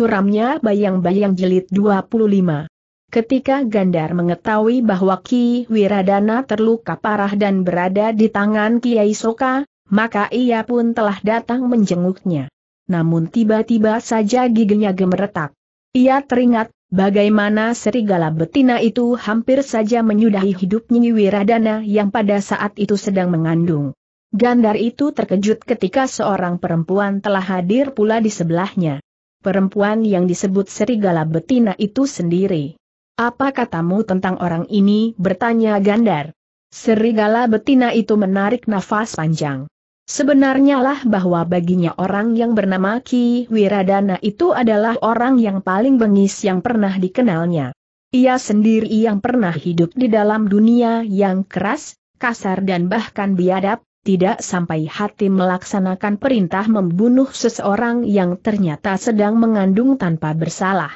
Suramnya Bayang-Bayang jelit 25 Ketika Gandar mengetahui bahwa Ki Wiradana terluka parah dan berada di tangan Kiai Soka, maka ia pun telah datang menjenguknya. Namun tiba-tiba saja giginya gemeretak. Ia teringat Bagaimana serigala betina itu hampir saja menyudahi hidup Nyi Wiradana yang pada saat itu sedang mengandung. Gandar itu terkejut ketika seorang perempuan telah hadir pula di sebelahnya perempuan yang disebut serigala betina itu sendiri. Apa katamu tentang orang ini? bertanya Gandar. Serigala betina itu menarik nafas panjang. Sebenarnya lah bahwa baginya orang yang bernama Ki Wiradana itu adalah orang yang paling bengis yang pernah dikenalnya. Ia sendiri yang pernah hidup di dalam dunia yang keras, kasar dan bahkan biadab, tidak sampai hati melaksanakan perintah membunuh seseorang yang ternyata sedang mengandung tanpa bersalah.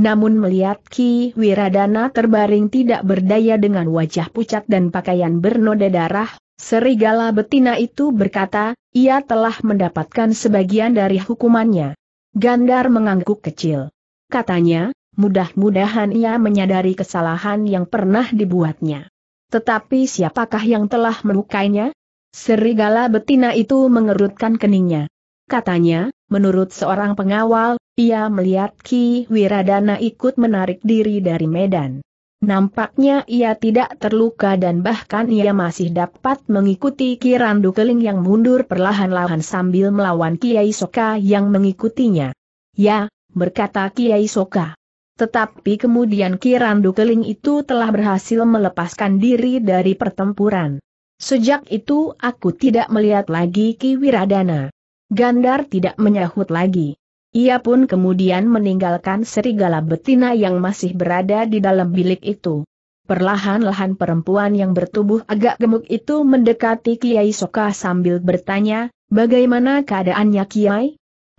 Namun melihat Ki Wiradana terbaring tidak berdaya dengan wajah pucat dan pakaian bernoda darah, serigala betina itu berkata, ia telah mendapatkan sebagian dari hukumannya. Gandar mengangguk kecil. Katanya, mudah-mudahan ia menyadari kesalahan yang pernah dibuatnya. Tetapi siapakah yang telah melukainya? Serigala betina itu mengerutkan keningnya. Katanya, menurut seorang pengawal, ia melihat Ki Wiradana ikut menarik diri dari medan. Nampaknya ia tidak terluka dan bahkan ia masih dapat mengikuti Ki Randu Keling yang mundur perlahan-lahan sambil melawan Kiai Soka yang mengikutinya. Ya, berkata Kiai Soka. Tetapi kemudian Ki Randu Keling itu telah berhasil melepaskan diri dari pertempuran. Sejak itu aku tidak melihat lagi Ki Wiradana. Gandar tidak menyahut lagi. Ia pun kemudian meninggalkan serigala betina yang masih berada di dalam bilik itu. Perlahan-lahan perempuan yang bertubuh agak gemuk itu mendekati Kiai Soka sambil bertanya, bagaimana keadaannya Kiai?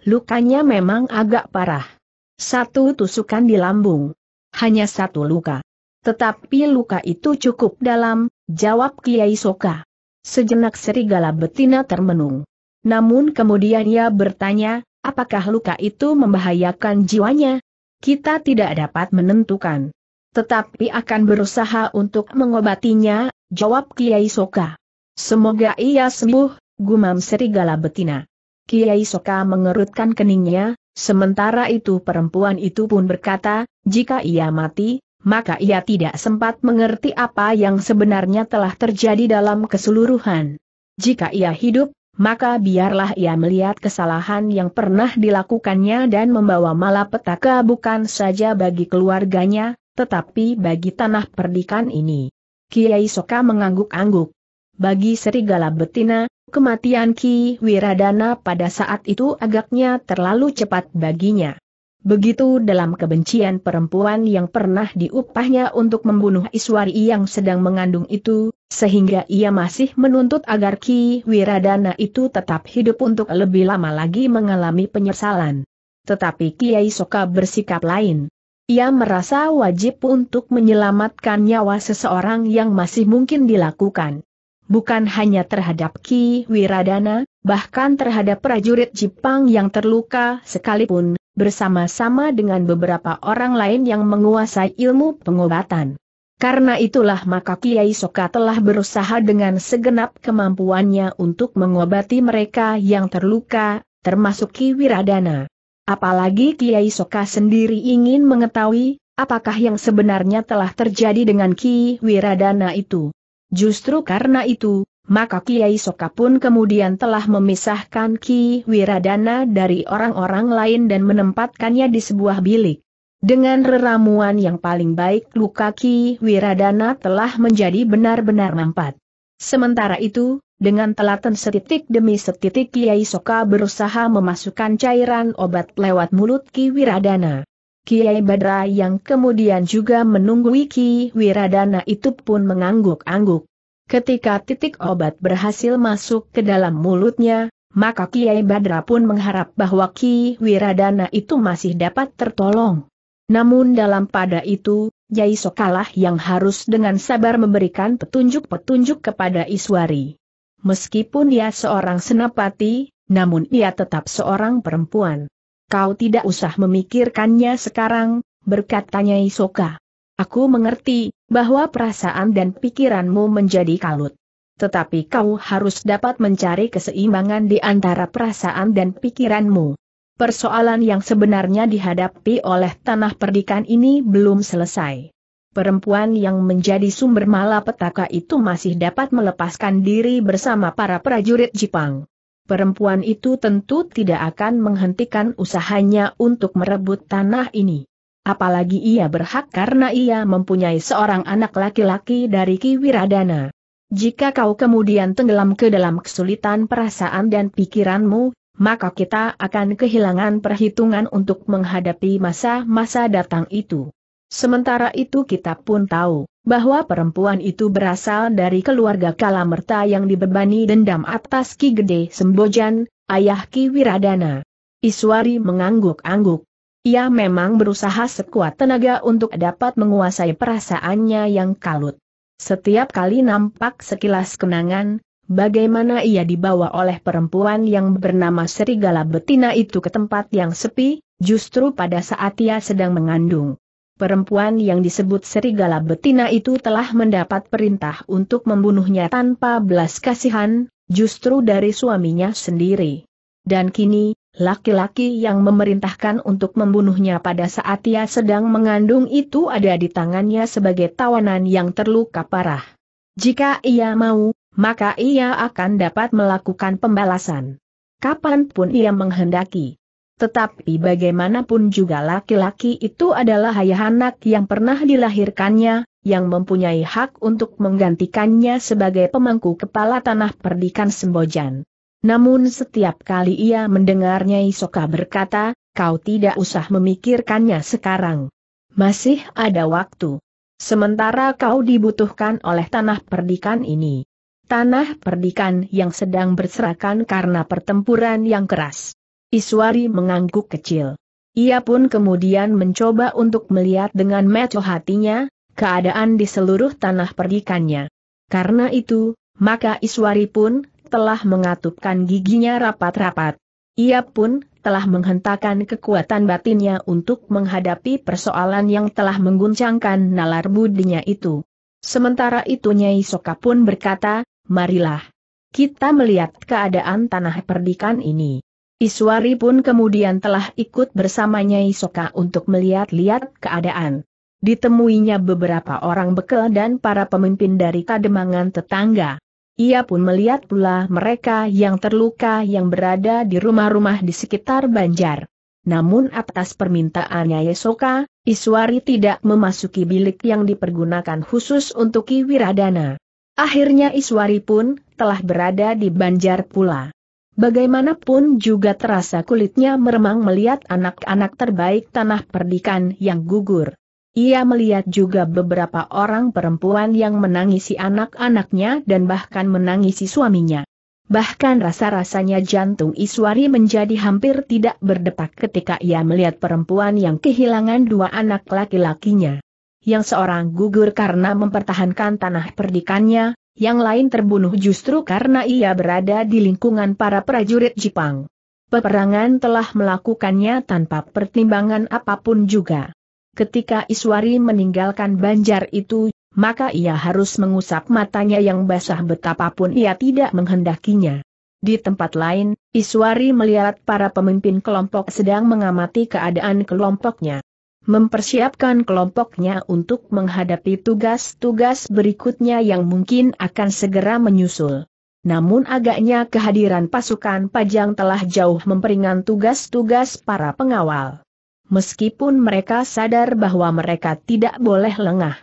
Lukanya memang agak parah. Satu tusukan di lambung. Hanya satu luka. Tetapi luka itu cukup dalam, jawab Kiai Soka. Sejenak serigala betina termenung. Namun kemudian ia bertanya, apakah luka itu membahayakan jiwanya? Kita tidak dapat menentukan. Tetapi akan berusaha untuk mengobatinya, jawab Kiai Soka. Semoga ia sembuh, gumam serigala betina. Kiai Soka mengerutkan keningnya, sementara itu perempuan itu pun berkata, jika ia mati, maka ia tidak sempat mengerti apa yang sebenarnya telah terjadi dalam keseluruhan. Jika ia hidup, maka biarlah ia melihat kesalahan yang pernah dilakukannya dan membawa malapetaka bukan saja bagi keluarganya, tetapi bagi tanah perdikan ini. Kiai Soka mengangguk-angguk. Bagi serigala betina, kematian Ki Wiradana pada saat itu agaknya terlalu cepat baginya. Begitu dalam kebencian perempuan yang pernah diupahnya untuk membunuh Iswari yang sedang mengandung itu, sehingga ia masih menuntut agar Ki Wiradana itu tetap hidup untuk lebih lama lagi mengalami penyesalan. Tetapi Kiai Soka bersikap lain. Ia merasa wajib untuk menyelamatkan nyawa seseorang yang masih mungkin dilakukan. Bukan hanya terhadap Ki Wiradana, bahkan terhadap prajurit Jepang yang terluka sekalipun, bersama-sama dengan beberapa orang lain yang menguasai ilmu pengobatan. Karena itulah maka Kiai Soka telah berusaha dengan segenap kemampuannya untuk mengobati mereka yang terluka, termasuk Ki Wiradana. Apalagi Kiai Soka sendiri ingin mengetahui, apakah yang sebenarnya telah terjadi dengan Ki Wiradana itu. Justru karena itu, maka Kiai Soka pun kemudian telah memisahkan Ki Wiradana dari orang-orang lain dan menempatkannya di sebuah bilik. Dengan reramuan yang paling baik luka Ki Wiradana telah menjadi benar-benar mampat. Sementara itu, dengan telaten setitik demi setitik Kiai Soka berusaha memasukkan cairan obat lewat mulut Ki Wiradana. Kiai Badra yang kemudian juga menunggu Ki Wiradana itu pun mengangguk-angguk. Ketika titik obat berhasil masuk ke dalam mulutnya, maka Kiai Badra pun mengharap bahwa Ki Wiradana itu masih dapat tertolong. Namun dalam pada itu, Yai Sokalah yang harus dengan sabar memberikan petunjuk-petunjuk kepada Iswari. Meskipun ia seorang senapati, namun ia tetap seorang perempuan. Kau tidak usah memikirkannya sekarang, berkatanya Isoka. Aku mengerti, bahwa perasaan dan pikiranmu menjadi kalut. Tetapi kau harus dapat mencari keseimbangan di antara perasaan dan pikiranmu. Persoalan yang sebenarnya dihadapi oleh tanah perdikan ini belum selesai. Perempuan yang menjadi sumber malapetaka itu masih dapat melepaskan diri bersama para prajurit Jepang. Perempuan itu tentu tidak akan menghentikan usahanya untuk merebut tanah ini apalagi ia berhak karena ia mempunyai seorang anak laki-laki dari Ki Wiradana. Jika kau kemudian tenggelam ke dalam kesulitan perasaan dan pikiranmu, maka kita akan kehilangan perhitungan untuk menghadapi masa-masa datang itu. Sementara itu kita pun tahu, bahwa perempuan itu berasal dari keluarga Kalamerta yang dibebani dendam atas Ki Gede Sembojan, ayah Ki Wiradana. Iswari mengangguk-angguk, ia memang berusaha sekuat tenaga untuk dapat menguasai perasaannya yang kalut. Setiap kali nampak sekilas kenangan, bagaimana ia dibawa oleh perempuan yang bernama Serigala Betina itu ke tempat yang sepi, justru pada saat ia sedang mengandung. Perempuan yang disebut Serigala Betina itu telah mendapat perintah untuk membunuhnya tanpa belas kasihan, justru dari suaminya sendiri. Dan kini, Laki-laki yang memerintahkan untuk membunuhnya pada saat ia sedang mengandung itu ada di tangannya sebagai tawanan yang terluka parah. Jika ia mau, maka ia akan dapat melakukan pembalasan. Kapanpun ia menghendaki. Tetapi bagaimanapun juga laki-laki itu adalah ayah anak yang pernah dilahirkannya, yang mempunyai hak untuk menggantikannya sebagai pemangku kepala tanah perdikan Sembojan. Namun setiap kali ia mendengarnya Isoka berkata, kau tidak usah memikirkannya sekarang. Masih ada waktu. Sementara kau dibutuhkan oleh tanah perdikan ini. Tanah perdikan yang sedang berserakan karena pertempuran yang keras. Iswari mengangguk kecil. Ia pun kemudian mencoba untuk melihat dengan mata hatinya, keadaan di seluruh tanah perdikannya. Karena itu, maka Iswari pun telah mengatupkan giginya rapat-rapat. Ia pun telah menghentakkan kekuatan batinnya untuk menghadapi persoalan yang telah mengguncangkan nalar budinya itu. Sementara itu Nyai Soka pun berkata, marilah. Kita melihat keadaan tanah perdikan ini. Iswari pun kemudian telah ikut bersama Nyai Soka untuk melihat-lihat keadaan. Ditemuinya beberapa orang bekel dan para pemimpin dari kademangan tetangga. Ia pun melihat pula mereka yang terluka yang berada di rumah-rumah di sekitar Banjar. Namun atas permintaannya Yesoka, Iswari tidak memasuki bilik yang dipergunakan khusus untuk Ki Wiradana. Akhirnya Iswari pun telah berada di Banjar pula. Bagaimanapun juga terasa kulitnya meremang melihat anak-anak terbaik tanah perdikan yang gugur. Ia melihat juga beberapa orang perempuan yang menangisi anak-anaknya dan bahkan menangisi suaminya. Bahkan rasa-rasanya jantung Iswari menjadi hampir tidak berdetak ketika ia melihat perempuan yang kehilangan dua anak laki-lakinya. Yang seorang gugur karena mempertahankan tanah perdikannya, yang lain terbunuh justru karena ia berada di lingkungan para prajurit Jepang. Peperangan telah melakukannya tanpa pertimbangan apapun juga. Ketika Iswari meninggalkan banjar itu, maka ia harus mengusap matanya yang basah betapapun ia tidak menghendakinya. Di tempat lain, Iswari melihat para pemimpin kelompok sedang mengamati keadaan kelompoknya. Mempersiapkan kelompoknya untuk menghadapi tugas-tugas berikutnya yang mungkin akan segera menyusul. Namun agaknya kehadiran pasukan pajang telah jauh memperingan tugas-tugas para pengawal meskipun mereka sadar bahwa mereka tidak boleh lengah.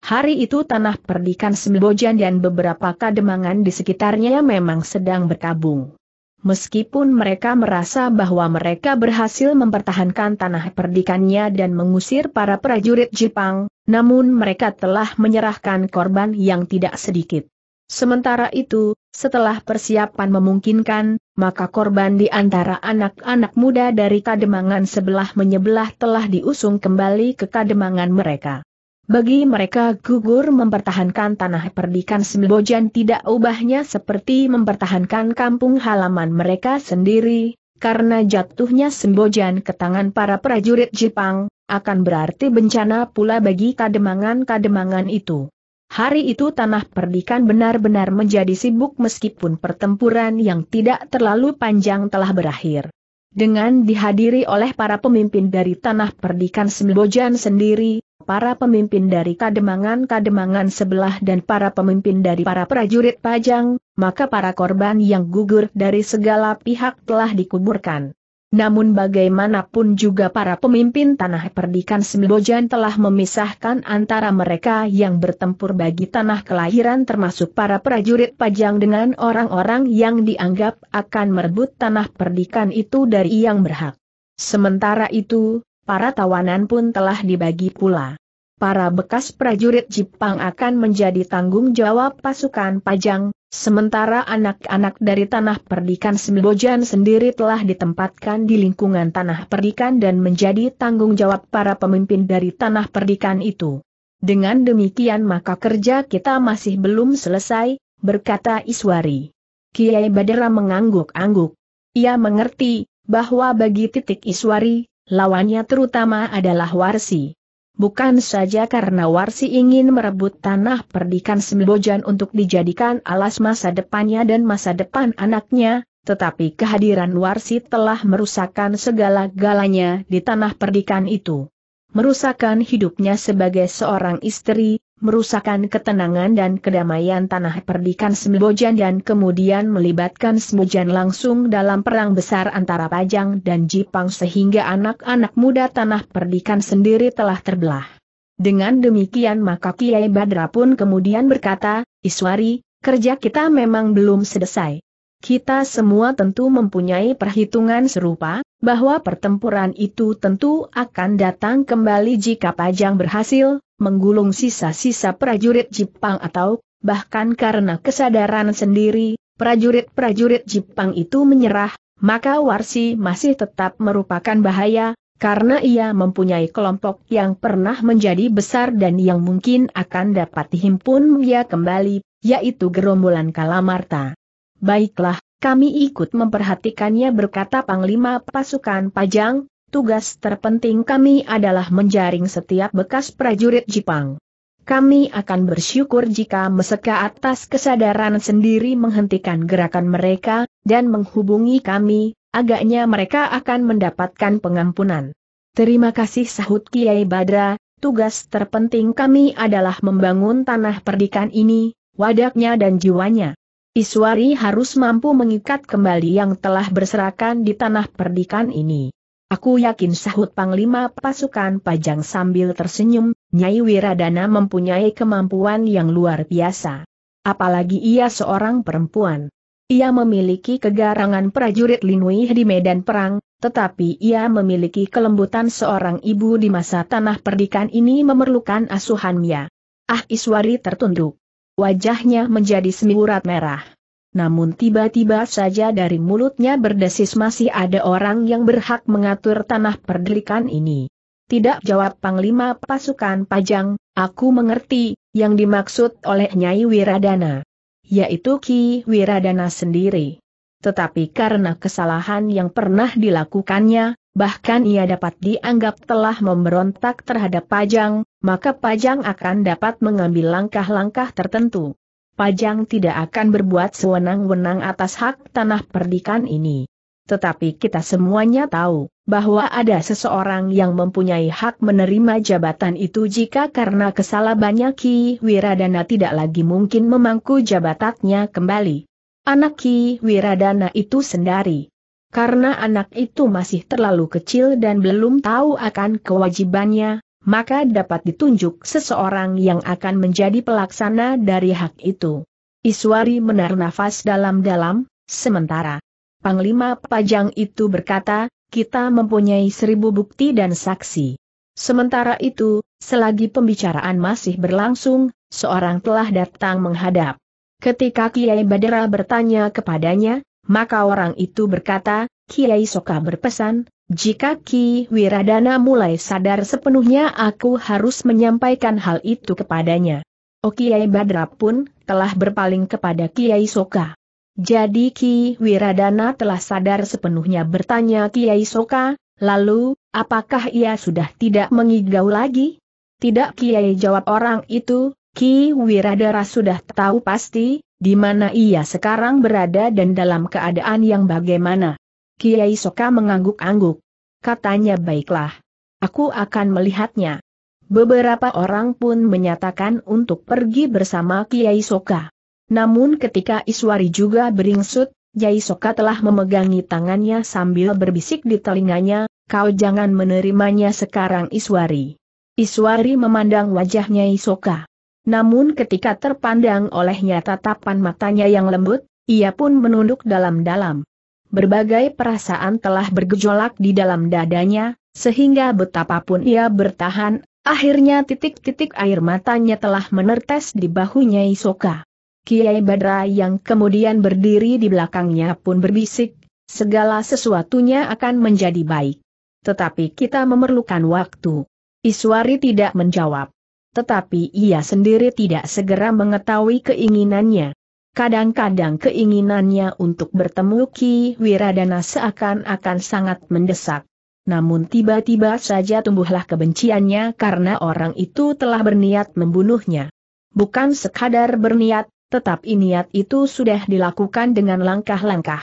Hari itu tanah perdikan Sembojan dan beberapa kademangan di sekitarnya memang sedang berkabung. Meskipun mereka merasa bahwa mereka berhasil mempertahankan tanah perdikannya dan mengusir para prajurit Jepang, namun mereka telah menyerahkan korban yang tidak sedikit. Sementara itu, setelah persiapan memungkinkan, maka korban di antara anak-anak muda dari kademangan sebelah menyebelah telah diusung kembali ke kademangan mereka. Bagi mereka gugur mempertahankan tanah perdikan Sembojan tidak ubahnya seperti mempertahankan kampung halaman mereka sendiri, karena jatuhnya Sembojan ke tangan para prajurit Jepang, akan berarti bencana pula bagi kademangan-kademangan itu. Hari itu tanah perdikan benar-benar menjadi sibuk meskipun pertempuran yang tidak terlalu panjang telah berakhir. Dengan dihadiri oleh para pemimpin dari tanah perdikan Sembojan sendiri, para pemimpin dari kademangan-kademangan sebelah dan para pemimpin dari para prajurit pajang, maka para korban yang gugur dari segala pihak telah dikuburkan. Namun bagaimanapun juga para pemimpin tanah perdikan Sembojan telah memisahkan antara mereka yang bertempur bagi tanah kelahiran termasuk para prajurit pajang dengan orang-orang yang dianggap akan merebut tanah perdikan itu dari yang berhak. Sementara itu, para tawanan pun telah dibagi pula. Para bekas prajurit Jepang akan menjadi tanggung jawab pasukan pajang, Sementara anak-anak dari tanah perdikan Sembojan sendiri telah ditempatkan di lingkungan tanah perdikan dan menjadi tanggung jawab para pemimpin dari tanah perdikan itu. Dengan demikian maka kerja kita masih belum selesai, berkata Iswari. Kiai Badera mengangguk-angguk. Ia mengerti, bahwa bagi titik Iswari, lawannya terutama adalah Warsi. Bukan saja karena Warsi ingin merebut tanah perdikan Sembojan untuk dijadikan alas masa depannya dan masa depan anaknya, tetapi kehadiran Warsi telah merusakkan segala galanya di tanah perdikan itu. Merusakkan hidupnya sebagai seorang istri, merusakkan ketenangan dan kedamaian tanah perdikan Sembojan dan kemudian melibatkan Sembojan langsung dalam perang besar antara Pajang dan Jipang sehingga anak-anak muda tanah perdikan sendiri telah terbelah. Dengan demikian maka Kiai Badra pun kemudian berkata, Iswari, kerja kita memang belum selesai. Kita semua tentu mempunyai perhitungan serupa, bahwa pertempuran itu tentu akan datang kembali jika Pajang berhasil, menggulung sisa-sisa prajurit Jepang atau, bahkan karena kesadaran sendiri, prajurit-prajurit Jepang itu menyerah, maka Warsi masih tetap merupakan bahaya, karena ia mempunyai kelompok yang pernah menjadi besar dan yang mungkin akan dapat dihimpun ia kembali, yaitu gerombolan Kalamarta. Baiklah, kami ikut memperhatikannya berkata Panglima Pasukan Pajang, tugas terpenting kami adalah menjaring setiap bekas prajurit Jepang. Kami akan bersyukur jika meseka atas kesadaran sendiri menghentikan gerakan mereka, dan menghubungi kami, agaknya mereka akan mendapatkan pengampunan. Terima kasih sahut Kiai Badra, tugas terpenting kami adalah membangun tanah perdikan ini, wadaknya dan jiwanya. Iswari harus mampu mengikat kembali yang telah berserakan di tanah perdikan ini. Aku yakin sahut Panglima Pasukan Pajang sambil tersenyum, Nyai Wiradana mempunyai kemampuan yang luar biasa. Apalagi ia seorang perempuan. Ia memiliki kegarangan prajurit Linui di medan perang, tetapi ia memiliki kelembutan seorang ibu di masa tanah perdikan ini memerlukan asuhannya. Ah Iswari tertunduk. Wajahnya menjadi semiurat merah. Namun tiba-tiba saja dari mulutnya berdesis masih ada orang yang berhak mengatur tanah perdelikan ini. Tidak jawab Panglima Pasukan Pajang, aku mengerti, yang dimaksud oleh Nyai Wiradana. Yaitu Ki Wiradana sendiri. Tetapi karena kesalahan yang pernah dilakukannya, bahkan ia dapat dianggap telah memberontak terhadap Pajang, maka Pajang akan dapat mengambil langkah-langkah tertentu. Pajang tidak akan berbuat sewenang-wenang atas hak tanah perdikan ini. Tetapi kita semuanya tahu, bahwa ada seseorang yang mempunyai hak menerima jabatan itu jika karena kesalahannya Ki Wiradana tidak lagi mungkin memangku jabatannya kembali. Anak Ki Wiradana itu sendiri. Karena anak itu masih terlalu kecil dan belum tahu akan kewajibannya, maka dapat ditunjuk seseorang yang akan menjadi pelaksana dari hak itu. Iswari menar nafas dalam-dalam, sementara Panglima Pajang itu berkata, kita mempunyai seribu bukti dan saksi. Sementara itu, selagi pembicaraan masih berlangsung, seorang telah datang menghadap. Ketika Kiai Badera bertanya kepadanya, maka orang itu berkata, Kiai Soka berpesan, jika Ki Wiradana mulai sadar sepenuhnya aku harus menyampaikan hal itu kepadanya. Oh, Kiai Badra pun telah berpaling kepada Kiai Soka. Jadi Ki Wiradana telah sadar sepenuhnya bertanya Kiai Soka, lalu, apakah ia sudah tidak mengigau lagi? Tidak Kiai jawab orang itu, Ki Wiradara sudah tahu pasti, di mana ia sekarang berada dan dalam keadaan yang bagaimana. Kiai Soka mengangguk-angguk. Katanya baiklah. Aku akan melihatnya. Beberapa orang pun menyatakan untuk pergi bersama Kiai Soka. Namun ketika Iswari juga beringsut, Kiai Soka telah memegangi tangannya sambil berbisik di telinganya, kau jangan menerimanya sekarang Iswari. Iswari memandang wajahnya Isoka. Namun ketika terpandang olehnya tatapan matanya yang lembut, ia pun menunduk dalam-dalam. Berbagai perasaan telah bergejolak di dalam dadanya, sehingga betapapun ia bertahan, akhirnya titik-titik air matanya telah menetes di bahunya Isoka. Kiai Badra yang kemudian berdiri di belakangnya pun berbisik, segala sesuatunya akan menjadi baik. Tetapi kita memerlukan waktu. Iswari tidak menjawab. Tetapi ia sendiri tidak segera mengetahui keinginannya. Kadang-kadang keinginannya untuk bertemu Ki Wiradana seakan-akan sangat mendesak. Namun tiba-tiba saja tumbuhlah kebenciannya karena orang itu telah berniat membunuhnya. Bukan sekadar berniat, tetapi niat itu sudah dilakukan dengan langkah-langkah.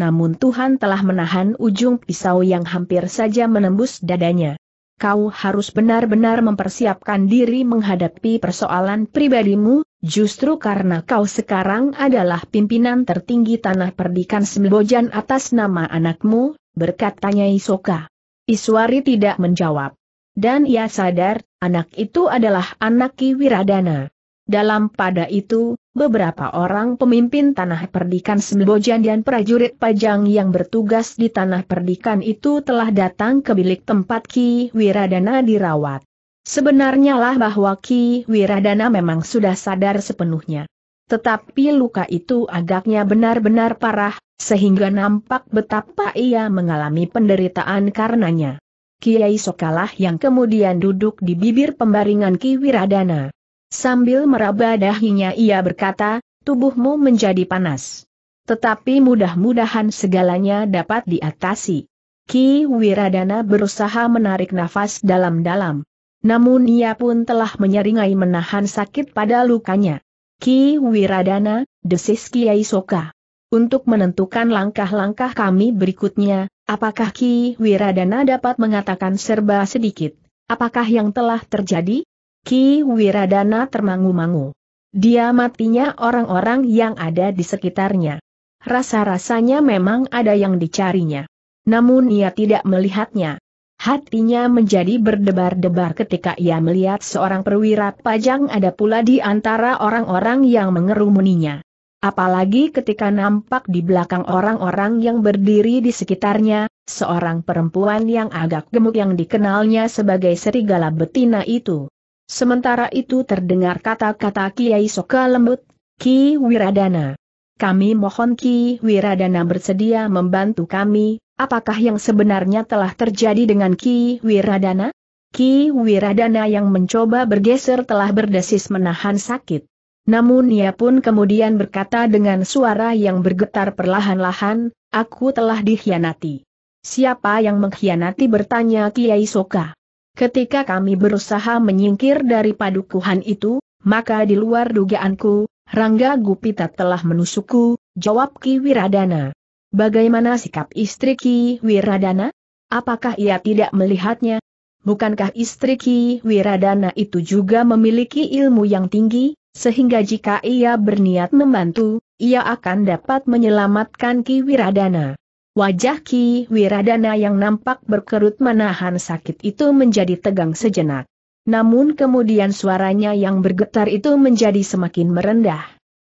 Namun Tuhan telah menahan ujung pisau yang hampir saja menembus dadanya. Kau harus benar-benar mempersiapkan diri menghadapi persoalan pribadimu, Justru karena kau sekarang adalah pimpinan tertinggi tanah perdikan Sembojan atas nama anakmu, berkata berkatanya Isoka. Iswari tidak menjawab. Dan ia sadar, anak itu adalah anak Ki Wiradana. Dalam pada itu, beberapa orang pemimpin tanah perdikan Sembojan dan prajurit pajang yang bertugas di tanah perdikan itu telah datang ke bilik tempat Ki Wiradana dirawat. Sebenarnya lah bahwa Ki Wiradana memang sudah sadar sepenuhnya. Tetapi luka itu agaknya benar-benar parah, sehingga nampak betapa ia mengalami penderitaan karenanya. Kiai Sokalah yang kemudian duduk di bibir pembaringan Ki Wiradana. Sambil meraba dahinya ia berkata, tubuhmu menjadi panas. Tetapi mudah-mudahan segalanya dapat diatasi. Ki Wiradana berusaha menarik nafas dalam-dalam. Namun ia pun telah menyeringai menahan sakit pada lukanya. Ki Wiradana, desis Kiai Soka. Untuk menentukan langkah-langkah kami berikutnya, apakah Ki Wiradana dapat mengatakan serba sedikit? Apakah yang telah terjadi? Ki Wiradana termangu-mangu. Dia matinya orang-orang yang ada di sekitarnya. Rasa-rasanya memang ada yang dicarinya. Namun ia tidak melihatnya. Hatinya menjadi berdebar-debar ketika ia melihat seorang perwira pajang ada pula di antara orang-orang yang mengerumuninya. Apalagi ketika nampak di belakang orang-orang yang berdiri di sekitarnya, seorang perempuan yang agak gemuk yang dikenalnya sebagai serigala betina itu. Sementara itu terdengar kata-kata Kiai Soka lembut, Ki Wiradana. Kami mohon Ki Wiradana bersedia membantu kami, Apakah yang sebenarnya telah terjadi dengan Ki Wiradana? Ki Wiradana yang mencoba bergeser telah berdesis menahan sakit. Namun ia pun kemudian berkata dengan suara yang bergetar perlahan-lahan, aku telah dikhianati. Siapa yang mengkhianati bertanya Kiai Soka. Ketika kami berusaha menyingkir dari padukuhan itu, maka di luar dugaanku, Rangga Gupita telah menusukku, jawab Ki Wiradana. Bagaimana sikap istri Ki Wiradana? Apakah ia tidak melihatnya? Bukankah istri Ki Wiradana itu juga memiliki ilmu yang tinggi, sehingga jika ia berniat membantu, ia akan dapat menyelamatkan Ki Wiradana. Wajah Ki Wiradana yang nampak berkerut menahan sakit itu menjadi tegang sejenak. Namun kemudian suaranya yang bergetar itu menjadi semakin merendah.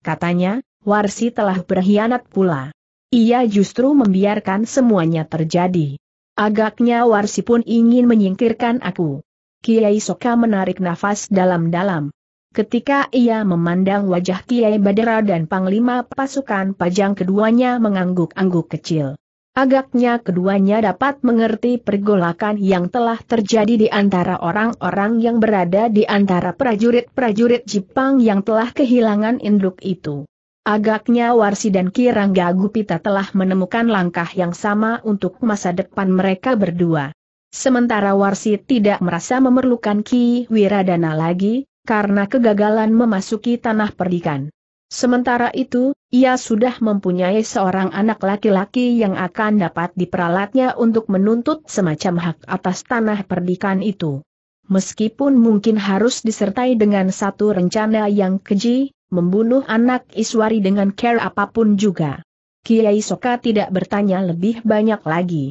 Katanya, Warsi telah berkhianat pula. Ia justru membiarkan semuanya terjadi. Agaknya Warsi pun ingin menyingkirkan aku. Kiai Soka menarik nafas dalam-dalam. Ketika ia memandang wajah Kiai Badara dan Panglima pasukan pajang keduanya mengangguk-angguk kecil. Agaknya keduanya dapat mengerti pergolakan yang telah terjadi di antara orang-orang yang berada di antara prajurit-prajurit Jepang yang telah kehilangan induk itu. Agaknya Warsi dan Kirangga Gupita telah menemukan langkah yang sama untuk masa depan mereka berdua. Sementara Warsi tidak merasa memerlukan Ki Wiradana lagi, karena kegagalan memasuki tanah perdikan. Sementara itu, ia sudah mempunyai seorang anak laki-laki yang akan dapat diperalatnya untuk menuntut semacam hak atas tanah perdikan itu. Meskipun mungkin harus disertai dengan satu rencana yang keji, membunuh anak Iswari dengan care apapun juga. Kiai Soka tidak bertanya lebih banyak lagi.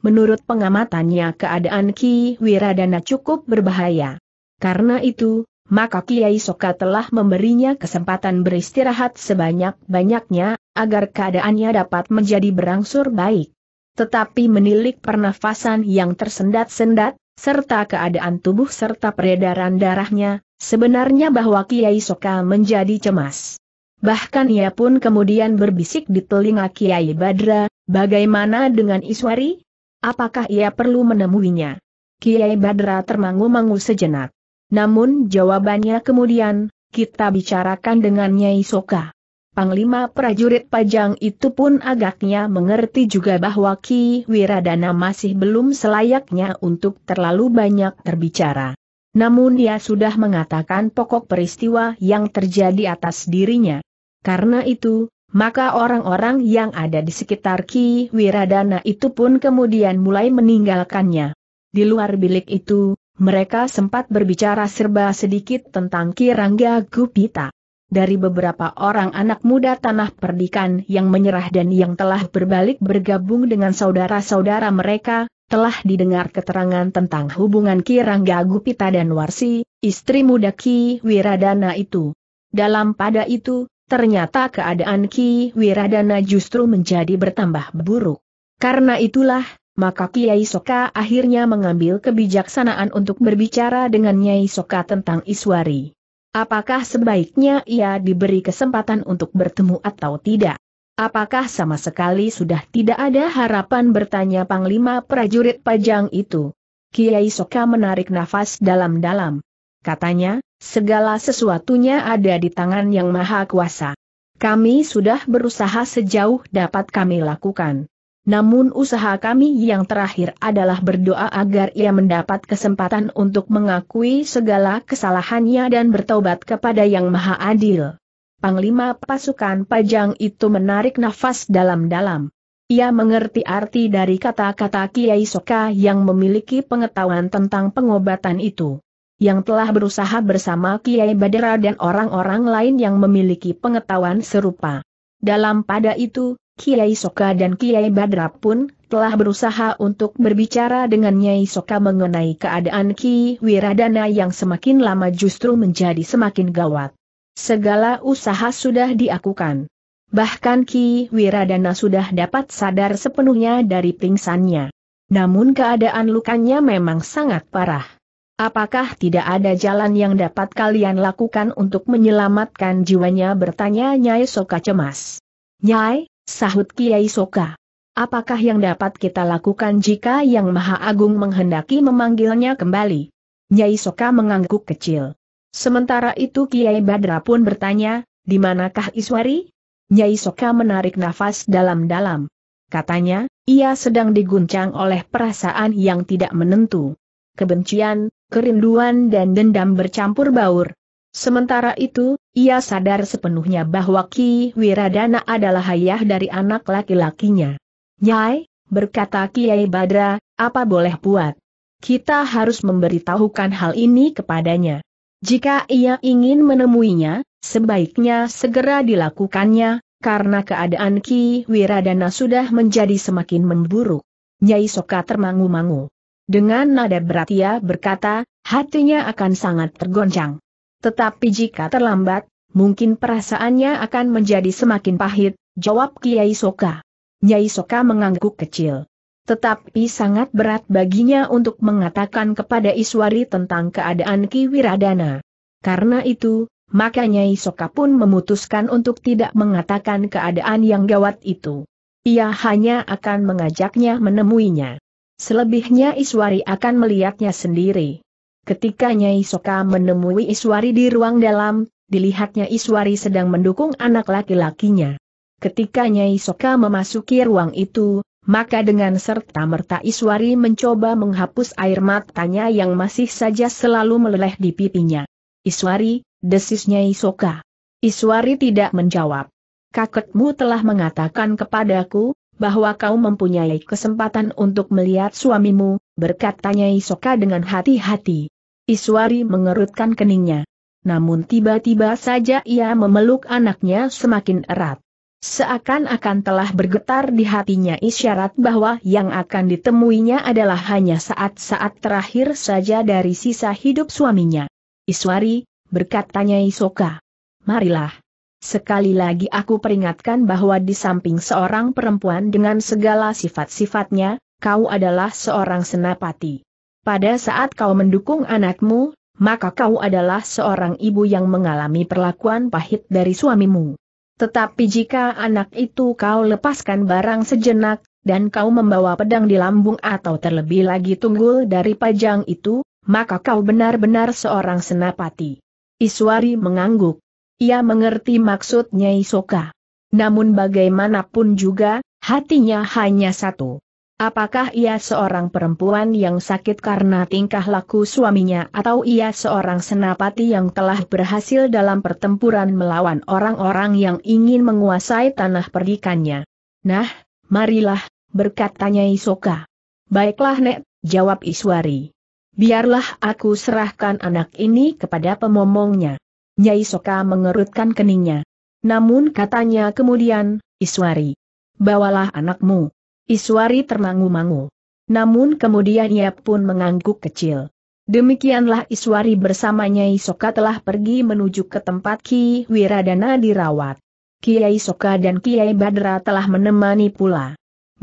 Menurut pengamatannya keadaan Ki Wiradana cukup berbahaya. Karena itu, maka Kiai Soka telah memberinya kesempatan beristirahat sebanyak-banyaknya, agar keadaannya dapat menjadi berangsur baik. Tetapi menilik pernafasan yang tersendat-sendat, serta keadaan tubuh serta peredaran darahnya, Sebenarnya bahwa Kiai Soka menjadi cemas. Bahkan ia pun kemudian berbisik di telinga Kiai Badra, bagaimana dengan Iswari? Apakah ia perlu menemuinya? Kiai Badra termangu-mangu sejenak. Namun jawabannya kemudian, kita bicarakan dengan Nyai Soka. Panglima prajurit pajang itu pun agaknya mengerti juga bahwa Ki Wiradana masih belum selayaknya untuk terlalu banyak terbicara. Namun dia sudah mengatakan pokok peristiwa yang terjadi atas dirinya. Karena itu, maka orang-orang yang ada di sekitar Ki Wiradana itu pun kemudian mulai meninggalkannya. Di luar bilik itu, mereka sempat berbicara serba sedikit tentang Ki Rangga Gupita. Dari beberapa orang anak muda tanah perdikan yang menyerah dan yang telah berbalik bergabung dengan saudara-saudara mereka, telah didengar keterangan tentang hubungan Ki Rangga Gupita dan Warsi, istri muda Ki Wiradana itu. Dalam pada itu, ternyata keadaan Ki Wiradana justru menjadi bertambah buruk. Karena itulah, maka Kiai Soka akhirnya mengambil kebijaksanaan untuk berbicara dengan Nyai Soka tentang Iswari. Apakah sebaiknya ia diberi kesempatan untuk bertemu atau tidak? Apakah sama sekali sudah tidak ada harapan bertanya Panglima prajurit pajang itu? Kiai Soka menarik nafas dalam-dalam. Katanya, segala sesuatunya ada di tangan yang maha kuasa. Kami sudah berusaha sejauh dapat kami lakukan. Namun usaha kami yang terakhir adalah berdoa agar ia mendapat kesempatan untuk mengakui segala kesalahannya dan bertobat kepada Yang Maha Adil. Panglima pasukan pajang itu menarik nafas dalam-dalam. Ia mengerti arti dari kata-kata Kiai Soka yang memiliki pengetahuan tentang pengobatan itu. Yang telah berusaha bersama Kiai Badera dan orang-orang lain yang memiliki pengetahuan serupa. Dalam pada itu, Kiai Soka dan Kiai Badra pun telah berusaha untuk berbicara dengan Nyai Soka mengenai keadaan Ki Wiradana yang semakin lama justru menjadi semakin gawat. Segala usaha sudah diakukan. Bahkan Ki Wiradana sudah dapat sadar sepenuhnya dari pingsannya. Namun keadaan lukanya memang sangat parah. Apakah tidak ada jalan yang dapat kalian lakukan untuk menyelamatkan jiwanya bertanya Nyai Soka cemas. Nyai, sahut Kiai Soka. Apakah yang dapat kita lakukan jika Yang Maha Agung menghendaki memanggilnya kembali? Nyai Soka mengangguk kecil. Sementara itu Kiai Badra pun bertanya, di manakah Iswari? Nyai Soka menarik nafas dalam-dalam. Katanya, ia sedang diguncang oleh perasaan yang tidak menentu. Kebencian, kerinduan dan dendam bercampur baur. Sementara itu, ia sadar sepenuhnya bahwa Ki Wiradana adalah ayah dari anak laki-lakinya. Nyai, berkata Kiai Badra, apa boleh buat? Kita harus memberitahukan hal ini kepadanya. Jika ia ingin menemuinya, sebaiknya segera dilakukannya, karena keadaan Ki Wiradana sudah menjadi semakin memburuk. Nyai Soka termangu-mangu. Dengan nada berat ia berkata, hatinya akan sangat tergoncang. Tetapi jika terlambat, mungkin perasaannya akan menjadi semakin pahit, jawab Kiai Soka. Nyai Soka mengangguk kecil. Tetapi sangat berat baginya untuk mengatakan kepada Iswari tentang keadaan Ki Wiradana. Karena itu, makanya Isoka pun memutuskan untuk tidak mengatakan keadaan yang gawat itu. Ia hanya akan mengajaknya menemuinya. Selebihnya Iswari akan melihatnya sendiri. Ketika Nyai Soka menemui Iswari di ruang dalam, dilihatnya Iswari sedang mendukung anak laki-lakinya. Ketika Nyai Soka memasuki ruang itu, maka dengan serta-merta Iswari mencoba menghapus air matanya yang masih saja selalu meleleh di pipinya. Iswari, desisnya Isoka. Iswari tidak menjawab. Kaketmu telah mengatakan kepadaku, bahwa kau mempunyai kesempatan untuk melihat suamimu, berkatanya Isoka dengan hati-hati. Iswari mengerutkan keningnya. Namun tiba-tiba saja ia memeluk anaknya semakin erat. Seakan-akan telah bergetar di hatinya isyarat bahwa yang akan ditemuinya adalah hanya saat-saat terakhir saja dari sisa hidup suaminya. Iswari, berkatanya Isoka. Marilah. Sekali lagi aku peringatkan bahwa di samping seorang perempuan dengan segala sifat-sifatnya, kau adalah seorang senapati. Pada saat kau mendukung anakmu, maka kau adalah seorang ibu yang mengalami perlakuan pahit dari suamimu. Tetapi jika anak itu kau lepaskan barang sejenak, dan kau membawa pedang di lambung atau terlebih lagi tunggul dari pajang itu, maka kau benar-benar seorang senapati. Iswari mengangguk. Ia mengerti maksudnya Isoka. Namun bagaimanapun juga, hatinya hanya satu. Apakah ia seorang perempuan yang sakit karena tingkah laku suaminya atau ia seorang senapati yang telah berhasil dalam pertempuran melawan orang-orang yang ingin menguasai tanah perdikannya? Nah, marilah, berkatanya Isoka. Baiklah Nek, jawab Iswari. Biarlah aku serahkan anak ini kepada pemomongnya. Nyai Soka mengerutkan keningnya. Namun katanya kemudian, Iswari, bawalah anakmu. Iswari termangu-mangu. Namun kemudian ia pun mengangguk kecil. Demikianlah Iswari bersamanya Isoka telah pergi menuju ke tempat Ki Wiradana dirawat. Kiai Soka dan Kiai Badra telah menemani pula.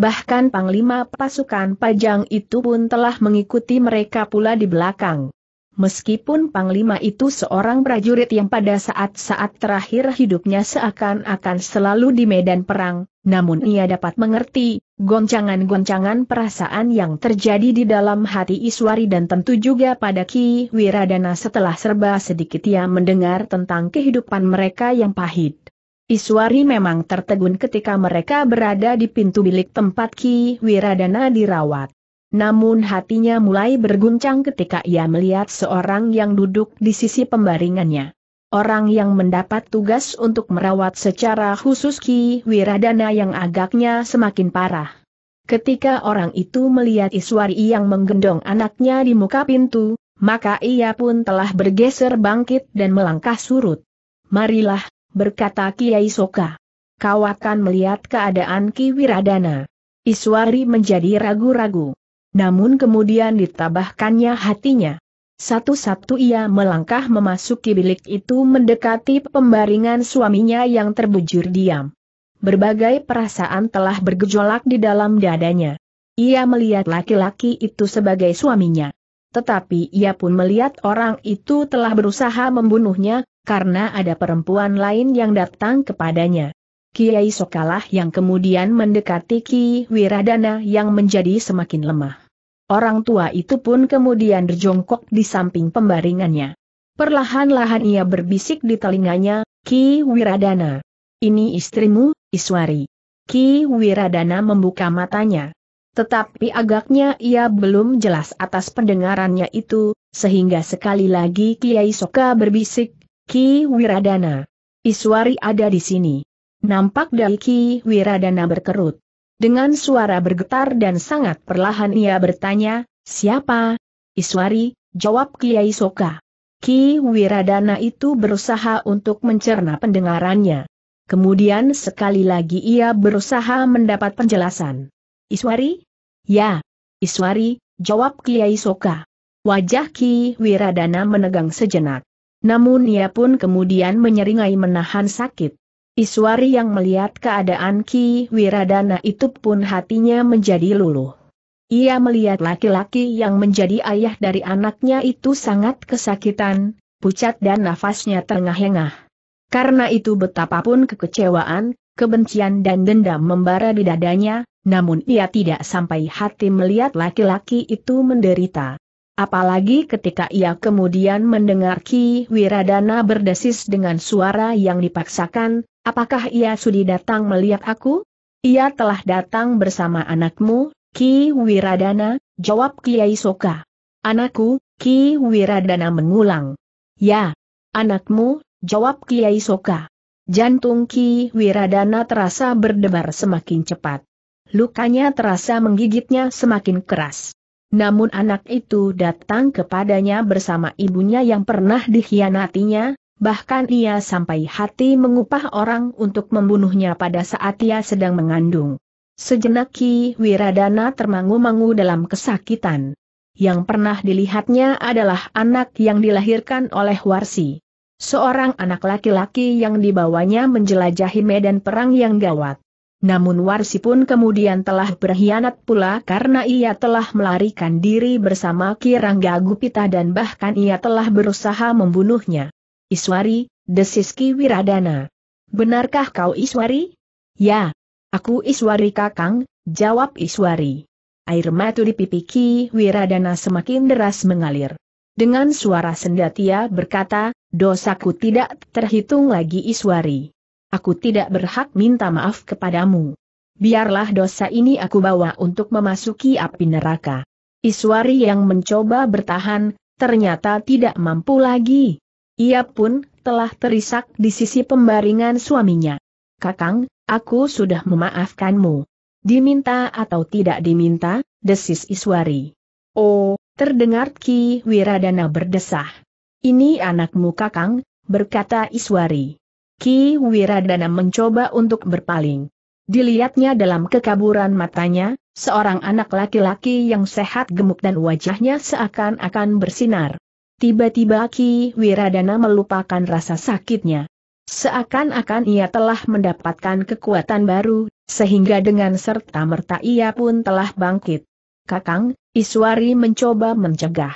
Bahkan Panglima pasukan Pajang itu pun telah mengikuti mereka pula di belakang. Meskipun Panglima itu seorang prajurit yang pada saat-saat terakhir hidupnya seakan-akan selalu di medan perang, namun ia dapat mengerti, goncangan-goncangan perasaan yang terjadi di dalam hati Iswari dan tentu juga pada Ki Wiradana setelah serba sedikit ia mendengar tentang kehidupan mereka yang pahit. Iswari memang tertegun ketika mereka berada di pintu bilik tempat Ki Wiradana dirawat. Namun hatinya mulai berguncang ketika ia melihat seorang yang duduk di sisi pembaringannya. Orang yang mendapat tugas untuk merawat secara khusus Ki Wiradana yang agaknya semakin parah. Ketika orang itu melihat Iswari yang menggendong anaknya di muka pintu, maka ia pun telah bergeser bangkit dan melangkah surut. Marilah, berkata Kiai Soka. Kau akan melihat keadaan Ki Wiradana. Iswari menjadi ragu-ragu. Namun kemudian ditabahkannya hatinya. Satu-satu ia melangkah memasuki bilik itu mendekati pembaringan suaminya yang terbujur diam. Berbagai perasaan telah bergejolak di dalam dadanya. Ia melihat laki-laki itu sebagai suaminya. Tetapi ia pun melihat orang itu telah berusaha membunuhnya, karena ada perempuan lain yang datang kepadanya. Kiai Sokalah yang kemudian mendekati Ki Wiradana yang menjadi semakin lemah. Orang tua itu pun kemudian berjongkok di samping pembaringannya. Perlahan-lahan ia berbisik di telinganya, Ki Wiradana. Ini istrimu, Iswari. Ki Wiradana membuka matanya. Tetapi agaknya ia belum jelas atas pendengarannya itu, sehingga sekali lagi Kiai Soka berbisik, Ki Wiradana. Iswari ada di sini. Nampak Daiki Wiradana berkerut. Dengan suara bergetar dan sangat perlahan ia bertanya, siapa? Iswari, jawab Kiai Soka. Ki Wiradana itu berusaha untuk mencerna pendengarannya. Kemudian sekali lagi ia berusaha mendapat penjelasan. Iswari? Ya, Iswari, jawab Kiai Soka. Wajah Ki Wiradana menegang sejenak. Namun ia pun kemudian menyeringai menahan sakit. Iswari yang melihat keadaan Ki Wiradana itu pun hatinya menjadi luluh. Ia melihat laki-laki yang menjadi ayah dari anaknya itu sangat kesakitan, pucat dan nafasnya tengah engah Karena itu betapapun kekecewaan, kebencian dan dendam membara di dadanya, namun ia tidak sampai hati melihat laki-laki itu menderita. Apalagi ketika ia kemudian mendengar Ki Wiradana berdesis dengan suara yang dipaksakan, Apakah ia sudi datang melihat aku? Ia telah datang bersama anakmu, Ki Wiradana, jawab Kiai Soka. Anakku, Ki Wiradana mengulang. Ya, anakmu, jawab Kiai Soka. Jantung Ki Wiradana terasa berdebar semakin cepat. Lukanya terasa menggigitnya semakin keras. Namun anak itu datang kepadanya bersama ibunya yang pernah dikhianatinya, bahkan ia sampai hati mengupah orang untuk membunuhnya pada saat ia sedang mengandung. Sejenak Ki Wiradana termangu-mangu dalam kesakitan. Yang pernah dilihatnya adalah anak yang dilahirkan oleh Warsi. Seorang anak laki-laki yang dibawanya menjelajahi medan perang yang gawat. Namun Warsi pun kemudian telah berkhianat pula karena ia telah melarikan diri bersama Kirangga Gupita dan bahkan ia telah berusaha membunuhnya. Iswari, Desiski Wiradana. Benarkah kau Iswari? Ya, aku Iswari Kakang, jawab Iswari. Air mata di pipi Ki Wiradana semakin deras mengalir. Dengan suara sendatia berkata, dosaku tidak terhitung lagi Iswari. Aku tidak berhak minta maaf kepadamu. Biarlah dosa ini aku bawa untuk memasuki api neraka. Iswari yang mencoba bertahan, ternyata tidak mampu lagi. Ia pun telah terisak di sisi pembaringan suaminya. Kakang, aku sudah memaafkanmu. Diminta atau tidak diminta, desis Iswari. Oh, terdengar Ki Wiradana berdesah. Ini anakmu kakang, berkata Iswari. Ki Wiradana mencoba untuk berpaling. Dilihatnya dalam kekaburan matanya, seorang anak laki-laki yang sehat gemuk dan wajahnya seakan-akan bersinar. Tiba-tiba Ki Wiradana melupakan rasa sakitnya. Seakan-akan ia telah mendapatkan kekuatan baru, sehingga dengan serta-merta ia pun telah bangkit. Kakang, Iswari mencoba mencegah.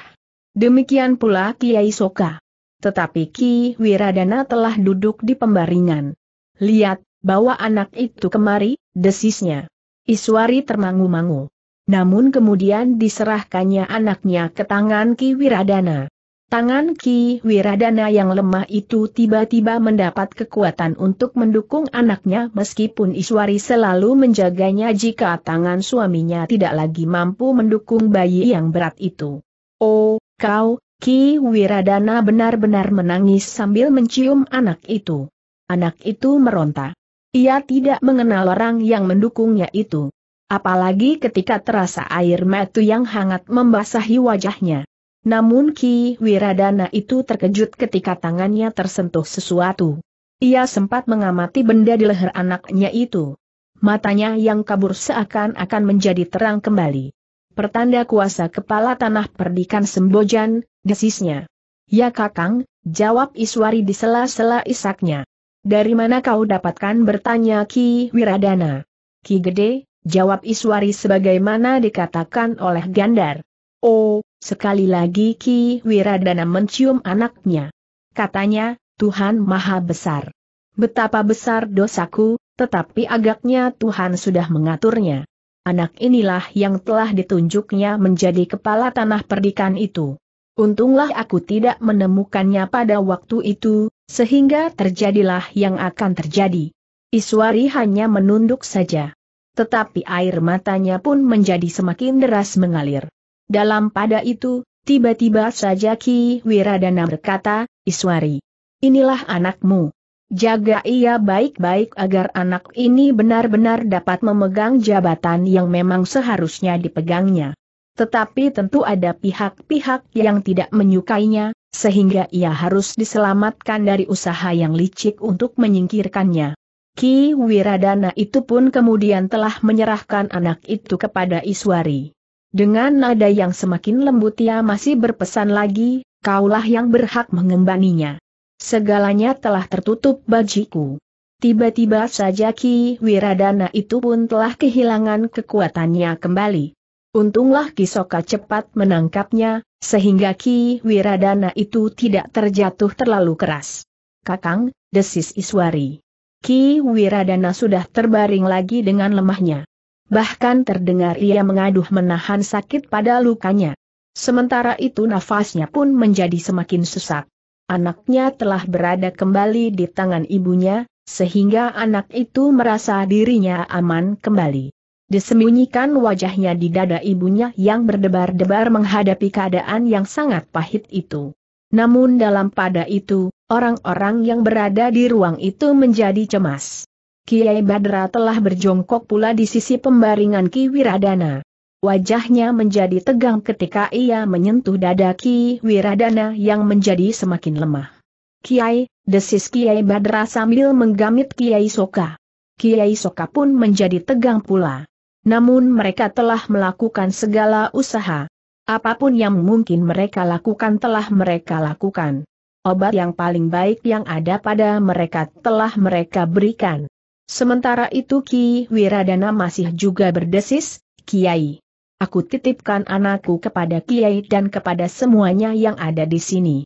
Demikian pula Kiai Soka. Tetapi Ki Wiradana telah duduk di pembaringan. Lihat, bawa anak itu kemari, desisnya. Iswari termangu-mangu. Namun kemudian diserahkannya anaknya ke tangan Ki Wiradana. Tangan Ki Wiradana yang lemah itu tiba-tiba mendapat kekuatan untuk mendukung anaknya meskipun Iswari selalu menjaganya jika tangan suaminya tidak lagi mampu mendukung bayi yang berat itu. Oh, kau, Ki Wiradana benar-benar menangis sambil mencium anak itu. Anak itu meronta. Ia tidak mengenal orang yang mendukungnya itu. Apalagi ketika terasa air matu yang hangat membasahi wajahnya. Namun Ki Wiradana itu terkejut ketika tangannya tersentuh sesuatu. Ia sempat mengamati benda di leher anaknya itu. Matanya yang kabur seakan-akan menjadi terang kembali. Pertanda kuasa kepala tanah perdikan Sembojan, desisnya. Ya kakang, jawab Iswari di sela-sela isaknya. Dari mana kau dapatkan bertanya Ki Wiradana? Ki Gede, jawab Iswari sebagaimana dikatakan oleh Gandar. Oh, Sekali lagi Ki Wiradana mencium anaknya. Katanya, Tuhan Maha Besar. Betapa besar dosaku, tetapi agaknya Tuhan sudah mengaturnya. Anak inilah yang telah ditunjuknya menjadi kepala tanah perdikan itu. Untunglah aku tidak menemukannya pada waktu itu, sehingga terjadilah yang akan terjadi. Iswari hanya menunduk saja. Tetapi air matanya pun menjadi semakin deras mengalir. Dalam pada itu, tiba-tiba saja Ki Wiradana berkata, Iswari, inilah anakmu. Jaga ia baik-baik agar anak ini benar-benar dapat memegang jabatan yang memang seharusnya dipegangnya. Tetapi tentu ada pihak-pihak yang tidak menyukainya, sehingga ia harus diselamatkan dari usaha yang licik untuk menyingkirkannya. Ki Wiradana itu pun kemudian telah menyerahkan anak itu kepada Iswari. Dengan nada yang semakin lembut ia masih berpesan lagi, kaulah yang berhak mengembaninya. Segalanya telah tertutup bajiku. Tiba-tiba saja Ki Wiradana itu pun telah kehilangan kekuatannya kembali. Untunglah Kisoka cepat menangkapnya, sehingga Ki Wiradana itu tidak terjatuh terlalu keras. Kakang, desis Iswari. Ki Wiradana sudah terbaring lagi dengan lemahnya bahkan terdengar ia mengaduh menahan sakit pada lukanya. Sementara itu nafasnya pun menjadi semakin sesak. Anaknya telah berada kembali di tangan ibunya, sehingga anak itu merasa dirinya aman kembali. Disembunyikan wajahnya di dada ibunya yang berdebar-debar menghadapi keadaan yang sangat pahit itu. Namun dalam pada itu, orang-orang yang berada di ruang itu menjadi cemas. Kiai Badra telah berjongkok pula di sisi pembaringan Ki Wiradana. Wajahnya menjadi tegang ketika ia menyentuh dada Ki Wiradana yang menjadi semakin lemah. Kiai, desis Kiai Badra sambil menggamit Kiai Soka. Kiai Soka pun menjadi tegang pula. Namun mereka telah melakukan segala usaha. Apapun yang mungkin mereka lakukan telah mereka lakukan. Obat yang paling baik yang ada pada mereka telah mereka berikan. Sementara itu Ki Wiradana masih juga berdesis, Kiai. Aku titipkan anakku kepada Kiai dan kepada semuanya yang ada di sini.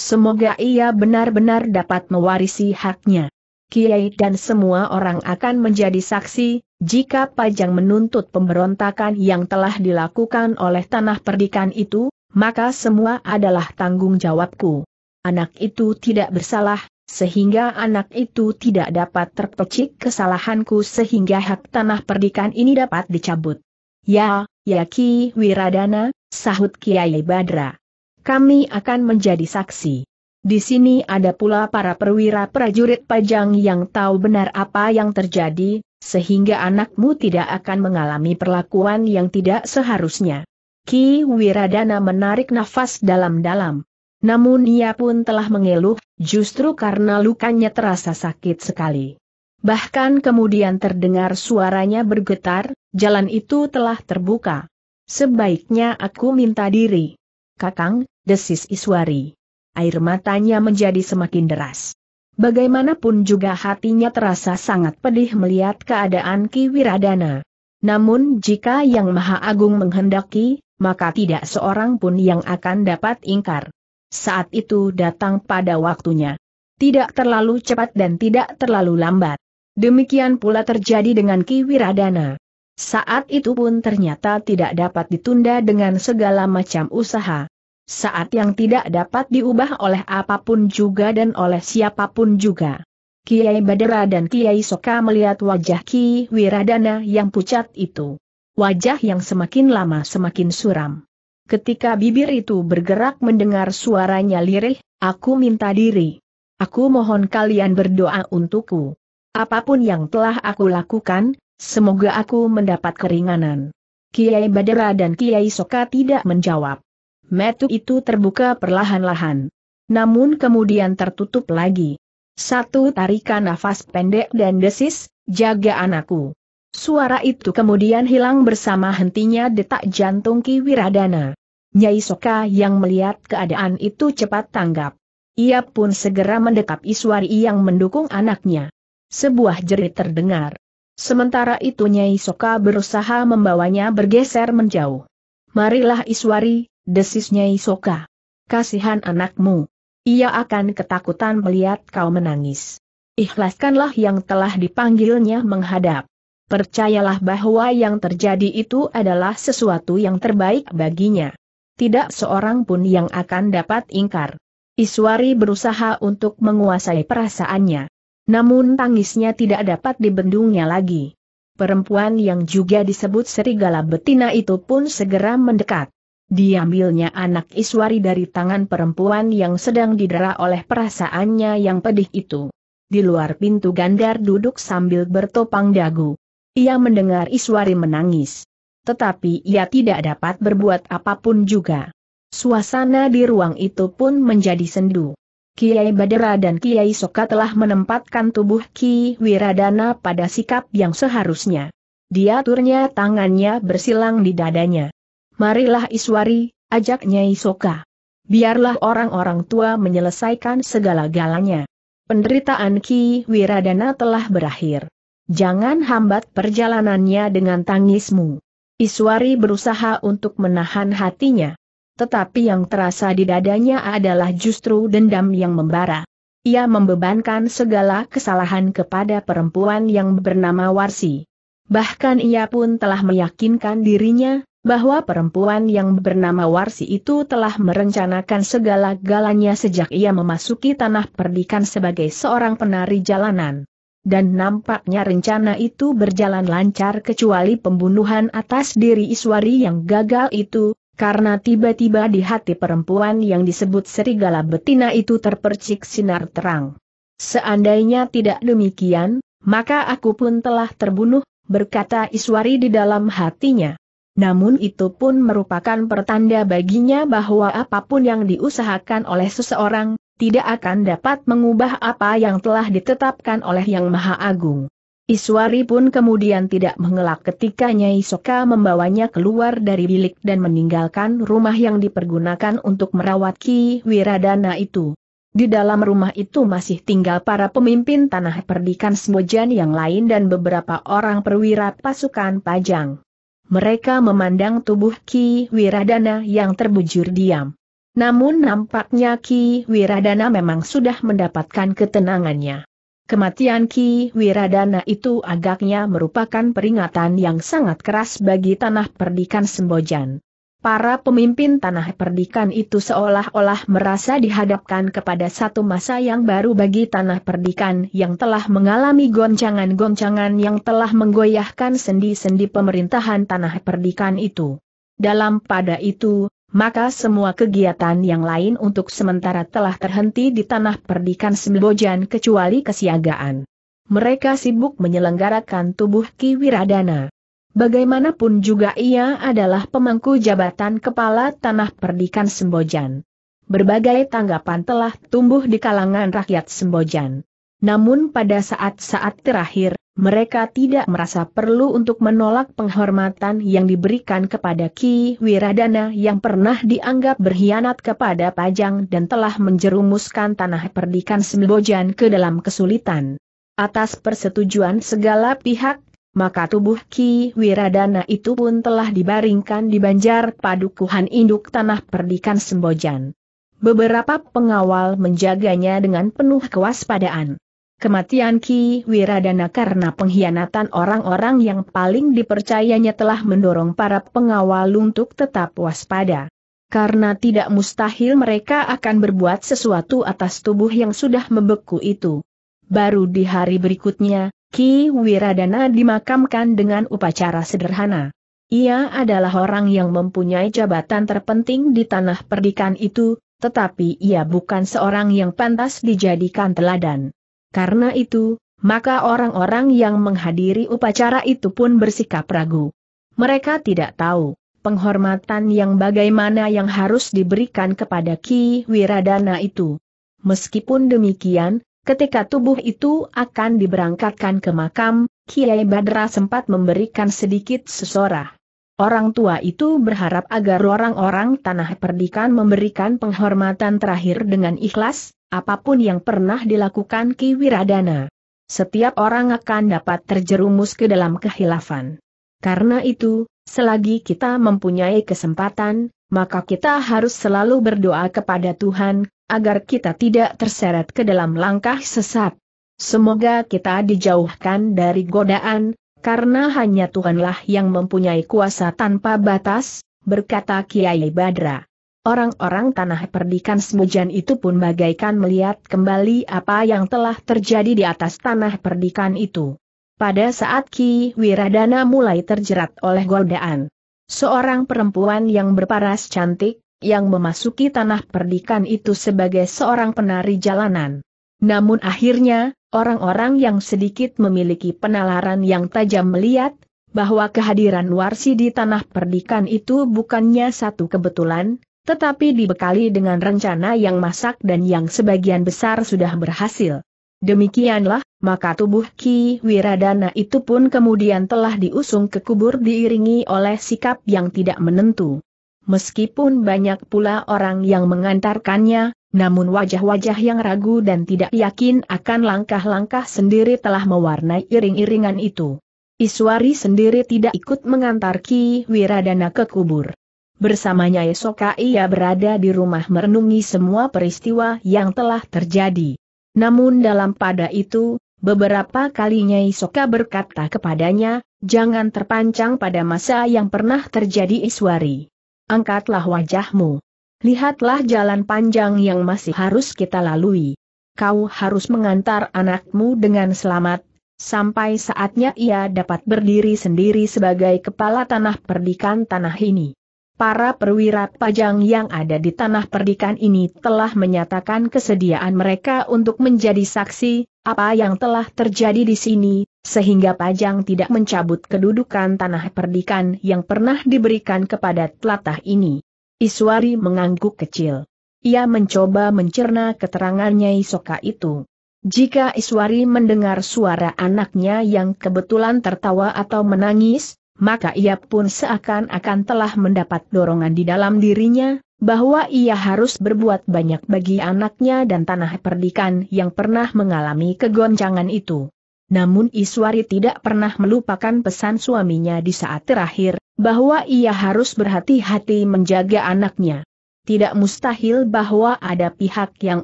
Semoga ia benar-benar dapat mewarisi haknya. Kiai dan semua orang akan menjadi saksi, jika Pajang menuntut pemberontakan yang telah dilakukan oleh tanah perdikan itu, maka semua adalah tanggung jawabku. Anak itu tidak bersalah, sehingga anak itu tidak dapat terpecik kesalahanku sehingga hak tanah perdikan ini dapat dicabut. Ya, ya Ki Wiradana, sahut Kiai Badra. Kami akan menjadi saksi. Di sini ada pula para perwira prajurit pajang yang tahu benar apa yang terjadi, sehingga anakmu tidak akan mengalami perlakuan yang tidak seharusnya. Ki Wiradana menarik nafas dalam-dalam. Namun ia pun telah mengeluh, justru karena lukanya terasa sakit sekali. Bahkan kemudian terdengar suaranya bergetar, jalan itu telah terbuka. Sebaiknya aku minta diri. Kakang, desis Iswari. Air matanya menjadi semakin deras. Bagaimanapun juga hatinya terasa sangat pedih melihat keadaan Ki Wiradana. Namun jika Yang Maha Agung menghendaki, maka tidak seorang pun yang akan dapat ingkar saat itu datang pada waktunya. Tidak terlalu cepat dan tidak terlalu lambat. Demikian pula terjadi dengan Ki Wiradana. Saat itu pun ternyata tidak dapat ditunda dengan segala macam usaha. Saat yang tidak dapat diubah oleh apapun juga dan oleh siapapun juga. Kiai Badera dan Kiai Soka melihat wajah Ki Wiradana yang pucat itu. Wajah yang semakin lama semakin suram. Ketika bibir itu bergerak mendengar suaranya lirih, aku minta diri. Aku mohon kalian berdoa untukku. Apapun yang telah aku lakukan, semoga aku mendapat keringanan. Kiai Badera dan Kiai Soka tidak menjawab. Metu itu terbuka perlahan-lahan. Namun kemudian tertutup lagi. Satu tarikan nafas pendek dan desis, jaga anakku. Suara itu kemudian hilang bersama hentinya detak jantung Ki Wiradana. Nyai Soka yang melihat keadaan itu cepat tanggap. Ia pun segera mendekap Iswari yang mendukung anaknya. Sebuah jerit terdengar. Sementara itu Nyai Soka berusaha membawanya bergeser menjauh. Marilah Iswari, desis Nyai Soka. Kasihan anakmu. Ia akan ketakutan melihat kau menangis. Ikhlaskanlah yang telah dipanggilnya menghadap percayalah bahwa yang terjadi itu adalah sesuatu yang terbaik baginya. Tidak seorang pun yang akan dapat ingkar. Iswari berusaha untuk menguasai perasaannya. Namun tangisnya tidak dapat dibendungnya lagi. Perempuan yang juga disebut serigala betina itu pun segera mendekat. Diambilnya anak Iswari dari tangan perempuan yang sedang didera oleh perasaannya yang pedih itu. Di luar pintu Gandar duduk sambil bertopang dagu. Ia mendengar Iswari menangis. Tetapi ia tidak dapat berbuat apapun juga. Suasana di ruang itu pun menjadi sendu. Kiai Badera dan Kiai Soka telah menempatkan tubuh Ki Wiradana pada sikap yang seharusnya. Diaturnya tangannya bersilang di dadanya. Marilah Iswari, ajak Nyai Soka. Biarlah orang-orang tua menyelesaikan segala-galanya. Penderitaan Ki Wiradana telah berakhir. Jangan hambat perjalanannya dengan tangismu. Iswari berusaha untuk menahan hatinya. Tetapi yang terasa di dadanya adalah justru dendam yang membara. Ia membebankan segala kesalahan kepada perempuan yang bernama Warsi. Bahkan ia pun telah meyakinkan dirinya, bahwa perempuan yang bernama Warsi itu telah merencanakan segala galanya sejak ia memasuki tanah perdikan sebagai seorang penari jalanan dan nampaknya rencana itu berjalan lancar kecuali pembunuhan atas diri Iswari yang gagal itu, karena tiba-tiba di hati perempuan yang disebut serigala betina itu terpercik sinar terang. Seandainya tidak demikian, maka aku pun telah terbunuh, berkata Iswari di dalam hatinya. Namun itu pun merupakan pertanda baginya bahwa apapun yang diusahakan oleh seseorang, tidak akan dapat mengubah apa yang telah ditetapkan oleh Yang Maha Agung. Iswari pun kemudian tidak mengelak ketika Nyai Soka membawanya keluar dari bilik dan meninggalkan rumah yang dipergunakan untuk merawat Ki Wiradana itu. Di dalam rumah itu masih tinggal para pemimpin tanah perdikan Smojan yang lain dan beberapa orang perwira pasukan pajang. Mereka memandang tubuh Ki Wiradana yang terbujur diam. Namun nampaknya Ki Wiradana memang sudah mendapatkan ketenangannya. Kematian Ki Wiradana itu agaknya merupakan peringatan yang sangat keras bagi tanah perdikan Sembojan. Para pemimpin tanah perdikan itu seolah-olah merasa dihadapkan kepada satu masa yang baru bagi tanah perdikan yang telah mengalami goncangan-goncangan yang telah menggoyahkan sendi-sendi pemerintahan tanah perdikan itu. Dalam pada itu, maka semua kegiatan yang lain untuk sementara telah terhenti di tanah perdikan Sembojan kecuali kesiagaan. Mereka sibuk menyelenggarakan tubuh Ki Wiradana. Bagaimanapun juga ia adalah pemangku jabatan kepala tanah perdikan Sembojan. Berbagai tanggapan telah tumbuh di kalangan rakyat Sembojan. Namun pada saat-saat terakhir, mereka tidak merasa perlu untuk menolak penghormatan yang diberikan kepada Ki Wiradana yang pernah dianggap berkhianat kepada Pajang dan telah menjerumuskan tanah perdikan Sembojan ke dalam kesulitan. Atas persetujuan segala pihak, maka tubuh Ki Wiradana itu pun telah dibaringkan di banjar padukuhan induk tanah perdikan Sembojan. Beberapa pengawal menjaganya dengan penuh kewaspadaan. Kematian Ki Wiradana karena pengkhianatan orang-orang yang paling dipercayanya telah mendorong para pengawal untuk tetap waspada. Karena tidak mustahil mereka akan berbuat sesuatu atas tubuh yang sudah membeku itu. Baru di hari berikutnya, Ki Wiradana dimakamkan dengan upacara sederhana. Ia adalah orang yang mempunyai jabatan terpenting di tanah perdikan itu, tetapi ia bukan seorang yang pantas dijadikan teladan. Karena itu, maka orang-orang yang menghadiri upacara itu pun bersikap ragu. Mereka tidak tahu penghormatan yang bagaimana yang harus diberikan kepada Ki Wiradana itu. Meskipun demikian, ketika tubuh itu akan diberangkatkan ke makam, Kiai Badra sempat memberikan sedikit sesorah. Orang tua itu berharap agar orang-orang tanah perdikan memberikan penghormatan terakhir dengan ikhlas, apapun yang pernah dilakukan Ki Wiradana. Setiap orang akan dapat terjerumus ke dalam kehilafan. Karena itu, selagi kita mempunyai kesempatan, maka kita harus selalu berdoa kepada Tuhan, agar kita tidak terseret ke dalam langkah sesat. Semoga kita dijauhkan dari godaan, karena hanya Tuhanlah yang mempunyai kuasa tanpa batas, berkata Kiai Badra. Orang-orang tanah perdikan Semujan itu pun bagaikan melihat kembali apa yang telah terjadi di atas tanah perdikan itu. Pada saat Ki Wiradana mulai terjerat oleh godaan. Seorang perempuan yang berparas cantik, yang memasuki tanah perdikan itu sebagai seorang penari jalanan. Namun akhirnya, orang-orang yang sedikit memiliki penalaran yang tajam melihat, bahwa kehadiran Warsi di tanah perdikan itu bukannya satu kebetulan, tetapi dibekali dengan rencana yang masak dan yang sebagian besar sudah berhasil. Demikianlah, maka tubuh Ki Wiradana itu pun kemudian telah diusung ke kubur diiringi oleh sikap yang tidak menentu. Meskipun banyak pula orang yang mengantarkannya, namun wajah-wajah yang ragu dan tidak yakin akan langkah-langkah sendiri telah mewarnai iring-iringan itu. Iswari sendiri tidak ikut mengantar Ki Wiradana ke kubur. Bersamanya esok ia berada di rumah merenungi semua peristiwa yang telah terjadi. Namun dalam pada itu, beberapa kalinya Isoka berkata kepadanya, jangan terpancang pada masa yang pernah terjadi Iswari. Angkatlah wajahmu. Lihatlah jalan panjang yang masih harus kita lalui. Kau harus mengantar anakmu dengan selamat, sampai saatnya ia dapat berdiri sendiri sebagai kepala tanah perdikan tanah ini para perwira pajang yang ada di tanah perdikan ini telah menyatakan kesediaan mereka untuk menjadi saksi apa yang telah terjadi di sini, sehingga pajang tidak mencabut kedudukan tanah perdikan yang pernah diberikan kepada telatah ini. Iswari mengangguk kecil. Ia mencoba mencerna keterangannya Isoka itu. Jika Iswari mendengar suara anaknya yang kebetulan tertawa atau menangis, maka ia pun seakan-akan telah mendapat dorongan di dalam dirinya, bahwa ia harus berbuat banyak bagi anaknya dan tanah perdikan yang pernah mengalami kegoncangan itu. Namun Iswari tidak pernah melupakan pesan suaminya di saat terakhir, bahwa ia harus berhati-hati menjaga anaknya. Tidak mustahil bahwa ada pihak yang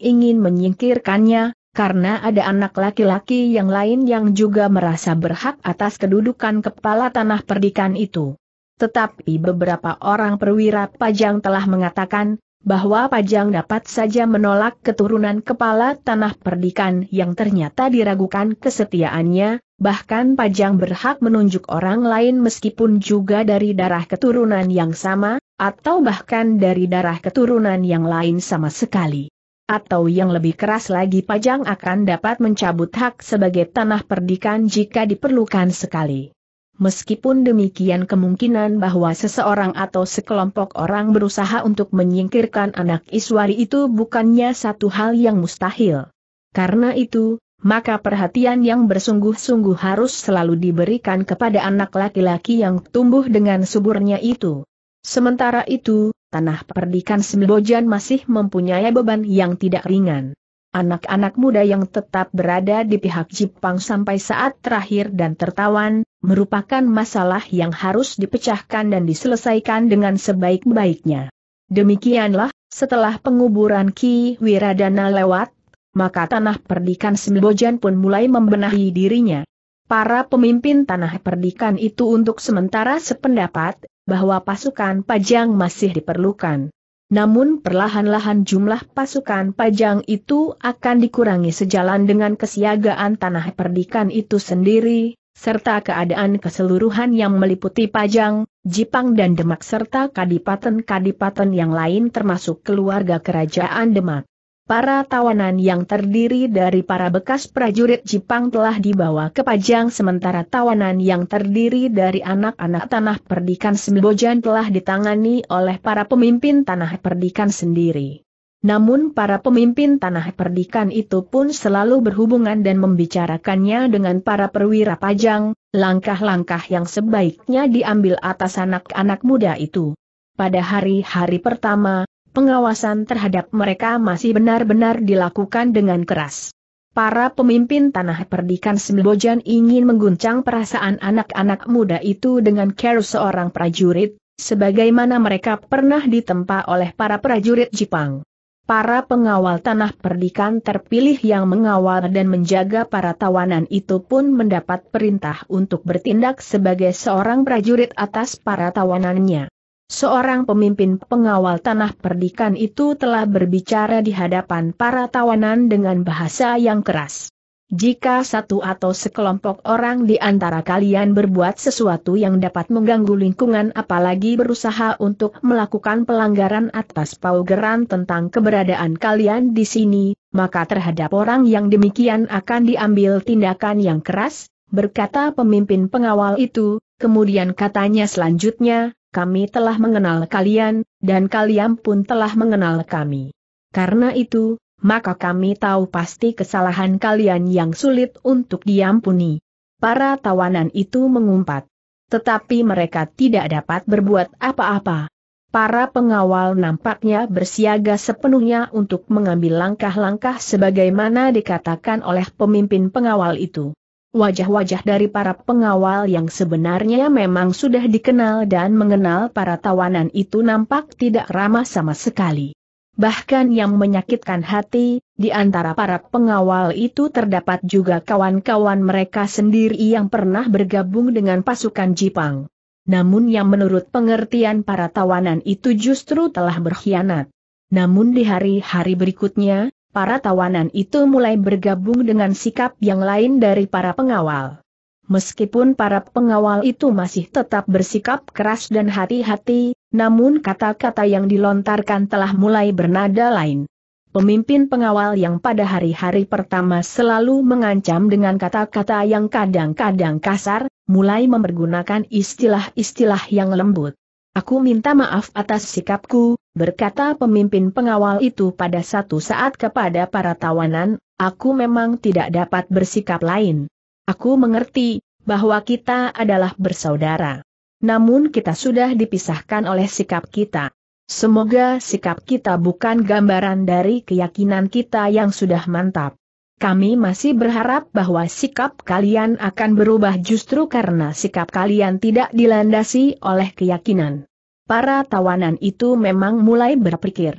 ingin menyingkirkannya, karena ada anak laki-laki yang lain yang juga merasa berhak atas kedudukan kepala tanah perdikan itu. Tetapi beberapa orang perwira pajang telah mengatakan, bahwa pajang dapat saja menolak keturunan kepala tanah perdikan yang ternyata diragukan kesetiaannya, bahkan pajang berhak menunjuk orang lain meskipun juga dari darah keturunan yang sama, atau bahkan dari darah keturunan yang lain sama sekali atau yang lebih keras lagi Pajang akan dapat mencabut hak sebagai tanah perdikan jika diperlukan sekali. Meskipun demikian kemungkinan bahwa seseorang atau sekelompok orang berusaha untuk menyingkirkan anak Iswari itu bukannya satu hal yang mustahil. Karena itu, maka perhatian yang bersungguh-sungguh harus selalu diberikan kepada anak laki-laki yang tumbuh dengan suburnya itu. Sementara itu, tanah perdikan Sembojan masih mempunyai beban yang tidak ringan. Anak-anak muda yang tetap berada di pihak Jepang sampai saat terakhir dan tertawan, merupakan masalah yang harus dipecahkan dan diselesaikan dengan sebaik-baiknya. Demikianlah, setelah penguburan Ki Wiradana lewat, maka tanah perdikan Sembojan pun mulai membenahi dirinya. Para pemimpin tanah perdikan itu untuk sementara sependapat, bahwa pasukan pajang masih diperlukan. Namun perlahan-lahan jumlah pasukan pajang itu akan dikurangi sejalan dengan kesiagaan tanah perdikan itu sendiri, serta keadaan keseluruhan yang meliputi pajang, Jipang dan Demak serta kadipaten-kadipaten yang lain termasuk keluarga kerajaan Demak para tawanan yang terdiri dari para bekas prajurit Jepang telah dibawa ke Pajang sementara tawanan yang terdiri dari anak-anak tanah perdikan Sembojan telah ditangani oleh para pemimpin tanah perdikan sendiri. Namun para pemimpin tanah perdikan itu pun selalu berhubungan dan membicarakannya dengan para perwira pajang, langkah-langkah yang sebaiknya diambil atas anak-anak muda itu. Pada hari-hari pertama, pengawasan terhadap mereka masih benar-benar dilakukan dengan keras. Para pemimpin tanah perdikan Sembojan ingin mengguncang perasaan anak-anak muda itu dengan care seorang prajurit, sebagaimana mereka pernah ditempa oleh para prajurit Jepang. Para pengawal tanah perdikan terpilih yang mengawal dan menjaga para tawanan itu pun mendapat perintah untuk bertindak sebagai seorang prajurit atas para tawanannya. Seorang pemimpin pengawal tanah perdikan itu telah berbicara di hadapan para tawanan dengan bahasa yang keras. Jika satu atau sekelompok orang di antara kalian berbuat sesuatu yang dapat mengganggu lingkungan apalagi berusaha untuk melakukan pelanggaran atas paugeran tentang keberadaan kalian di sini, maka terhadap orang yang demikian akan diambil tindakan yang keras, berkata pemimpin pengawal itu, kemudian katanya selanjutnya, kami telah mengenal kalian, dan kalian pun telah mengenal kami. Karena itu, maka kami tahu pasti kesalahan kalian yang sulit untuk diampuni. Para tawanan itu mengumpat. Tetapi mereka tidak dapat berbuat apa-apa. Para pengawal nampaknya bersiaga sepenuhnya untuk mengambil langkah-langkah sebagaimana dikatakan oleh pemimpin pengawal itu. Wajah-wajah dari para pengawal yang sebenarnya memang sudah dikenal dan mengenal para tawanan itu nampak tidak ramah sama sekali. Bahkan yang menyakitkan hati, di antara para pengawal itu terdapat juga kawan-kawan mereka sendiri yang pernah bergabung dengan pasukan Jipang. Namun yang menurut pengertian para tawanan itu justru telah berkhianat. Namun di hari-hari berikutnya, para tawanan itu mulai bergabung dengan sikap yang lain dari para pengawal. Meskipun para pengawal itu masih tetap bersikap keras dan hati-hati, namun kata-kata yang dilontarkan telah mulai bernada lain. Pemimpin pengawal yang pada hari-hari pertama selalu mengancam dengan kata-kata yang kadang-kadang kasar, mulai mempergunakan istilah-istilah yang lembut. Aku minta maaf atas sikapku, berkata pemimpin pengawal itu pada satu saat kepada para tawanan, aku memang tidak dapat bersikap lain. Aku mengerti, bahwa kita adalah bersaudara. Namun kita sudah dipisahkan oleh sikap kita. Semoga sikap kita bukan gambaran dari keyakinan kita yang sudah mantap kami masih berharap bahwa sikap kalian akan berubah justru karena sikap kalian tidak dilandasi oleh keyakinan. Para tawanan itu memang mulai berpikir.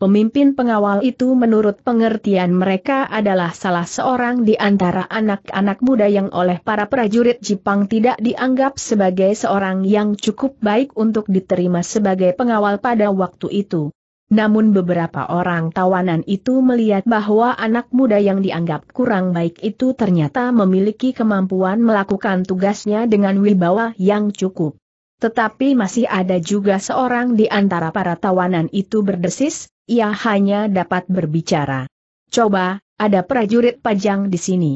Pemimpin pengawal itu menurut pengertian mereka adalah salah seorang di antara anak-anak muda yang oleh para prajurit Jepang tidak dianggap sebagai seorang yang cukup baik untuk diterima sebagai pengawal pada waktu itu. Namun beberapa orang tawanan itu melihat bahwa anak muda yang dianggap kurang baik itu ternyata memiliki kemampuan melakukan tugasnya dengan wibawa yang cukup. Tetapi masih ada juga seorang di antara para tawanan itu berdesis, ia hanya dapat berbicara. Coba, ada prajurit pajang di sini.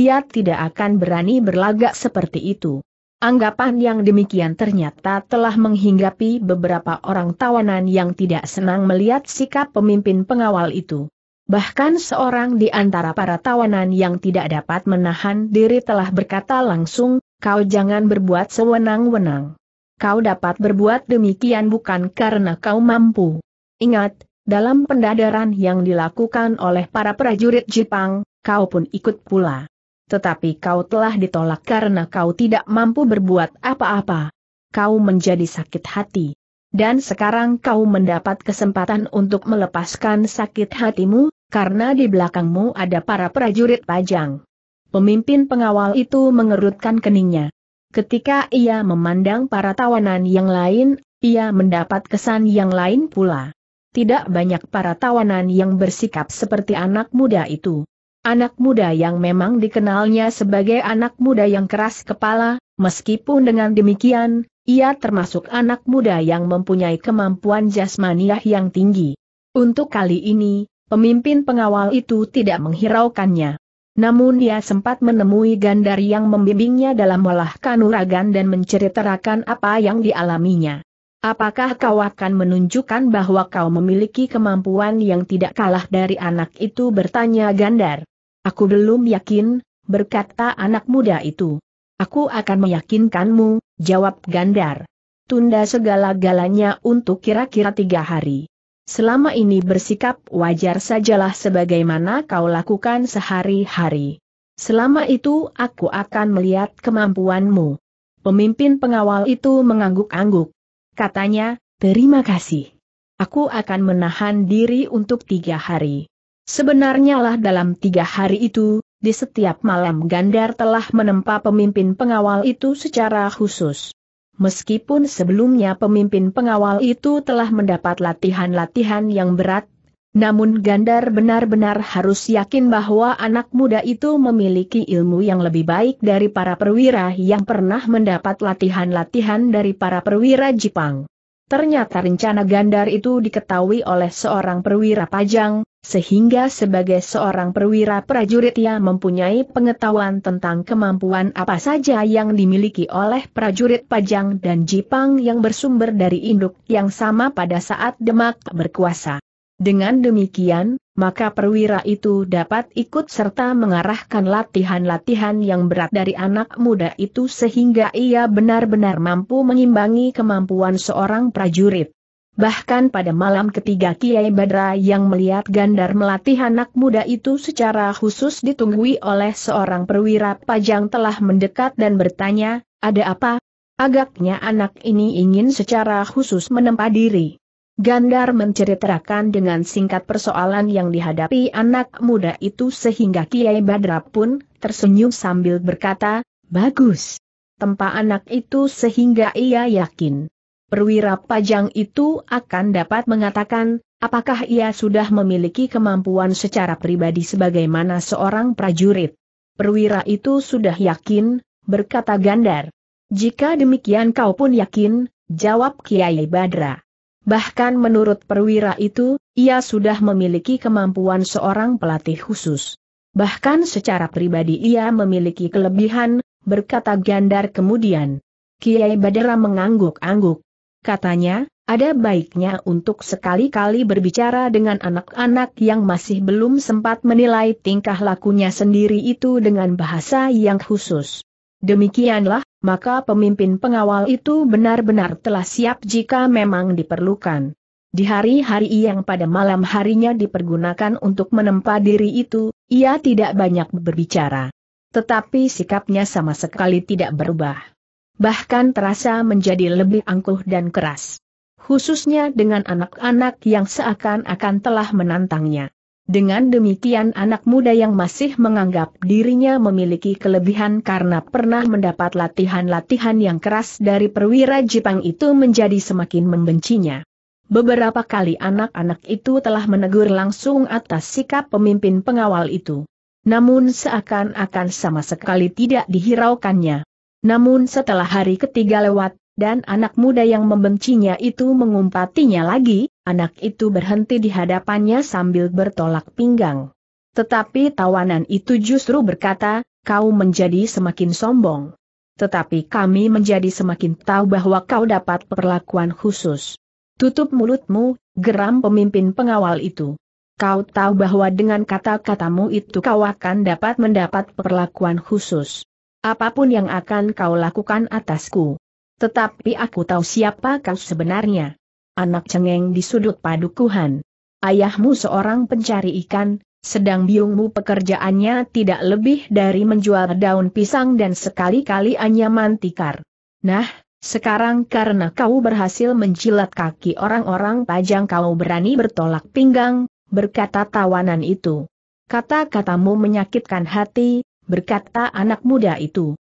Ia tidak akan berani berlagak seperti itu. Anggapan yang demikian ternyata telah menghinggapi beberapa orang tawanan yang tidak senang melihat sikap pemimpin pengawal itu. Bahkan seorang di antara para tawanan yang tidak dapat menahan diri telah berkata langsung, kau jangan berbuat sewenang-wenang. Kau dapat berbuat demikian bukan karena kau mampu. Ingat, dalam pendadaran yang dilakukan oleh para prajurit Jepang, kau pun ikut pula tetapi kau telah ditolak karena kau tidak mampu berbuat apa-apa. Kau menjadi sakit hati. Dan sekarang kau mendapat kesempatan untuk melepaskan sakit hatimu, karena di belakangmu ada para prajurit pajang. Pemimpin pengawal itu mengerutkan keningnya. Ketika ia memandang para tawanan yang lain, ia mendapat kesan yang lain pula. Tidak banyak para tawanan yang bersikap seperti anak muda itu. Anak muda yang memang dikenalnya sebagai anak muda yang keras kepala, meskipun dengan demikian, ia termasuk anak muda yang mempunyai kemampuan jasmaniah yang tinggi. Untuk kali ini, pemimpin pengawal itu tidak menghiraukannya. Namun ia sempat menemui Gandar yang membimbingnya dalam olah kanuragan dan menceritakan apa yang dialaminya. Apakah kau akan menunjukkan bahwa kau memiliki kemampuan yang tidak kalah dari anak itu bertanya Gandar? Aku belum yakin, berkata anak muda itu. Aku akan meyakinkanmu, jawab Gandar. Tunda segala-galanya untuk kira-kira tiga hari. Selama ini bersikap wajar sajalah sebagaimana kau lakukan sehari-hari. Selama itu aku akan melihat kemampuanmu. Pemimpin pengawal itu mengangguk-angguk. Katanya, terima kasih. Aku akan menahan diri untuk tiga hari. Sebenarnya lah dalam tiga hari itu, di setiap malam Gandar telah menempa pemimpin pengawal itu secara khusus. Meskipun sebelumnya pemimpin pengawal itu telah mendapat latihan-latihan yang berat, namun Gandar benar-benar harus yakin bahwa anak muda itu memiliki ilmu yang lebih baik dari para perwira yang pernah mendapat latihan-latihan dari para perwira Jepang. Ternyata rencana Gandar itu diketahui oleh seorang perwira pajang, sehingga sebagai seorang perwira prajurit ia mempunyai pengetahuan tentang kemampuan apa saja yang dimiliki oleh prajurit Pajang dan Jipang yang bersumber dari induk yang sama pada saat Demak berkuasa. Dengan demikian, maka perwira itu dapat ikut serta mengarahkan latihan-latihan yang berat dari anak muda itu sehingga ia benar-benar mampu mengimbangi kemampuan seorang prajurit. Bahkan pada malam ketiga Kiai Badra yang melihat Gandar melatih anak muda itu secara khusus ditunggui oleh seorang perwira pajang telah mendekat dan bertanya, ada apa? Agaknya anak ini ingin secara khusus menempa diri. Gandar menceritakan dengan singkat persoalan yang dihadapi anak muda itu sehingga Kiai Badra pun tersenyum sambil berkata, bagus. Tempa anak itu sehingga ia yakin perwira pajang itu akan dapat mengatakan, apakah ia sudah memiliki kemampuan secara pribadi sebagaimana seorang prajurit. Perwira itu sudah yakin, berkata Gandar. Jika demikian kau pun yakin, jawab Kiai Badra. Bahkan menurut perwira itu, ia sudah memiliki kemampuan seorang pelatih khusus. Bahkan secara pribadi ia memiliki kelebihan, berkata Gandar kemudian. Kiai Badra mengangguk-angguk. Katanya, ada baiknya untuk sekali-kali berbicara dengan anak-anak yang masih belum sempat menilai tingkah lakunya sendiri itu dengan bahasa yang khusus. Demikianlah, maka pemimpin pengawal itu benar-benar telah siap jika memang diperlukan. Di hari-hari yang pada malam harinya dipergunakan untuk menempa diri itu, ia tidak banyak berbicara. Tetapi sikapnya sama sekali tidak berubah bahkan terasa menjadi lebih angkuh dan keras. Khususnya dengan anak-anak yang seakan-akan telah menantangnya. Dengan demikian anak muda yang masih menganggap dirinya memiliki kelebihan karena pernah mendapat latihan-latihan yang keras dari perwira Jepang itu menjadi semakin membencinya. Beberapa kali anak-anak itu telah menegur langsung atas sikap pemimpin pengawal itu. Namun seakan-akan sama sekali tidak dihiraukannya. Namun setelah hari ketiga lewat, dan anak muda yang membencinya itu mengumpatinya lagi, anak itu berhenti di hadapannya sambil bertolak pinggang. Tetapi tawanan itu justru berkata, kau menjadi semakin sombong. Tetapi kami menjadi semakin tahu bahwa kau dapat perlakuan khusus. Tutup mulutmu, geram pemimpin pengawal itu. Kau tahu bahwa dengan kata-katamu itu kau akan dapat mendapat perlakuan khusus. Apapun yang akan kau lakukan atasku. Tetapi aku tahu siapa kau sebenarnya. Anak cengeng di sudut padukuhan. Ayahmu seorang pencari ikan, sedang biungmu pekerjaannya tidak lebih dari menjual daun pisang dan sekali-kali anyaman tikar. Nah, sekarang karena kau berhasil mencilat kaki orang-orang pajang kau berani bertolak pinggang, berkata tawanan itu. Kata-katamu menyakitkan hati, berkata anak muda itu.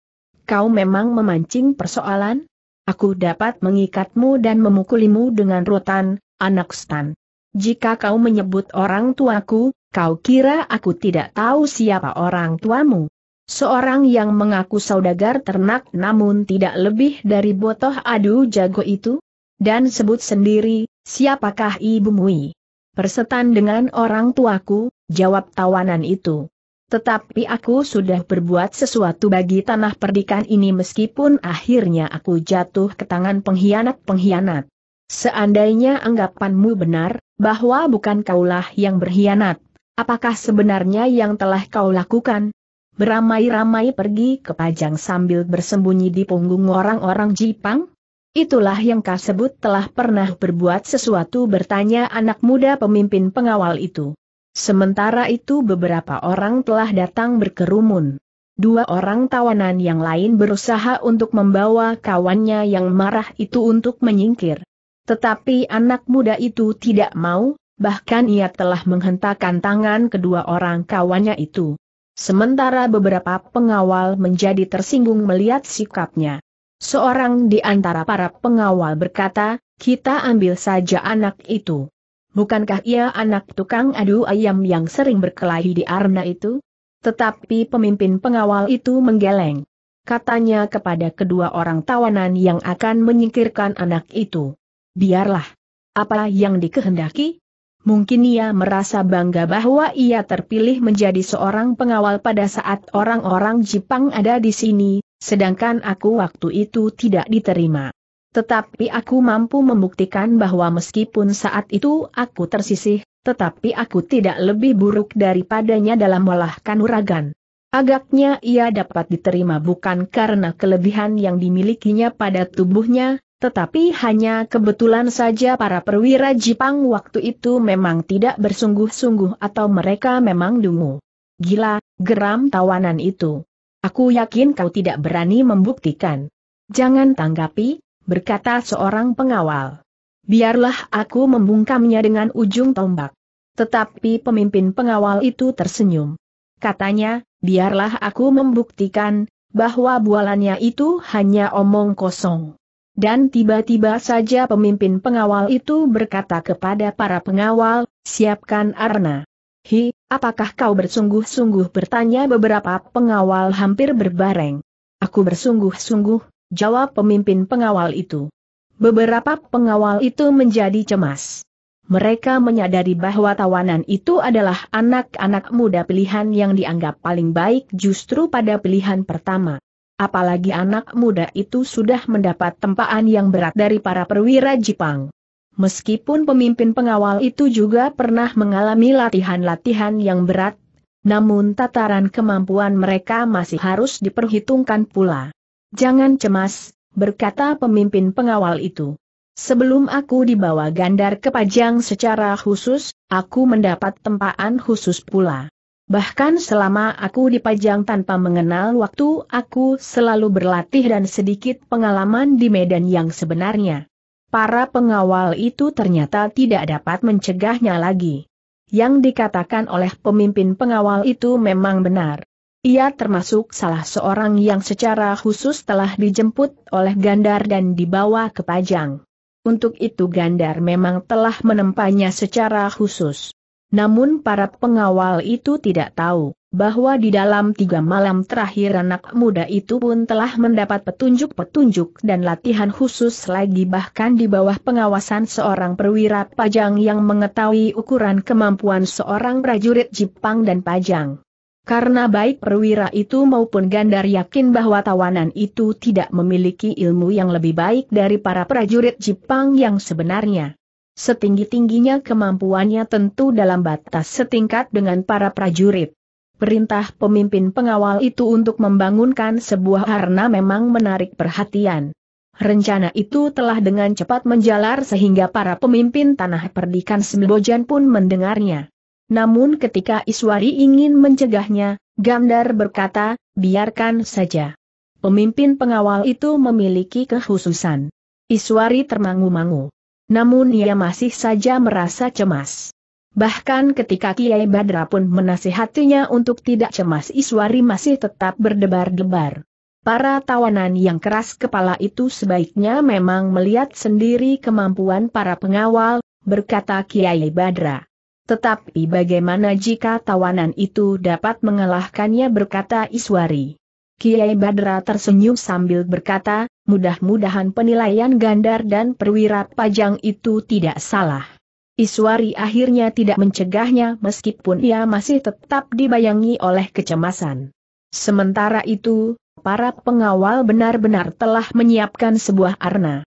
Kau memang memancing persoalan? Aku dapat mengikatmu dan memukulimu dengan rotan, anak stan. Jika kau menyebut orang tuaku, kau kira aku tidak tahu siapa orang tuamu. Seorang yang mengaku saudagar ternak namun tidak lebih dari botoh adu jago itu? Dan sebut sendiri, siapakah ibumu? Persetan dengan orang tuaku, jawab tawanan itu. Tetapi aku sudah berbuat sesuatu bagi tanah perdikan ini meskipun akhirnya aku jatuh ke tangan pengkhianat-pengkhianat. Seandainya anggapanmu benar, bahwa bukan kaulah yang berkhianat, apakah sebenarnya yang telah kau lakukan? Beramai-ramai pergi ke Pajang sambil bersembunyi di punggung orang-orang Jipang? Itulah yang kau sebut telah pernah berbuat sesuatu bertanya anak muda pemimpin pengawal itu. Sementara itu beberapa orang telah datang berkerumun. Dua orang tawanan yang lain berusaha untuk membawa kawannya yang marah itu untuk menyingkir. Tetapi anak muda itu tidak mau, bahkan ia telah menghentakkan tangan kedua orang kawannya itu. Sementara beberapa pengawal menjadi tersinggung melihat sikapnya. Seorang di antara para pengawal berkata, kita ambil saja anak itu. Bukankah ia anak tukang adu ayam yang sering berkelahi di arna itu? Tetapi pemimpin pengawal itu menggeleng. Katanya kepada kedua orang tawanan yang akan menyingkirkan anak itu. Biarlah. Apa yang dikehendaki? Mungkin ia merasa bangga bahwa ia terpilih menjadi seorang pengawal pada saat orang-orang Jepang ada di sini, sedangkan aku waktu itu tidak diterima. Tetapi aku mampu membuktikan bahwa meskipun saat itu aku tersisih, tetapi aku tidak lebih buruk daripadanya dalam melahkan uragan. Agaknya ia dapat diterima bukan karena kelebihan yang dimilikinya pada tubuhnya, tetapi hanya kebetulan saja para perwira Jepang waktu itu memang tidak bersungguh-sungguh atau mereka memang dungu. Gila, geram tawanan itu. Aku yakin kau tidak berani membuktikan. Jangan tanggapi, berkata seorang pengawal. Biarlah aku membungkamnya dengan ujung tombak. Tetapi pemimpin pengawal itu tersenyum. Katanya, biarlah aku membuktikan, bahwa bualannya itu hanya omong kosong. Dan tiba-tiba saja pemimpin pengawal itu berkata kepada para pengawal, siapkan arna. Hi, apakah kau bersungguh-sungguh bertanya beberapa pengawal hampir berbareng. Aku bersungguh-sungguh, jawab pemimpin pengawal itu. Beberapa pengawal itu menjadi cemas. Mereka menyadari bahwa tawanan itu adalah anak-anak muda pilihan yang dianggap paling baik justru pada pilihan pertama. Apalagi anak muda itu sudah mendapat tempaan yang berat dari para perwira Jepang. Meskipun pemimpin pengawal itu juga pernah mengalami latihan-latihan yang berat, namun tataran kemampuan mereka masih harus diperhitungkan pula. Jangan cemas, berkata pemimpin pengawal itu. Sebelum aku dibawa Gandar ke Pajang secara khusus, aku mendapat tempaan khusus pula. Bahkan selama aku dipajang tanpa mengenal waktu, aku selalu berlatih dan sedikit pengalaman di medan yang sebenarnya. Para pengawal itu ternyata tidak dapat mencegahnya lagi. Yang dikatakan oleh pemimpin pengawal itu memang benar. Ia termasuk salah seorang yang secara khusus telah dijemput oleh Gandar dan dibawa ke Pajang. Untuk itu Gandar memang telah menempanya secara khusus. Namun para pengawal itu tidak tahu, bahwa di dalam tiga malam terakhir anak muda itu pun telah mendapat petunjuk-petunjuk dan latihan khusus lagi bahkan di bawah pengawasan seorang perwira Pajang yang mengetahui ukuran kemampuan seorang prajurit Jepang dan Pajang. Karena baik perwira itu maupun Gandar yakin bahwa tawanan itu tidak memiliki ilmu yang lebih baik dari para prajurit Jepang yang sebenarnya. Setinggi-tingginya kemampuannya tentu dalam batas setingkat dengan para prajurit. Perintah pemimpin pengawal itu untuk membangunkan sebuah harna memang menarik perhatian. Rencana itu telah dengan cepat menjalar sehingga para pemimpin tanah perdikan Sembojan pun mendengarnya. Namun ketika Iswari ingin mencegahnya, Gamdar berkata, biarkan saja. Pemimpin pengawal itu memiliki kekhususan. Iswari termangu-mangu. Namun ia masih saja merasa cemas. Bahkan ketika Kiai Badra pun menasihatinya untuk tidak cemas Iswari masih tetap berdebar-debar. Para tawanan yang keras kepala itu sebaiknya memang melihat sendiri kemampuan para pengawal, berkata Kiai Badra. Tetapi bagaimana jika tawanan itu dapat mengalahkannya berkata Iswari. Kiai Badra tersenyum sambil berkata, mudah-mudahan penilaian gandar dan perwira pajang itu tidak salah. Iswari akhirnya tidak mencegahnya meskipun ia masih tetap dibayangi oleh kecemasan. Sementara itu, para pengawal benar-benar telah menyiapkan sebuah arna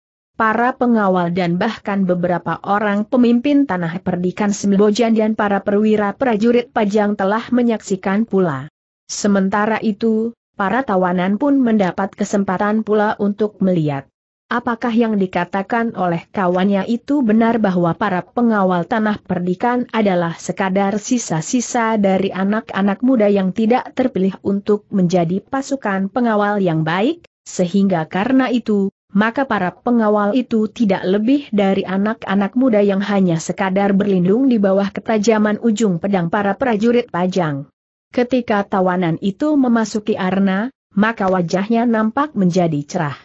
para pengawal dan bahkan beberapa orang pemimpin tanah perdikan Sembojan dan para perwira prajurit pajang telah menyaksikan pula. Sementara itu, para tawanan pun mendapat kesempatan pula untuk melihat. Apakah yang dikatakan oleh kawannya itu benar bahwa para pengawal tanah perdikan adalah sekadar sisa-sisa dari anak-anak muda yang tidak terpilih untuk menjadi pasukan pengawal yang baik? Sehingga karena itu, maka para pengawal itu tidak lebih dari anak-anak muda yang hanya sekadar berlindung di bawah ketajaman ujung pedang para prajurit pajang. Ketika tawanan itu memasuki arna, maka wajahnya nampak menjadi cerah.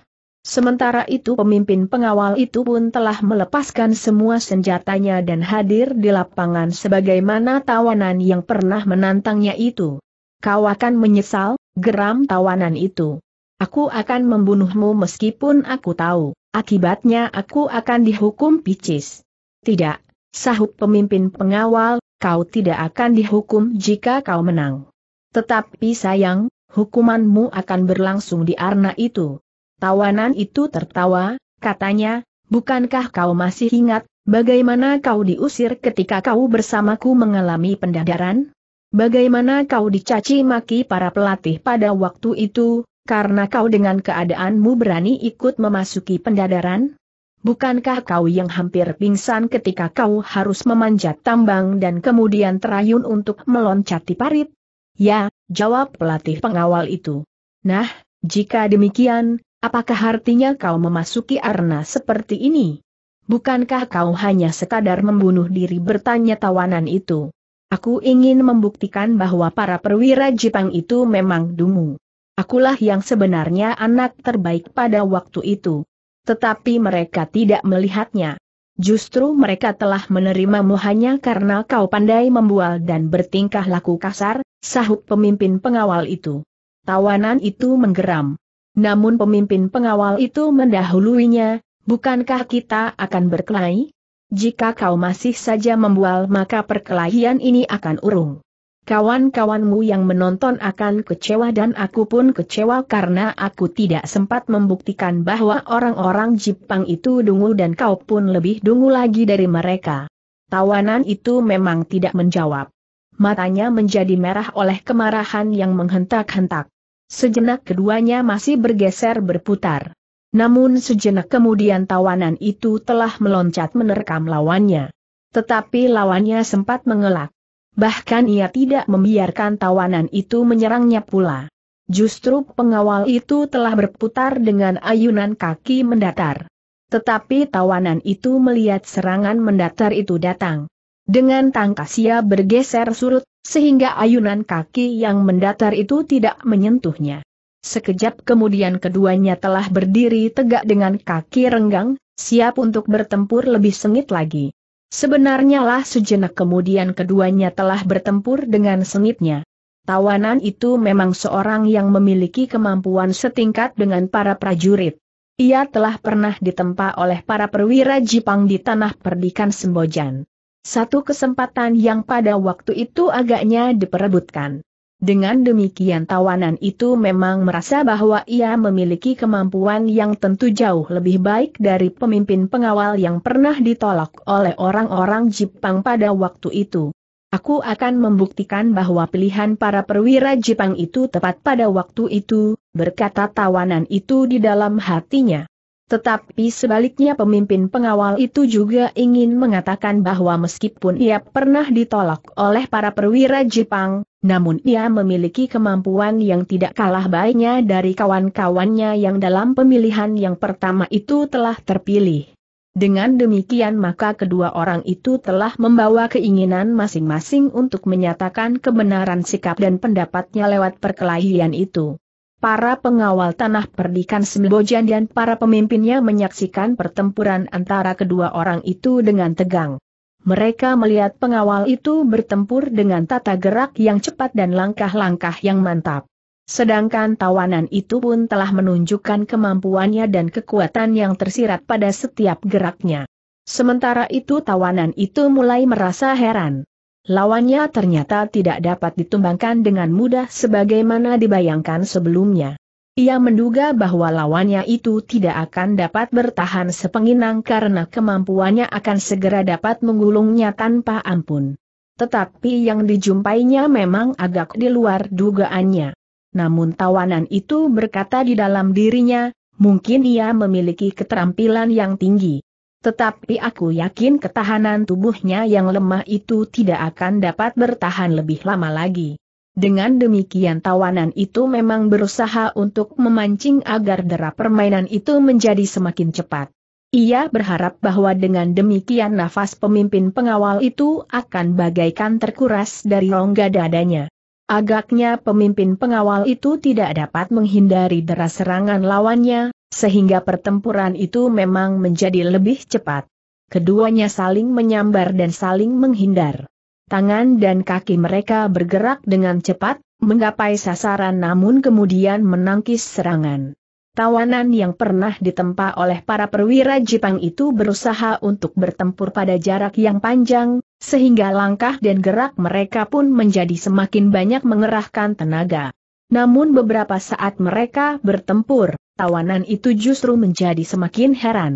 Sementara itu pemimpin pengawal itu pun telah melepaskan semua senjatanya dan hadir di lapangan sebagaimana tawanan yang pernah menantangnya itu. Kau akan menyesal, geram tawanan itu. Aku akan membunuhmu meskipun aku tahu, akibatnya aku akan dihukum picis. Tidak, sahut pemimpin pengawal, kau tidak akan dihukum jika kau menang. Tetapi sayang, hukumanmu akan berlangsung di arna itu. Tawanan itu tertawa, katanya, bukankah kau masih ingat, bagaimana kau diusir ketika kau bersamaku mengalami pendadaran? Bagaimana kau dicaci maki para pelatih pada waktu itu, karena kau dengan keadaanmu berani ikut memasuki pendadaran? Bukankah kau yang hampir pingsan ketika kau harus memanjat tambang dan kemudian terayun untuk meloncati parit? Ya, jawab pelatih pengawal itu. Nah, jika demikian, apakah artinya kau memasuki arena seperti ini? Bukankah kau hanya sekadar membunuh diri bertanya tawanan itu? Aku ingin membuktikan bahwa para perwira Jepang itu memang dungu. Akulah yang sebenarnya anak terbaik pada waktu itu. Tetapi mereka tidak melihatnya. Justru mereka telah menerimamu hanya karena kau pandai membual dan bertingkah laku kasar, sahut pemimpin pengawal itu. Tawanan itu menggeram. Namun pemimpin pengawal itu mendahuluinya, bukankah kita akan berkelahi? Jika kau masih saja membual maka perkelahian ini akan urung. Kawan-kawanmu yang menonton akan kecewa dan aku pun kecewa karena aku tidak sempat membuktikan bahwa orang-orang Jepang itu dungu dan kau pun lebih dungu lagi dari mereka. Tawanan itu memang tidak menjawab. Matanya menjadi merah oleh kemarahan yang menghentak-hentak. Sejenak keduanya masih bergeser berputar. Namun sejenak kemudian tawanan itu telah meloncat menerkam lawannya. Tetapi lawannya sempat mengelak bahkan ia tidak membiarkan tawanan itu menyerangnya pula. Justru pengawal itu telah berputar dengan ayunan kaki mendatar. Tetapi tawanan itu melihat serangan mendatar itu datang. Dengan tangkas ia bergeser surut, sehingga ayunan kaki yang mendatar itu tidak menyentuhnya. Sekejap kemudian keduanya telah berdiri tegak dengan kaki renggang, siap untuk bertempur lebih sengit lagi. Sebenarnya lah sejenak kemudian keduanya telah bertempur dengan sengitnya. Tawanan itu memang seorang yang memiliki kemampuan setingkat dengan para prajurit. Ia telah pernah ditempa oleh para perwira Jipang di tanah perdikan Sembojan. Satu kesempatan yang pada waktu itu agaknya diperebutkan. Dengan demikian tawanan itu memang merasa bahwa ia memiliki kemampuan yang tentu jauh lebih baik dari pemimpin pengawal yang pernah ditolak oleh orang-orang Jepang pada waktu itu. Aku akan membuktikan bahwa pilihan para perwira Jepang itu tepat pada waktu itu, berkata tawanan itu di dalam hatinya. Tetapi sebaliknya pemimpin pengawal itu juga ingin mengatakan bahwa meskipun ia pernah ditolak oleh para perwira Jepang, namun ia memiliki kemampuan yang tidak kalah baiknya dari kawan-kawannya yang dalam pemilihan yang pertama itu telah terpilih. Dengan demikian maka kedua orang itu telah membawa keinginan masing-masing untuk menyatakan kebenaran sikap dan pendapatnya lewat perkelahian itu. Para pengawal tanah perdikan Sembojan dan para pemimpinnya menyaksikan pertempuran antara kedua orang itu dengan tegang. Mereka melihat pengawal itu bertempur dengan tata gerak yang cepat dan langkah-langkah yang mantap. Sedangkan tawanan itu pun telah menunjukkan kemampuannya dan kekuatan yang tersirat pada setiap geraknya. Sementara itu tawanan itu mulai merasa heran. Lawannya ternyata tidak dapat ditumbangkan dengan mudah sebagaimana dibayangkan sebelumnya. Ia menduga bahwa lawannya itu tidak akan dapat bertahan sepenginang karena kemampuannya akan segera dapat menggulungnya tanpa ampun. Tetapi yang dijumpainya memang agak di luar dugaannya. Namun tawanan itu berkata di dalam dirinya, mungkin ia memiliki keterampilan yang tinggi tetapi aku yakin ketahanan tubuhnya yang lemah itu tidak akan dapat bertahan lebih lama lagi. Dengan demikian tawanan itu memang berusaha untuk memancing agar derap permainan itu menjadi semakin cepat. Ia berharap bahwa dengan demikian nafas pemimpin pengawal itu akan bagaikan terkuras dari rongga dadanya. Agaknya pemimpin pengawal itu tidak dapat menghindari deras serangan lawannya, sehingga pertempuran itu memang menjadi lebih cepat. Keduanya saling menyambar dan saling menghindar. Tangan dan kaki mereka bergerak dengan cepat, menggapai sasaran namun kemudian menangkis serangan. Tawanan yang pernah ditempa oleh para perwira Jepang itu berusaha untuk bertempur pada jarak yang panjang, sehingga langkah dan gerak mereka pun menjadi semakin banyak mengerahkan tenaga. Namun beberapa saat mereka bertempur, tawanan itu justru menjadi semakin heran.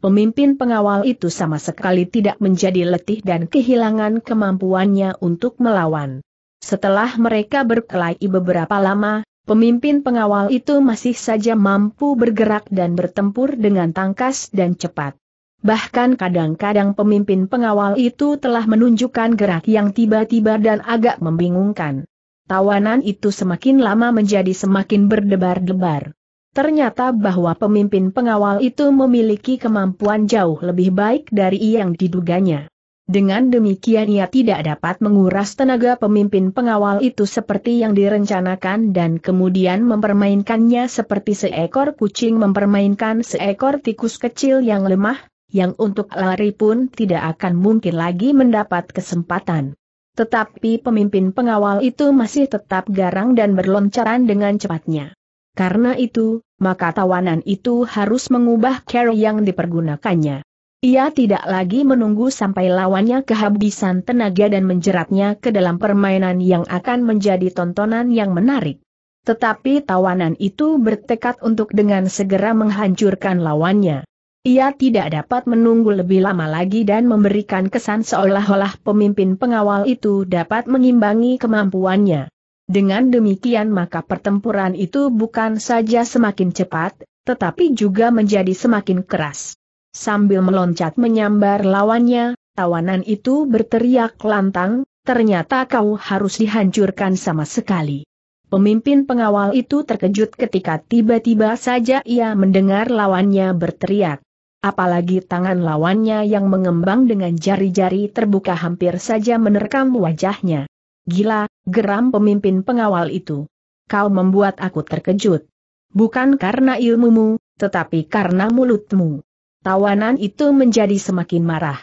Pemimpin pengawal itu sama sekali tidak menjadi letih dan kehilangan kemampuannya untuk melawan. Setelah mereka berkelahi beberapa lama, pemimpin pengawal itu masih saja mampu bergerak dan bertempur dengan tangkas dan cepat. Bahkan kadang-kadang pemimpin pengawal itu telah menunjukkan gerak yang tiba-tiba dan agak membingungkan. Tawanan itu semakin lama menjadi semakin berdebar-debar. Ternyata bahwa pemimpin pengawal itu memiliki kemampuan jauh lebih baik dari yang diduganya. Dengan demikian ia tidak dapat menguras tenaga pemimpin pengawal itu seperti yang direncanakan dan kemudian mempermainkannya seperti seekor kucing mempermainkan seekor tikus kecil yang lemah, yang untuk lari pun tidak akan mungkin lagi mendapat kesempatan. Tetapi pemimpin pengawal itu masih tetap garang dan berloncaran dengan cepatnya. Karena itu, maka tawanan itu harus mengubah cara yang dipergunakannya. Ia tidak lagi menunggu sampai lawannya kehabisan tenaga dan menjeratnya ke dalam permainan yang akan menjadi tontonan yang menarik. Tetapi tawanan itu bertekad untuk dengan segera menghancurkan lawannya. Ia tidak dapat menunggu lebih lama lagi dan memberikan kesan seolah-olah pemimpin pengawal itu dapat mengimbangi kemampuannya. Dengan demikian maka pertempuran itu bukan saja semakin cepat, tetapi juga menjadi semakin keras. Sambil meloncat menyambar lawannya, tawanan itu berteriak lantang, ternyata kau harus dihancurkan sama sekali. Pemimpin pengawal itu terkejut ketika tiba-tiba saja ia mendengar lawannya berteriak. Apalagi tangan lawannya yang mengembang dengan jari-jari terbuka hampir saja menerkam wajahnya. Gila, geram pemimpin pengawal itu. Kau membuat aku terkejut. Bukan karena ilmumu, tetapi karena mulutmu. Tawanan itu menjadi semakin marah.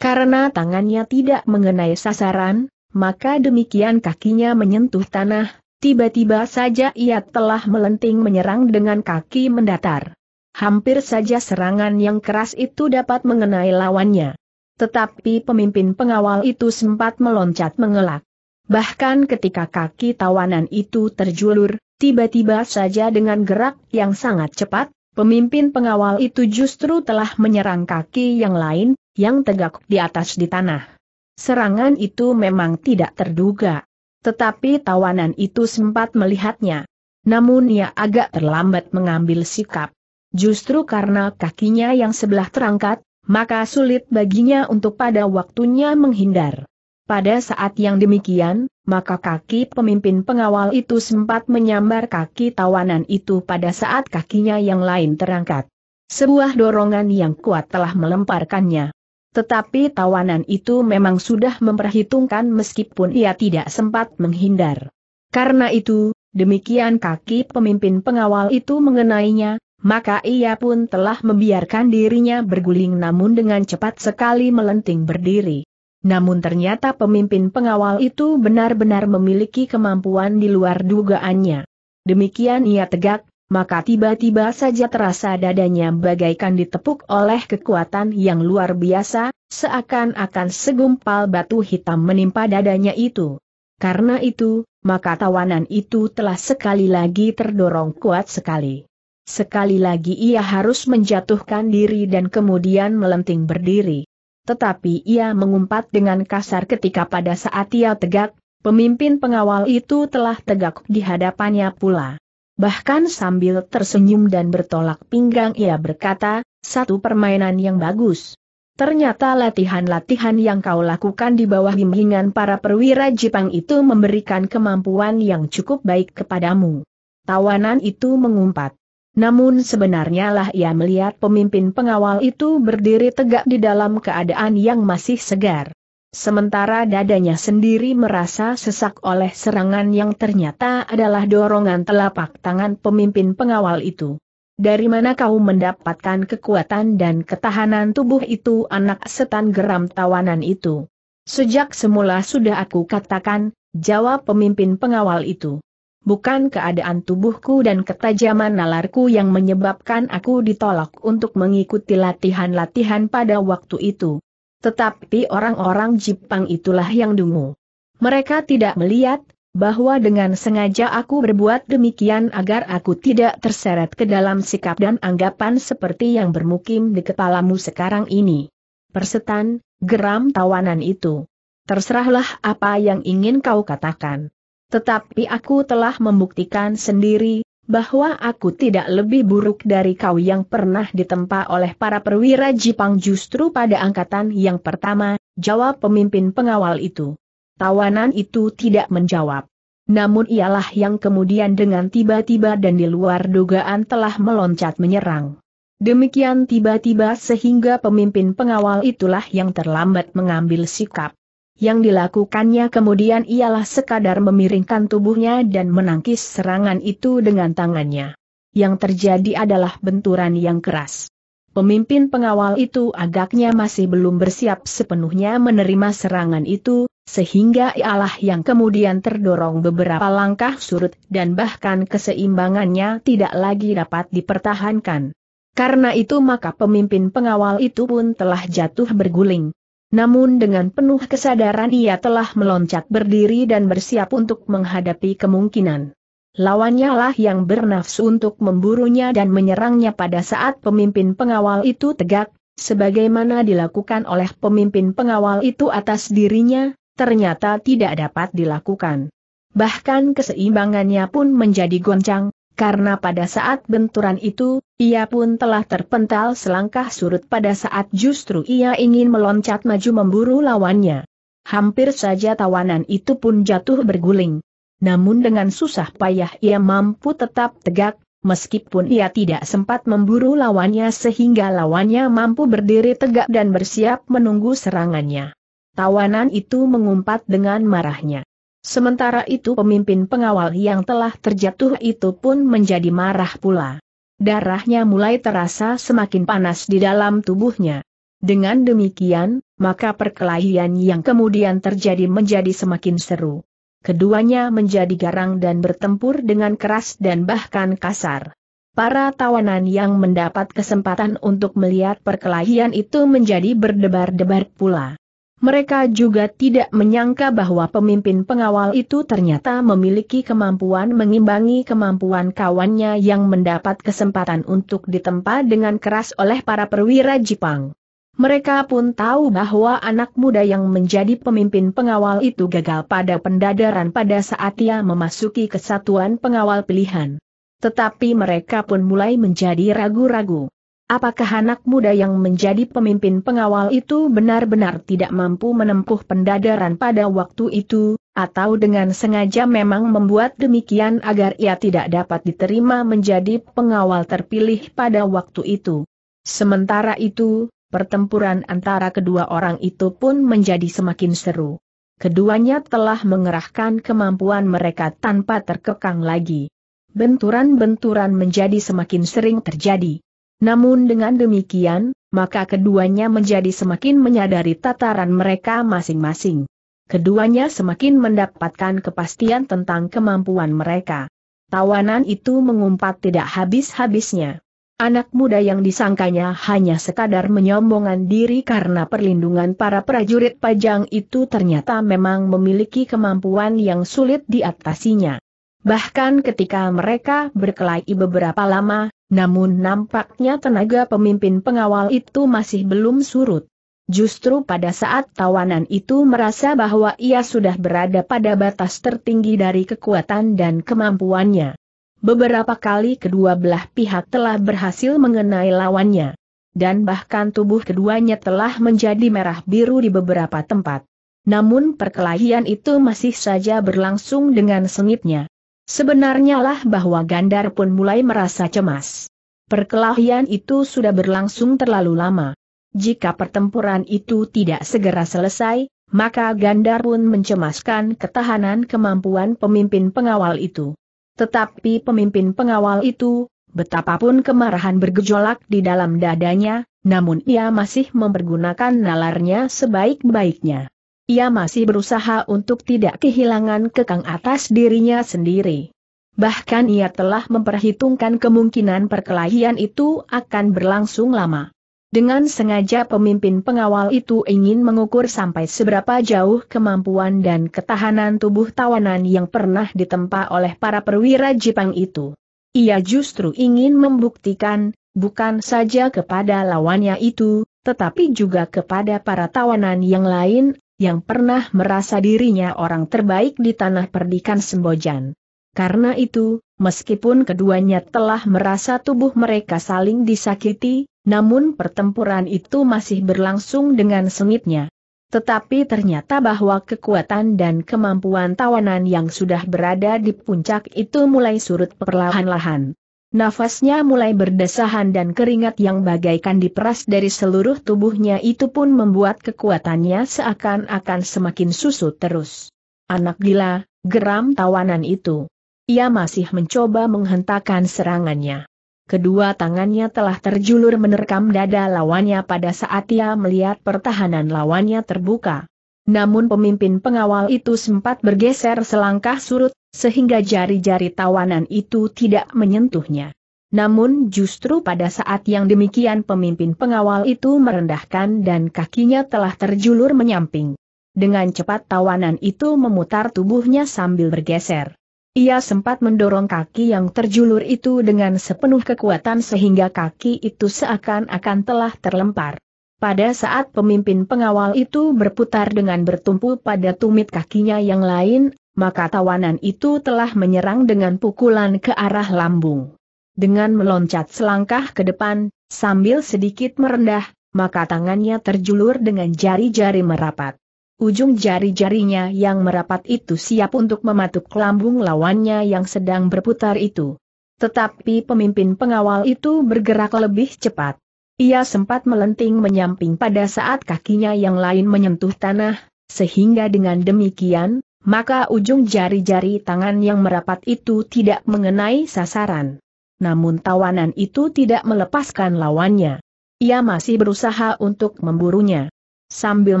Karena tangannya tidak mengenai sasaran, maka demikian kakinya menyentuh tanah, tiba-tiba saja ia telah melenting menyerang dengan kaki mendatar. Hampir saja serangan yang keras itu dapat mengenai lawannya. Tetapi pemimpin pengawal itu sempat meloncat mengelak. Bahkan ketika kaki tawanan itu terjulur, tiba-tiba saja dengan gerak yang sangat cepat, pemimpin pengawal itu justru telah menyerang kaki yang lain, yang tegak di atas di tanah. Serangan itu memang tidak terduga. Tetapi tawanan itu sempat melihatnya. Namun ia agak terlambat mengambil sikap. Justru karena kakinya yang sebelah terangkat, maka sulit baginya untuk pada waktunya menghindar. Pada saat yang demikian, maka kaki pemimpin pengawal itu sempat menyambar kaki tawanan itu pada saat kakinya yang lain terangkat. Sebuah dorongan yang kuat telah melemparkannya. Tetapi tawanan itu memang sudah memperhitungkan meskipun ia tidak sempat menghindar. Karena itu, demikian kaki pemimpin pengawal itu mengenainya, maka ia pun telah membiarkan dirinya berguling namun dengan cepat sekali melenting berdiri. Namun ternyata pemimpin pengawal itu benar-benar memiliki kemampuan di luar dugaannya. Demikian ia tegak, maka tiba-tiba saja terasa dadanya bagaikan ditepuk oleh kekuatan yang luar biasa, seakan-akan segumpal batu hitam menimpa dadanya itu. Karena itu, maka tawanan itu telah sekali lagi terdorong kuat sekali. Sekali lagi ia harus menjatuhkan diri dan kemudian melenting berdiri tetapi ia mengumpat dengan kasar ketika pada saat ia tegak, pemimpin pengawal itu telah tegak di hadapannya pula. Bahkan sambil tersenyum dan bertolak pinggang ia berkata, satu permainan yang bagus. Ternyata latihan-latihan yang kau lakukan di bawah bimbingan para perwira Jepang itu memberikan kemampuan yang cukup baik kepadamu. Tawanan itu mengumpat. Namun sebenarnya lah ia melihat pemimpin pengawal itu berdiri tegak di dalam keadaan yang masih segar. Sementara dadanya sendiri merasa sesak oleh serangan yang ternyata adalah dorongan telapak tangan pemimpin pengawal itu. Dari mana kau mendapatkan kekuatan dan ketahanan tubuh itu anak setan geram tawanan itu? Sejak semula sudah aku katakan, jawab pemimpin pengawal itu bukan keadaan tubuhku dan ketajaman nalarku yang menyebabkan aku ditolak untuk mengikuti latihan-latihan pada waktu itu. Tetapi orang-orang Jepang itulah yang dungu. Mereka tidak melihat, bahwa dengan sengaja aku berbuat demikian agar aku tidak terseret ke dalam sikap dan anggapan seperti yang bermukim di kepalamu sekarang ini. Persetan, geram tawanan itu. Terserahlah apa yang ingin kau katakan. Tetapi aku telah membuktikan sendiri, bahwa aku tidak lebih buruk dari kau yang pernah ditempa oleh para perwira Jipang justru pada angkatan yang pertama, jawab pemimpin pengawal itu. Tawanan itu tidak menjawab. Namun ialah yang kemudian dengan tiba-tiba dan di luar dugaan telah meloncat menyerang. Demikian tiba-tiba sehingga pemimpin pengawal itulah yang terlambat mengambil sikap. Yang dilakukannya kemudian ialah sekadar memiringkan tubuhnya dan menangkis serangan itu dengan tangannya. Yang terjadi adalah benturan yang keras. Pemimpin pengawal itu agaknya masih belum bersiap sepenuhnya menerima serangan itu, sehingga ialah yang kemudian terdorong beberapa langkah surut dan bahkan keseimbangannya tidak lagi dapat dipertahankan. Karena itu maka pemimpin pengawal itu pun telah jatuh berguling. Namun dengan penuh kesadaran ia telah meloncat berdiri dan bersiap untuk menghadapi kemungkinan. Lawannya lah yang bernafsu untuk memburunya dan menyerangnya pada saat pemimpin pengawal itu tegak, sebagaimana dilakukan oleh pemimpin pengawal itu atas dirinya, ternyata tidak dapat dilakukan. Bahkan keseimbangannya pun menjadi goncang, karena pada saat benturan itu, ia pun telah terpental selangkah surut pada saat justru ia ingin meloncat maju memburu lawannya. Hampir saja tawanan itu pun jatuh berguling. Namun dengan susah payah ia mampu tetap tegak, meskipun ia tidak sempat memburu lawannya sehingga lawannya mampu berdiri tegak dan bersiap menunggu serangannya. Tawanan itu mengumpat dengan marahnya. Sementara itu pemimpin pengawal yang telah terjatuh itu pun menjadi marah pula darahnya mulai terasa semakin panas di dalam tubuhnya. Dengan demikian, maka perkelahian yang kemudian terjadi menjadi semakin seru. Keduanya menjadi garang dan bertempur dengan keras dan bahkan kasar. Para tawanan yang mendapat kesempatan untuk melihat perkelahian itu menjadi berdebar-debar pula. Mereka juga tidak menyangka bahwa pemimpin pengawal itu ternyata memiliki kemampuan mengimbangi kemampuan kawannya yang mendapat kesempatan untuk ditempa dengan keras oleh para perwira Jepang. Mereka pun tahu bahwa anak muda yang menjadi pemimpin pengawal itu gagal pada pendadaran pada saat ia memasuki kesatuan pengawal pilihan. Tetapi mereka pun mulai menjadi ragu-ragu. Apakah anak muda yang menjadi pemimpin pengawal itu benar-benar tidak mampu menempuh pendadaran pada waktu itu, atau dengan sengaja memang membuat demikian agar ia tidak dapat diterima menjadi pengawal terpilih pada waktu itu? Sementara itu, pertempuran antara kedua orang itu pun menjadi semakin seru. Keduanya telah mengerahkan kemampuan mereka tanpa terkekang lagi. Benturan-benturan menjadi semakin sering terjadi. Namun dengan demikian, maka keduanya menjadi semakin menyadari tataran mereka masing-masing. Keduanya semakin mendapatkan kepastian tentang kemampuan mereka. Tawanan itu mengumpat tidak habis-habisnya. Anak muda yang disangkanya hanya sekadar menyombongan diri karena perlindungan para prajurit pajang itu ternyata memang memiliki kemampuan yang sulit diatasinya. Bahkan ketika mereka berkelahi beberapa lama, namun nampaknya tenaga pemimpin pengawal itu masih belum surut. Justru pada saat tawanan itu merasa bahwa ia sudah berada pada batas tertinggi dari kekuatan dan kemampuannya. Beberapa kali kedua belah pihak telah berhasil mengenai lawannya. Dan bahkan tubuh keduanya telah menjadi merah biru di beberapa tempat. Namun perkelahian itu masih saja berlangsung dengan sengitnya. Sebenarnya lah bahwa Gandar pun mulai merasa cemas. Perkelahian itu sudah berlangsung terlalu lama. Jika pertempuran itu tidak segera selesai, maka Gandar pun mencemaskan ketahanan kemampuan pemimpin pengawal itu. Tetapi pemimpin pengawal itu, betapapun kemarahan bergejolak di dalam dadanya, namun ia masih mempergunakan nalarnya sebaik-baiknya. Ia masih berusaha untuk tidak kehilangan kekang atas dirinya sendiri. Bahkan ia telah memperhitungkan kemungkinan perkelahian itu akan berlangsung lama. Dengan sengaja pemimpin pengawal itu ingin mengukur sampai seberapa jauh kemampuan dan ketahanan tubuh tawanan yang pernah ditempa oleh para perwira Jepang itu. Ia justru ingin membuktikan, bukan saja kepada lawannya itu, tetapi juga kepada para tawanan yang lain yang pernah merasa dirinya orang terbaik di tanah perdikan Sembojan. Karena itu, meskipun keduanya telah merasa tubuh mereka saling disakiti, namun pertempuran itu masih berlangsung dengan sengitnya. Tetapi ternyata bahwa kekuatan dan kemampuan tawanan yang sudah berada di puncak itu mulai surut perlahan-lahan. Nafasnya mulai berdesahan dan keringat yang bagaikan diperas dari seluruh tubuhnya itu pun membuat kekuatannya seakan-akan semakin susut terus. Anak gila, geram tawanan itu. Ia masih mencoba menghentakkan serangannya. Kedua tangannya telah terjulur menerkam dada lawannya pada saat ia melihat pertahanan lawannya terbuka. Namun pemimpin pengawal itu sempat bergeser selangkah surut, sehingga jari-jari tawanan itu tidak menyentuhnya. Namun justru pada saat yang demikian pemimpin pengawal itu merendahkan dan kakinya telah terjulur menyamping. Dengan cepat tawanan itu memutar tubuhnya sambil bergeser. Ia sempat mendorong kaki yang terjulur itu dengan sepenuh kekuatan sehingga kaki itu seakan-akan telah terlempar. Pada saat pemimpin pengawal itu berputar dengan bertumpu pada tumit kakinya yang lain, maka tawanan itu telah menyerang dengan pukulan ke arah lambung. Dengan meloncat selangkah ke depan, sambil sedikit merendah, maka tangannya terjulur dengan jari-jari merapat. Ujung jari-jarinya yang merapat itu siap untuk mematuk lambung lawannya yang sedang berputar itu. Tetapi pemimpin pengawal itu bergerak lebih cepat. Ia sempat melenting menyamping pada saat kakinya yang lain menyentuh tanah, sehingga dengan demikian, maka ujung jari-jari tangan yang merapat itu tidak mengenai sasaran. Namun tawanan itu tidak melepaskan lawannya. Ia masih berusaha untuk memburunya. Sambil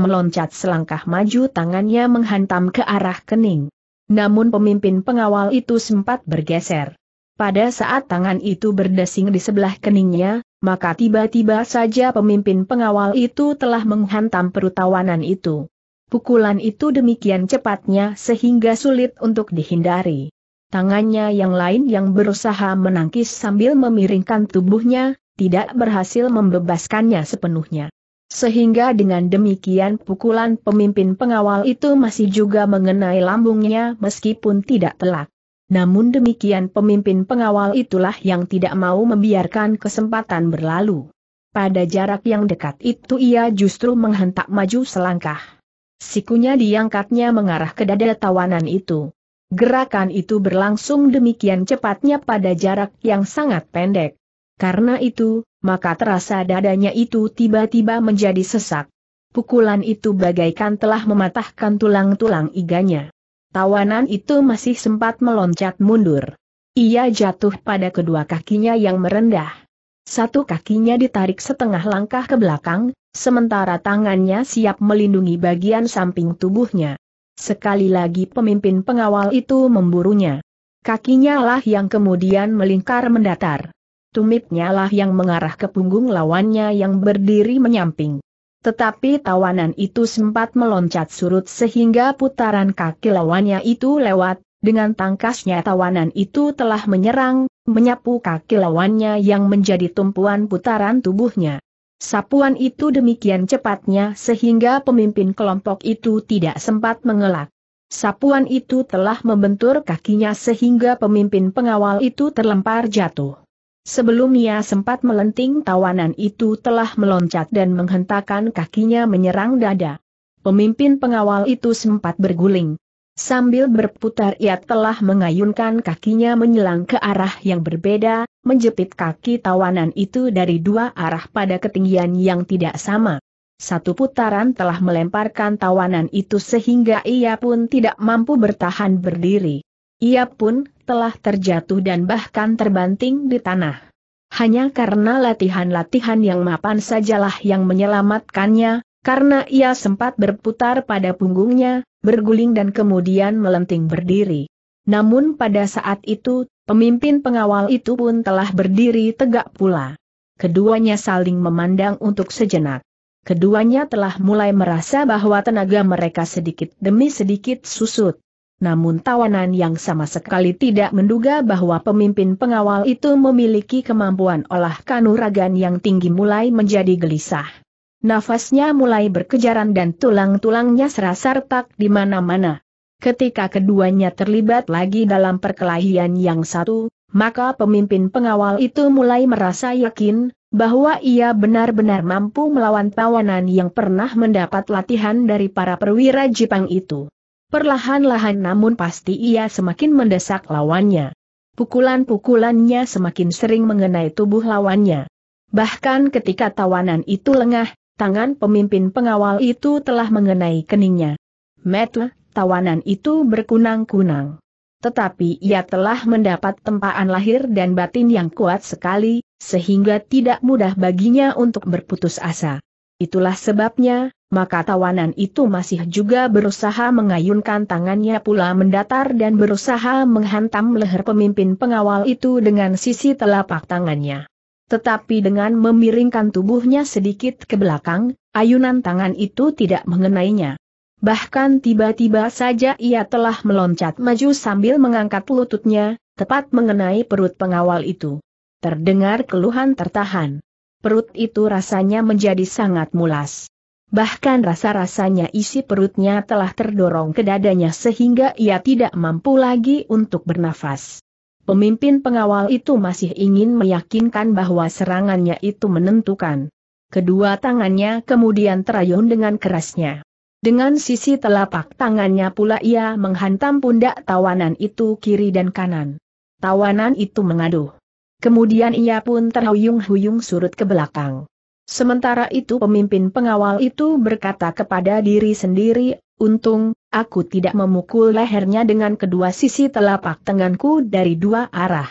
meloncat selangkah maju tangannya menghantam ke arah kening. Namun pemimpin pengawal itu sempat bergeser. Pada saat tangan itu berdesing di sebelah keningnya, maka tiba-tiba saja pemimpin pengawal itu telah menghantam perut tawanan itu. Pukulan itu demikian cepatnya sehingga sulit untuk dihindari. Tangannya yang lain yang berusaha menangkis sambil memiringkan tubuhnya, tidak berhasil membebaskannya sepenuhnya. Sehingga dengan demikian pukulan pemimpin pengawal itu masih juga mengenai lambungnya meskipun tidak telak. Namun demikian pemimpin pengawal itulah yang tidak mau membiarkan kesempatan berlalu. Pada jarak yang dekat itu ia justru menghentak maju selangkah. Sikunya diangkatnya mengarah ke dada tawanan itu. Gerakan itu berlangsung demikian cepatnya pada jarak yang sangat pendek. Karena itu, maka terasa dadanya itu tiba-tiba menjadi sesak. Pukulan itu bagaikan telah mematahkan tulang-tulang iganya. Tawanan itu masih sempat meloncat mundur. Ia jatuh pada kedua kakinya yang merendah. Satu kakinya ditarik setengah langkah ke belakang, sementara tangannya siap melindungi bagian samping tubuhnya. Sekali lagi pemimpin pengawal itu memburunya. Kakinya lah yang kemudian melingkar mendatar. Tumitnya lah yang mengarah ke punggung lawannya yang berdiri menyamping. Tetapi tawanan itu sempat meloncat surut sehingga putaran kaki lawannya itu lewat, dengan tangkasnya tawanan itu telah menyerang, menyapu kaki lawannya yang menjadi tumpuan putaran tubuhnya. Sapuan itu demikian cepatnya sehingga pemimpin kelompok itu tidak sempat mengelak. Sapuan itu telah membentur kakinya sehingga pemimpin pengawal itu terlempar jatuh. Sebelum ia sempat melenting tawanan itu telah meloncat dan menghentakkan kakinya menyerang dada. Pemimpin pengawal itu sempat berguling. Sambil berputar ia telah mengayunkan kakinya menyelang ke arah yang berbeda, menjepit kaki tawanan itu dari dua arah pada ketinggian yang tidak sama. Satu putaran telah melemparkan tawanan itu sehingga ia pun tidak mampu bertahan berdiri. Ia pun telah terjatuh dan bahkan terbanting di tanah. Hanya karena latihan-latihan yang mapan sajalah yang menyelamatkannya, karena ia sempat berputar pada punggungnya, berguling dan kemudian melenting berdiri. Namun pada saat itu, pemimpin pengawal itu pun telah berdiri tegak pula. Keduanya saling memandang untuk sejenak. Keduanya telah mulai merasa bahwa tenaga mereka sedikit demi sedikit susut namun tawanan yang sama sekali tidak menduga bahwa pemimpin pengawal itu memiliki kemampuan olah kanuragan yang tinggi mulai menjadi gelisah. Nafasnya mulai berkejaran dan tulang-tulangnya serasa retak di mana-mana. Ketika keduanya terlibat lagi dalam perkelahian yang satu, maka pemimpin pengawal itu mulai merasa yakin, bahwa ia benar-benar mampu melawan tawanan yang pernah mendapat latihan dari para perwira Jepang itu. Perlahan-lahan namun pasti ia semakin mendesak lawannya. Pukulan-pukulannya semakin sering mengenai tubuh lawannya. Bahkan ketika tawanan itu lengah, tangan pemimpin pengawal itu telah mengenai keningnya. Metle, tawanan itu berkunang-kunang. Tetapi ia telah mendapat tempaan lahir dan batin yang kuat sekali, sehingga tidak mudah baginya untuk berputus asa. Itulah sebabnya, maka tawanan itu masih juga berusaha mengayunkan tangannya pula mendatar dan berusaha menghantam leher pemimpin pengawal itu dengan sisi telapak tangannya. Tetapi dengan memiringkan tubuhnya sedikit ke belakang, ayunan tangan itu tidak mengenainya. Bahkan tiba-tiba saja ia telah meloncat maju sambil mengangkat lututnya, tepat mengenai perut pengawal itu. Terdengar keluhan tertahan. Perut itu rasanya menjadi sangat mulas bahkan rasa-rasanya isi perutnya telah terdorong ke dadanya sehingga ia tidak mampu lagi untuk bernafas. Pemimpin pengawal itu masih ingin meyakinkan bahwa serangannya itu menentukan. Kedua tangannya kemudian terayun dengan kerasnya. Dengan sisi telapak tangannya pula ia menghantam pundak tawanan itu kiri dan kanan. Tawanan itu mengaduh. Kemudian ia pun terhuyung-huyung surut ke belakang. Sementara itu pemimpin pengawal itu berkata kepada diri sendiri, untung, aku tidak memukul lehernya dengan kedua sisi telapak tanganku dari dua arah.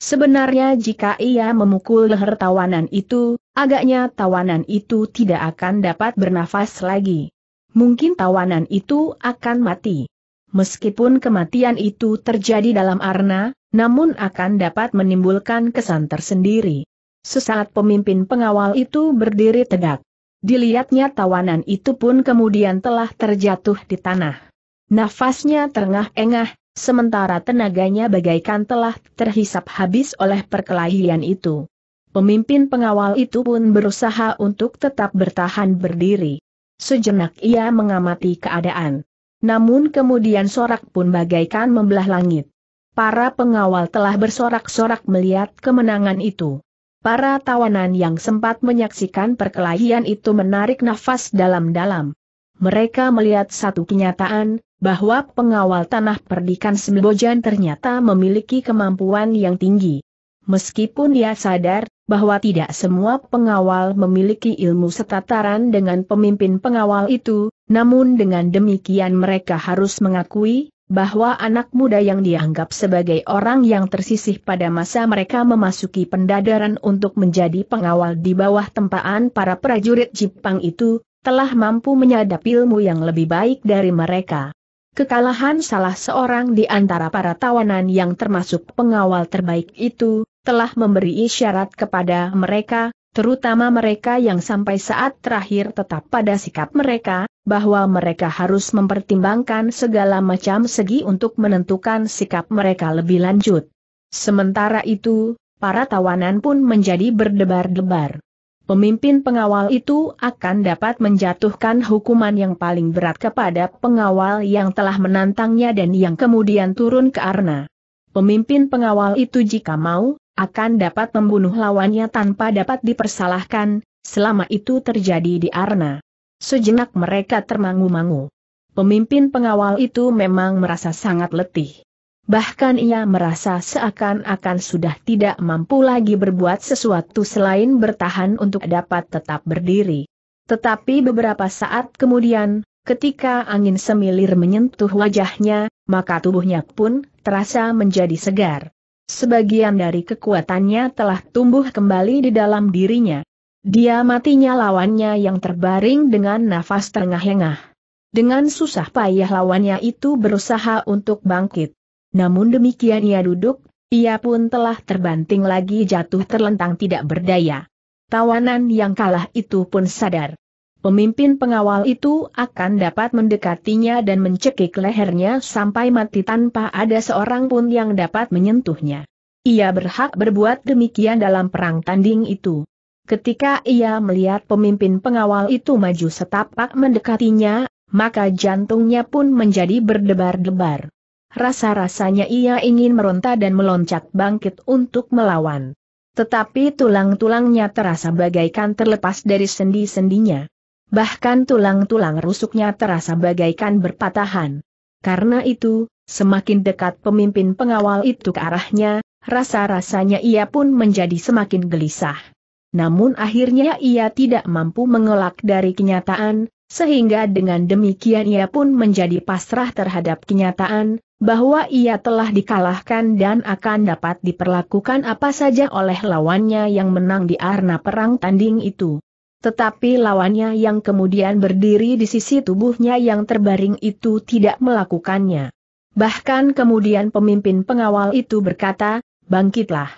Sebenarnya jika ia memukul leher tawanan itu, agaknya tawanan itu tidak akan dapat bernafas lagi. Mungkin tawanan itu akan mati. Meskipun kematian itu terjadi dalam arna, namun akan dapat menimbulkan kesan tersendiri. Sesaat pemimpin pengawal itu berdiri tegak. Dilihatnya tawanan itu pun kemudian telah terjatuh di tanah. Nafasnya terengah-engah, sementara tenaganya bagaikan telah terhisap habis oleh perkelahian itu. Pemimpin pengawal itu pun berusaha untuk tetap bertahan berdiri. Sejenak ia mengamati keadaan. Namun kemudian sorak pun bagaikan membelah langit. Para pengawal telah bersorak-sorak melihat kemenangan itu. Para tawanan yang sempat menyaksikan perkelahian itu menarik nafas dalam-dalam. Mereka melihat satu kenyataan, bahwa pengawal tanah perdikan Sembojan ternyata memiliki kemampuan yang tinggi. Meskipun dia sadar bahwa tidak semua pengawal memiliki ilmu setataran dengan pemimpin pengawal itu, namun dengan demikian mereka harus mengakui bahwa anak muda yang dianggap sebagai orang yang tersisih pada masa mereka memasuki pendadaran untuk menjadi pengawal di bawah tempaan para prajurit Jepang itu, telah mampu menyadap ilmu yang lebih baik dari mereka. Kekalahan salah seorang di antara para tawanan yang termasuk pengawal terbaik itu, telah memberi isyarat kepada mereka, terutama mereka yang sampai saat terakhir tetap pada sikap mereka, bahwa mereka harus mempertimbangkan segala macam segi untuk menentukan sikap mereka lebih lanjut. Sementara itu, para tawanan pun menjadi berdebar-debar. Pemimpin pengawal itu akan dapat menjatuhkan hukuman yang paling berat kepada pengawal yang telah menantangnya dan yang kemudian turun ke arna. Pemimpin pengawal itu jika mau, akan dapat membunuh lawannya tanpa dapat dipersalahkan, selama itu terjadi di arna. Sejenak mereka termangu-mangu. Pemimpin pengawal itu memang merasa sangat letih. Bahkan ia merasa seakan-akan sudah tidak mampu lagi berbuat sesuatu selain bertahan untuk dapat tetap berdiri. Tetapi beberapa saat kemudian, ketika angin semilir menyentuh wajahnya, maka tubuhnya pun terasa menjadi segar. Sebagian dari kekuatannya telah tumbuh kembali di dalam dirinya. Dia matinya lawannya yang terbaring dengan nafas terengah-engah. Dengan susah payah lawannya itu berusaha untuk bangkit. Namun demikian ia duduk, ia pun telah terbanting lagi jatuh terlentang tidak berdaya. Tawanan yang kalah itu pun sadar. Pemimpin pengawal itu akan dapat mendekatinya dan mencekik lehernya sampai mati tanpa ada seorang pun yang dapat menyentuhnya. Ia berhak berbuat demikian dalam perang tanding itu. Ketika ia melihat pemimpin pengawal itu maju setapak mendekatinya, maka jantungnya pun menjadi berdebar-debar. Rasa-rasanya ia ingin meronta dan meloncat bangkit untuk melawan. Tetapi tulang-tulangnya terasa bagaikan terlepas dari sendi-sendinya. Bahkan tulang-tulang rusuknya terasa bagaikan berpatahan. Karena itu, semakin dekat pemimpin pengawal itu ke arahnya, rasa-rasanya ia pun menjadi semakin gelisah namun akhirnya ia tidak mampu mengelak dari kenyataan, sehingga dengan demikian ia pun menjadi pasrah terhadap kenyataan, bahwa ia telah dikalahkan dan akan dapat diperlakukan apa saja oleh lawannya yang menang di arena perang tanding itu. Tetapi lawannya yang kemudian berdiri di sisi tubuhnya yang terbaring itu tidak melakukannya. Bahkan kemudian pemimpin pengawal itu berkata, bangkitlah.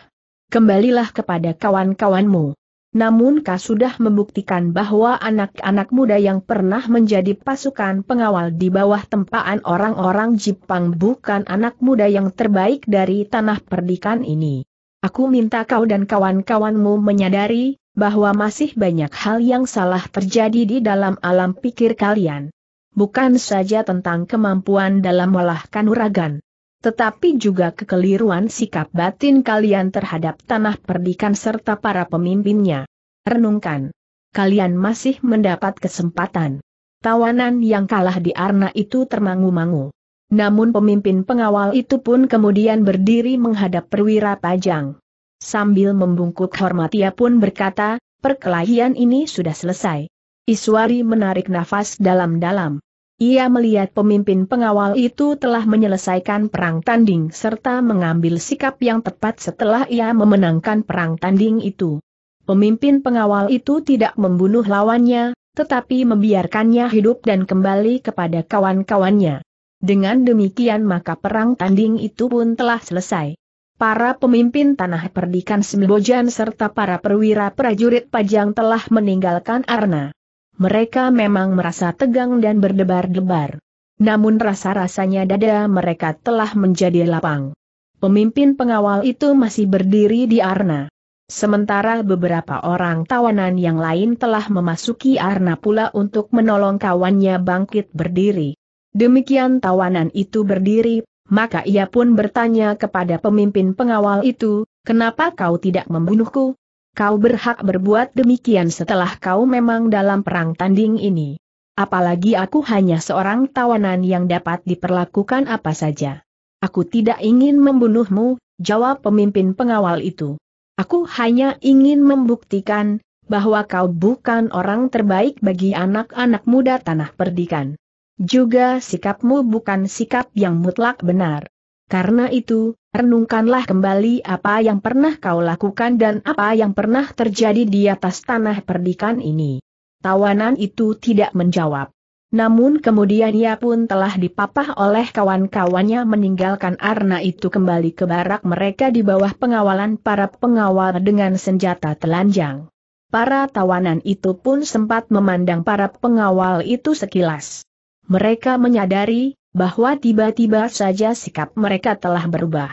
Kembalilah kepada kawan-kawanmu. Namun Kau sudah membuktikan bahwa anak-anak muda yang pernah menjadi pasukan pengawal di bawah tempaan orang-orang Jepang bukan anak muda yang terbaik dari tanah perdikan ini. Aku minta kau dan kawan-kawanmu menyadari, bahwa masih banyak hal yang salah terjadi di dalam alam pikir kalian. Bukan saja tentang kemampuan dalam melahkan uragan tetapi juga kekeliruan sikap batin kalian terhadap tanah perdikan serta para pemimpinnya. Renungkan. Kalian masih mendapat kesempatan. Tawanan yang kalah di Arna itu termangu-mangu. Namun pemimpin pengawal itu pun kemudian berdiri menghadap perwira pajang. Sambil membungkuk hormat ia pun berkata, perkelahian ini sudah selesai. Iswari menarik nafas dalam-dalam. Ia melihat pemimpin pengawal itu telah menyelesaikan perang tanding serta mengambil sikap yang tepat setelah ia memenangkan perang tanding itu. Pemimpin pengawal itu tidak membunuh lawannya, tetapi membiarkannya hidup dan kembali kepada kawan-kawannya. Dengan demikian maka perang tanding itu pun telah selesai. Para pemimpin tanah perdikan Sembojan serta para perwira prajurit pajang telah meninggalkan Arna mereka memang merasa tegang dan berdebar-debar. Namun rasa-rasanya dada mereka telah menjadi lapang. Pemimpin pengawal itu masih berdiri di arna. Sementara beberapa orang tawanan yang lain telah memasuki arna pula untuk menolong kawannya bangkit berdiri. Demikian tawanan itu berdiri, maka ia pun bertanya kepada pemimpin pengawal itu, kenapa kau tidak membunuhku? Kau berhak berbuat demikian setelah kau memang dalam perang tanding ini. Apalagi aku hanya seorang tawanan yang dapat diperlakukan apa saja. Aku tidak ingin membunuhmu, jawab pemimpin pengawal itu. Aku hanya ingin membuktikan, bahwa kau bukan orang terbaik bagi anak-anak muda tanah perdikan. Juga sikapmu bukan sikap yang mutlak benar. Karena itu, renungkanlah kembali apa yang pernah kau lakukan dan apa yang pernah terjadi di atas tanah perdikan ini. Tawanan itu tidak menjawab. Namun kemudian ia pun telah dipapah oleh kawan-kawannya meninggalkan Arna itu kembali ke barak mereka di bawah pengawalan para pengawal dengan senjata telanjang. Para tawanan itu pun sempat memandang para pengawal itu sekilas. Mereka menyadari, bahwa tiba-tiba saja sikap mereka telah berubah.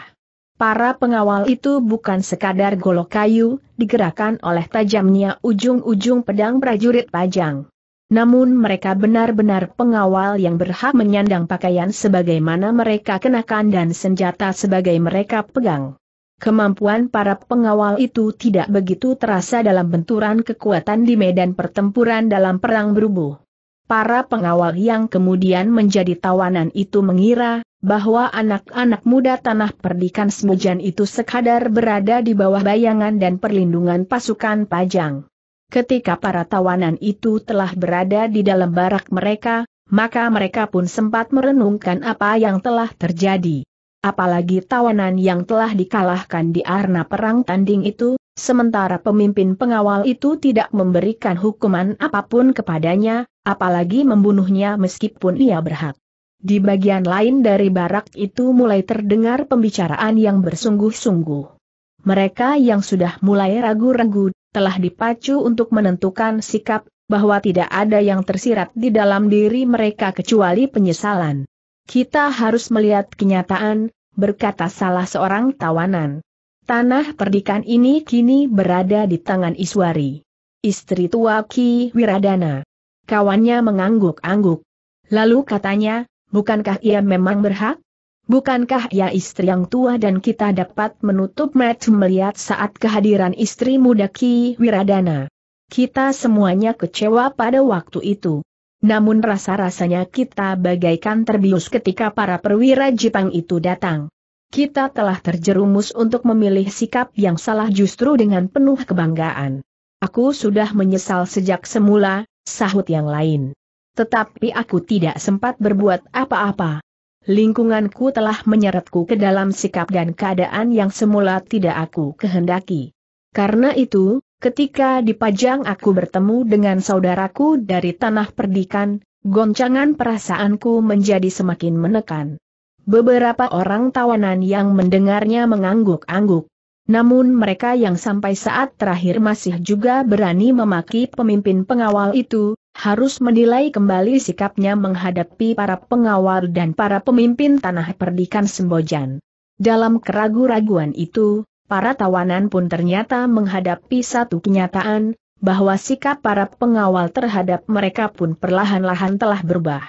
Para pengawal itu bukan sekadar golok kayu, digerakkan oleh tajamnya ujung-ujung pedang prajurit pajang. Namun mereka benar-benar pengawal yang berhak menyandang pakaian sebagaimana mereka kenakan dan senjata sebagai mereka pegang. Kemampuan para pengawal itu tidak begitu terasa dalam benturan kekuatan di medan pertempuran dalam perang berubuh para pengawal yang kemudian menjadi tawanan itu mengira, bahwa anak-anak muda tanah perdikan Semujan itu sekadar berada di bawah bayangan dan perlindungan pasukan Pajang. Ketika para tawanan itu telah berada di dalam barak mereka, maka mereka pun sempat merenungkan apa yang telah terjadi. Apalagi tawanan yang telah dikalahkan di arena perang tanding itu, sementara pemimpin pengawal itu tidak memberikan hukuman apapun kepadanya, apalagi membunuhnya meskipun ia berhak. Di bagian lain dari barak itu mulai terdengar pembicaraan yang bersungguh-sungguh. Mereka yang sudah mulai ragu-ragu, telah dipacu untuk menentukan sikap, bahwa tidak ada yang tersirat di dalam diri mereka kecuali penyesalan. Kita harus melihat kenyataan, berkata salah seorang tawanan. Tanah perdikan ini kini berada di tangan Iswari. Istri tua Ki Wiradana. Kawannya mengangguk-angguk. Lalu katanya, bukankah ia memang berhak? Bukankah ia istri yang tua dan kita dapat menutup mata melihat saat kehadiran istri muda Ki Wiradana? Kita semuanya kecewa pada waktu itu. Namun rasa-rasanya kita bagaikan terbius ketika para perwira Jepang itu datang. Kita telah terjerumus untuk memilih sikap yang salah justru dengan penuh kebanggaan. Aku sudah menyesal sejak semula, sahut yang lain. Tetapi aku tidak sempat berbuat apa-apa. Lingkunganku telah menyeretku ke dalam sikap dan keadaan yang semula tidak aku kehendaki. Karena itu, ketika di pajang aku bertemu dengan saudaraku dari tanah perdikan, goncangan perasaanku menjadi semakin menekan. Beberapa orang tawanan yang mendengarnya mengangguk-angguk. Namun mereka yang sampai saat terakhir masih juga berani memaki pemimpin pengawal itu, harus menilai kembali sikapnya menghadapi para pengawal dan para pemimpin tanah perdikan Sembojan. Dalam keragu-raguan itu, para tawanan pun ternyata menghadapi satu kenyataan, bahwa sikap para pengawal terhadap mereka pun perlahan-lahan telah berubah.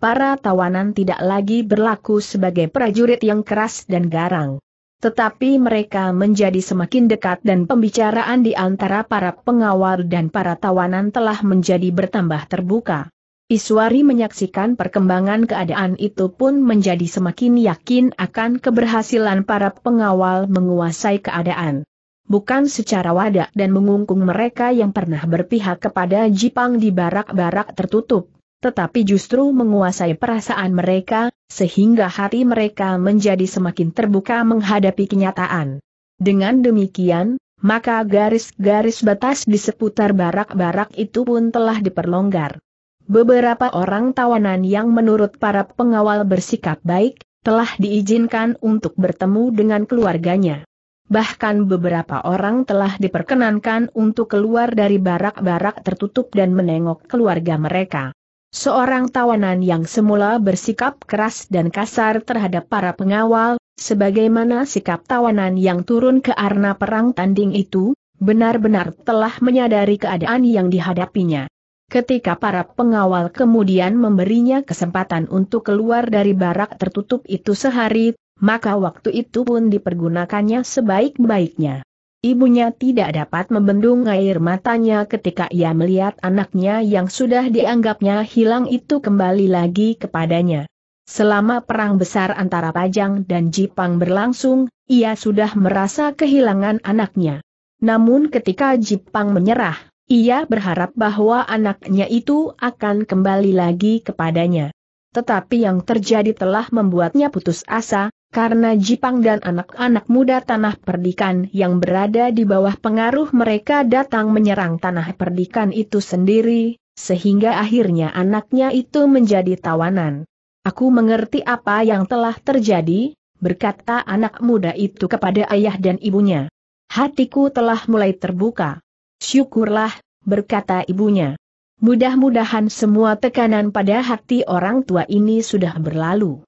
Para tawanan tidak lagi berlaku sebagai prajurit yang keras dan garang. Tetapi mereka menjadi semakin dekat dan pembicaraan di antara para pengawal dan para tawanan telah menjadi bertambah terbuka. Iswari menyaksikan perkembangan keadaan itu pun menjadi semakin yakin akan keberhasilan para pengawal menguasai keadaan. Bukan secara wadah dan mengungkung mereka yang pernah berpihak kepada Jipang di barak-barak tertutup, tetapi justru menguasai perasaan mereka, sehingga hati mereka menjadi semakin terbuka menghadapi kenyataan. Dengan demikian, maka garis-garis batas di seputar barak-barak itu pun telah diperlonggar. Beberapa orang tawanan yang menurut para pengawal bersikap baik, telah diizinkan untuk bertemu dengan keluarganya. Bahkan beberapa orang telah diperkenankan untuk keluar dari barak-barak tertutup dan menengok keluarga mereka. Seorang tawanan yang semula bersikap keras dan kasar terhadap para pengawal, sebagaimana sikap tawanan yang turun ke arena perang tanding itu, benar-benar telah menyadari keadaan yang dihadapinya. Ketika para pengawal kemudian memberinya kesempatan untuk keluar dari barak tertutup itu sehari, maka waktu itu pun dipergunakannya sebaik-baiknya. Ibunya tidak dapat membendung air matanya ketika ia melihat anaknya yang sudah dianggapnya hilang itu kembali lagi kepadanya. Selama perang besar antara Pajang dan Jipang berlangsung, ia sudah merasa kehilangan anaknya. Namun ketika Jipang menyerah, ia berharap bahwa anaknya itu akan kembali lagi kepadanya. Tetapi yang terjadi telah membuatnya putus asa, karena Jipang dan anak-anak muda tanah perdikan yang berada di bawah pengaruh mereka datang menyerang tanah perdikan itu sendiri, sehingga akhirnya anaknya itu menjadi tawanan. Aku mengerti apa yang telah terjadi, berkata anak muda itu kepada ayah dan ibunya. Hatiku telah mulai terbuka. Syukurlah, berkata ibunya. Mudah-mudahan semua tekanan pada hati orang tua ini sudah berlalu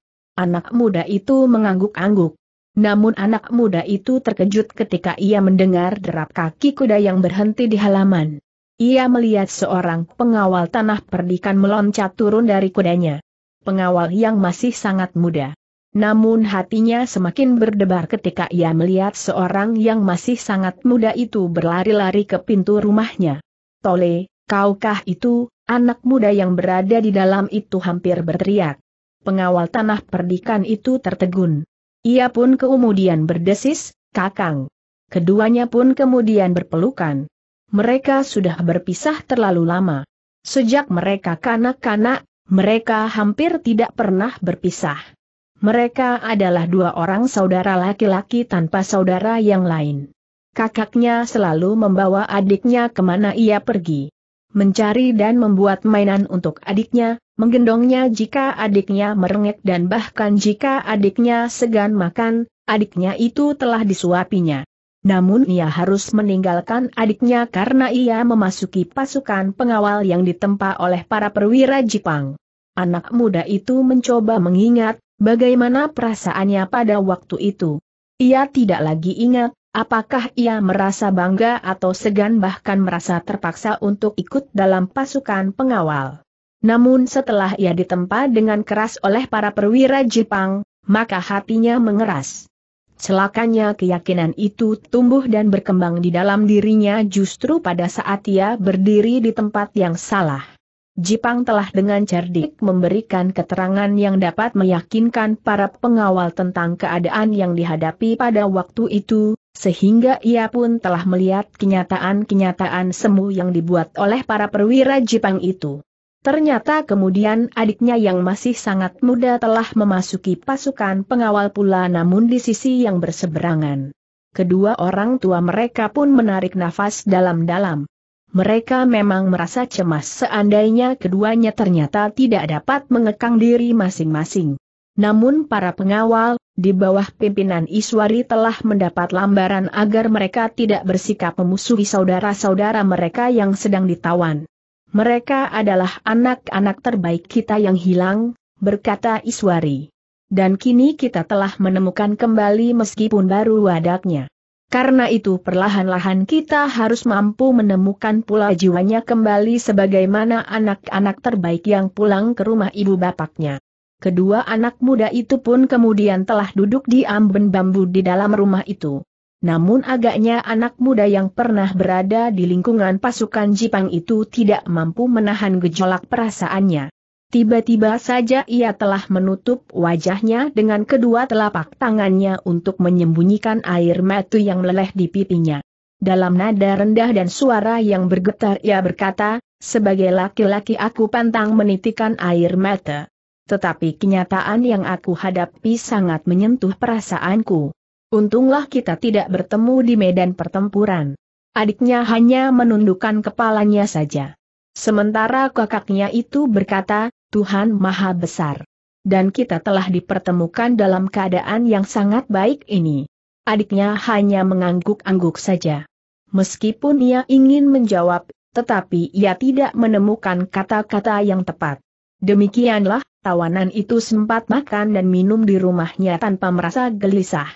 anak muda itu mengangguk-angguk. Namun anak muda itu terkejut ketika ia mendengar derap kaki kuda yang berhenti di halaman. Ia melihat seorang pengawal tanah perdikan meloncat turun dari kudanya. Pengawal yang masih sangat muda. Namun hatinya semakin berdebar ketika ia melihat seorang yang masih sangat muda itu berlari-lari ke pintu rumahnya. Tole, kaukah itu, anak muda yang berada di dalam itu hampir berteriak pengawal tanah perdikan itu tertegun. Ia pun kemudian berdesis, kakang. Keduanya pun kemudian berpelukan. Mereka sudah berpisah terlalu lama. Sejak mereka kanak-kanak, mereka hampir tidak pernah berpisah. Mereka adalah dua orang saudara laki-laki tanpa saudara yang lain. Kakaknya selalu membawa adiknya kemana ia pergi mencari dan membuat mainan untuk adiknya, menggendongnya jika adiknya merengek dan bahkan jika adiknya segan makan, adiknya itu telah disuapinya. Namun ia harus meninggalkan adiknya karena ia memasuki pasukan pengawal yang ditempa oleh para perwira Jepang. Anak muda itu mencoba mengingat bagaimana perasaannya pada waktu itu. Ia tidak lagi ingat, Apakah ia merasa bangga atau segan bahkan merasa terpaksa untuk ikut dalam pasukan pengawal? Namun setelah ia ditempa dengan keras oleh para perwira Jepang, maka hatinya mengeras. Celakanya keyakinan itu tumbuh dan berkembang di dalam dirinya justru pada saat ia berdiri di tempat yang salah. Jepang telah dengan cerdik memberikan keterangan yang dapat meyakinkan para pengawal tentang keadaan yang dihadapi pada waktu itu, sehingga ia pun telah melihat kenyataan-kenyataan semu yang dibuat oleh para perwira Jepang itu. Ternyata kemudian adiknya yang masih sangat muda telah memasuki pasukan pengawal pula namun di sisi yang berseberangan. Kedua orang tua mereka pun menarik nafas dalam-dalam. Mereka memang merasa cemas seandainya keduanya ternyata tidak dapat mengekang diri masing-masing. Namun para pengawal, di bawah pimpinan Iswari telah mendapat lambaran agar mereka tidak bersikap memusuhi saudara-saudara mereka yang sedang ditawan. Mereka adalah anak-anak terbaik kita yang hilang, berkata Iswari. Dan kini kita telah menemukan kembali meskipun baru wadaknya. Karena itu perlahan-lahan kita harus mampu menemukan pula jiwanya kembali sebagaimana anak-anak terbaik yang pulang ke rumah ibu bapaknya. Kedua anak muda itu pun kemudian telah duduk di amben bambu di dalam rumah itu. Namun agaknya anak muda yang pernah berada di lingkungan pasukan Jipang itu tidak mampu menahan gejolak perasaannya. Tiba-tiba saja ia telah menutup wajahnya dengan kedua telapak tangannya untuk menyembunyikan air mata yang meleleh di pipinya. Dalam nada rendah dan suara yang bergetar ia berkata, sebagai laki-laki aku pantang menitikan air mata tetapi kenyataan yang aku hadapi sangat menyentuh perasaanku. Untunglah kita tidak bertemu di medan pertempuran. Adiknya hanya menundukkan kepalanya saja. Sementara kakaknya itu berkata, Tuhan Maha Besar. Dan kita telah dipertemukan dalam keadaan yang sangat baik ini. Adiknya hanya mengangguk-angguk saja. Meskipun ia ingin menjawab, tetapi ia tidak menemukan kata-kata yang tepat. Demikianlah, tawanan itu sempat makan dan minum di rumahnya tanpa merasa gelisah.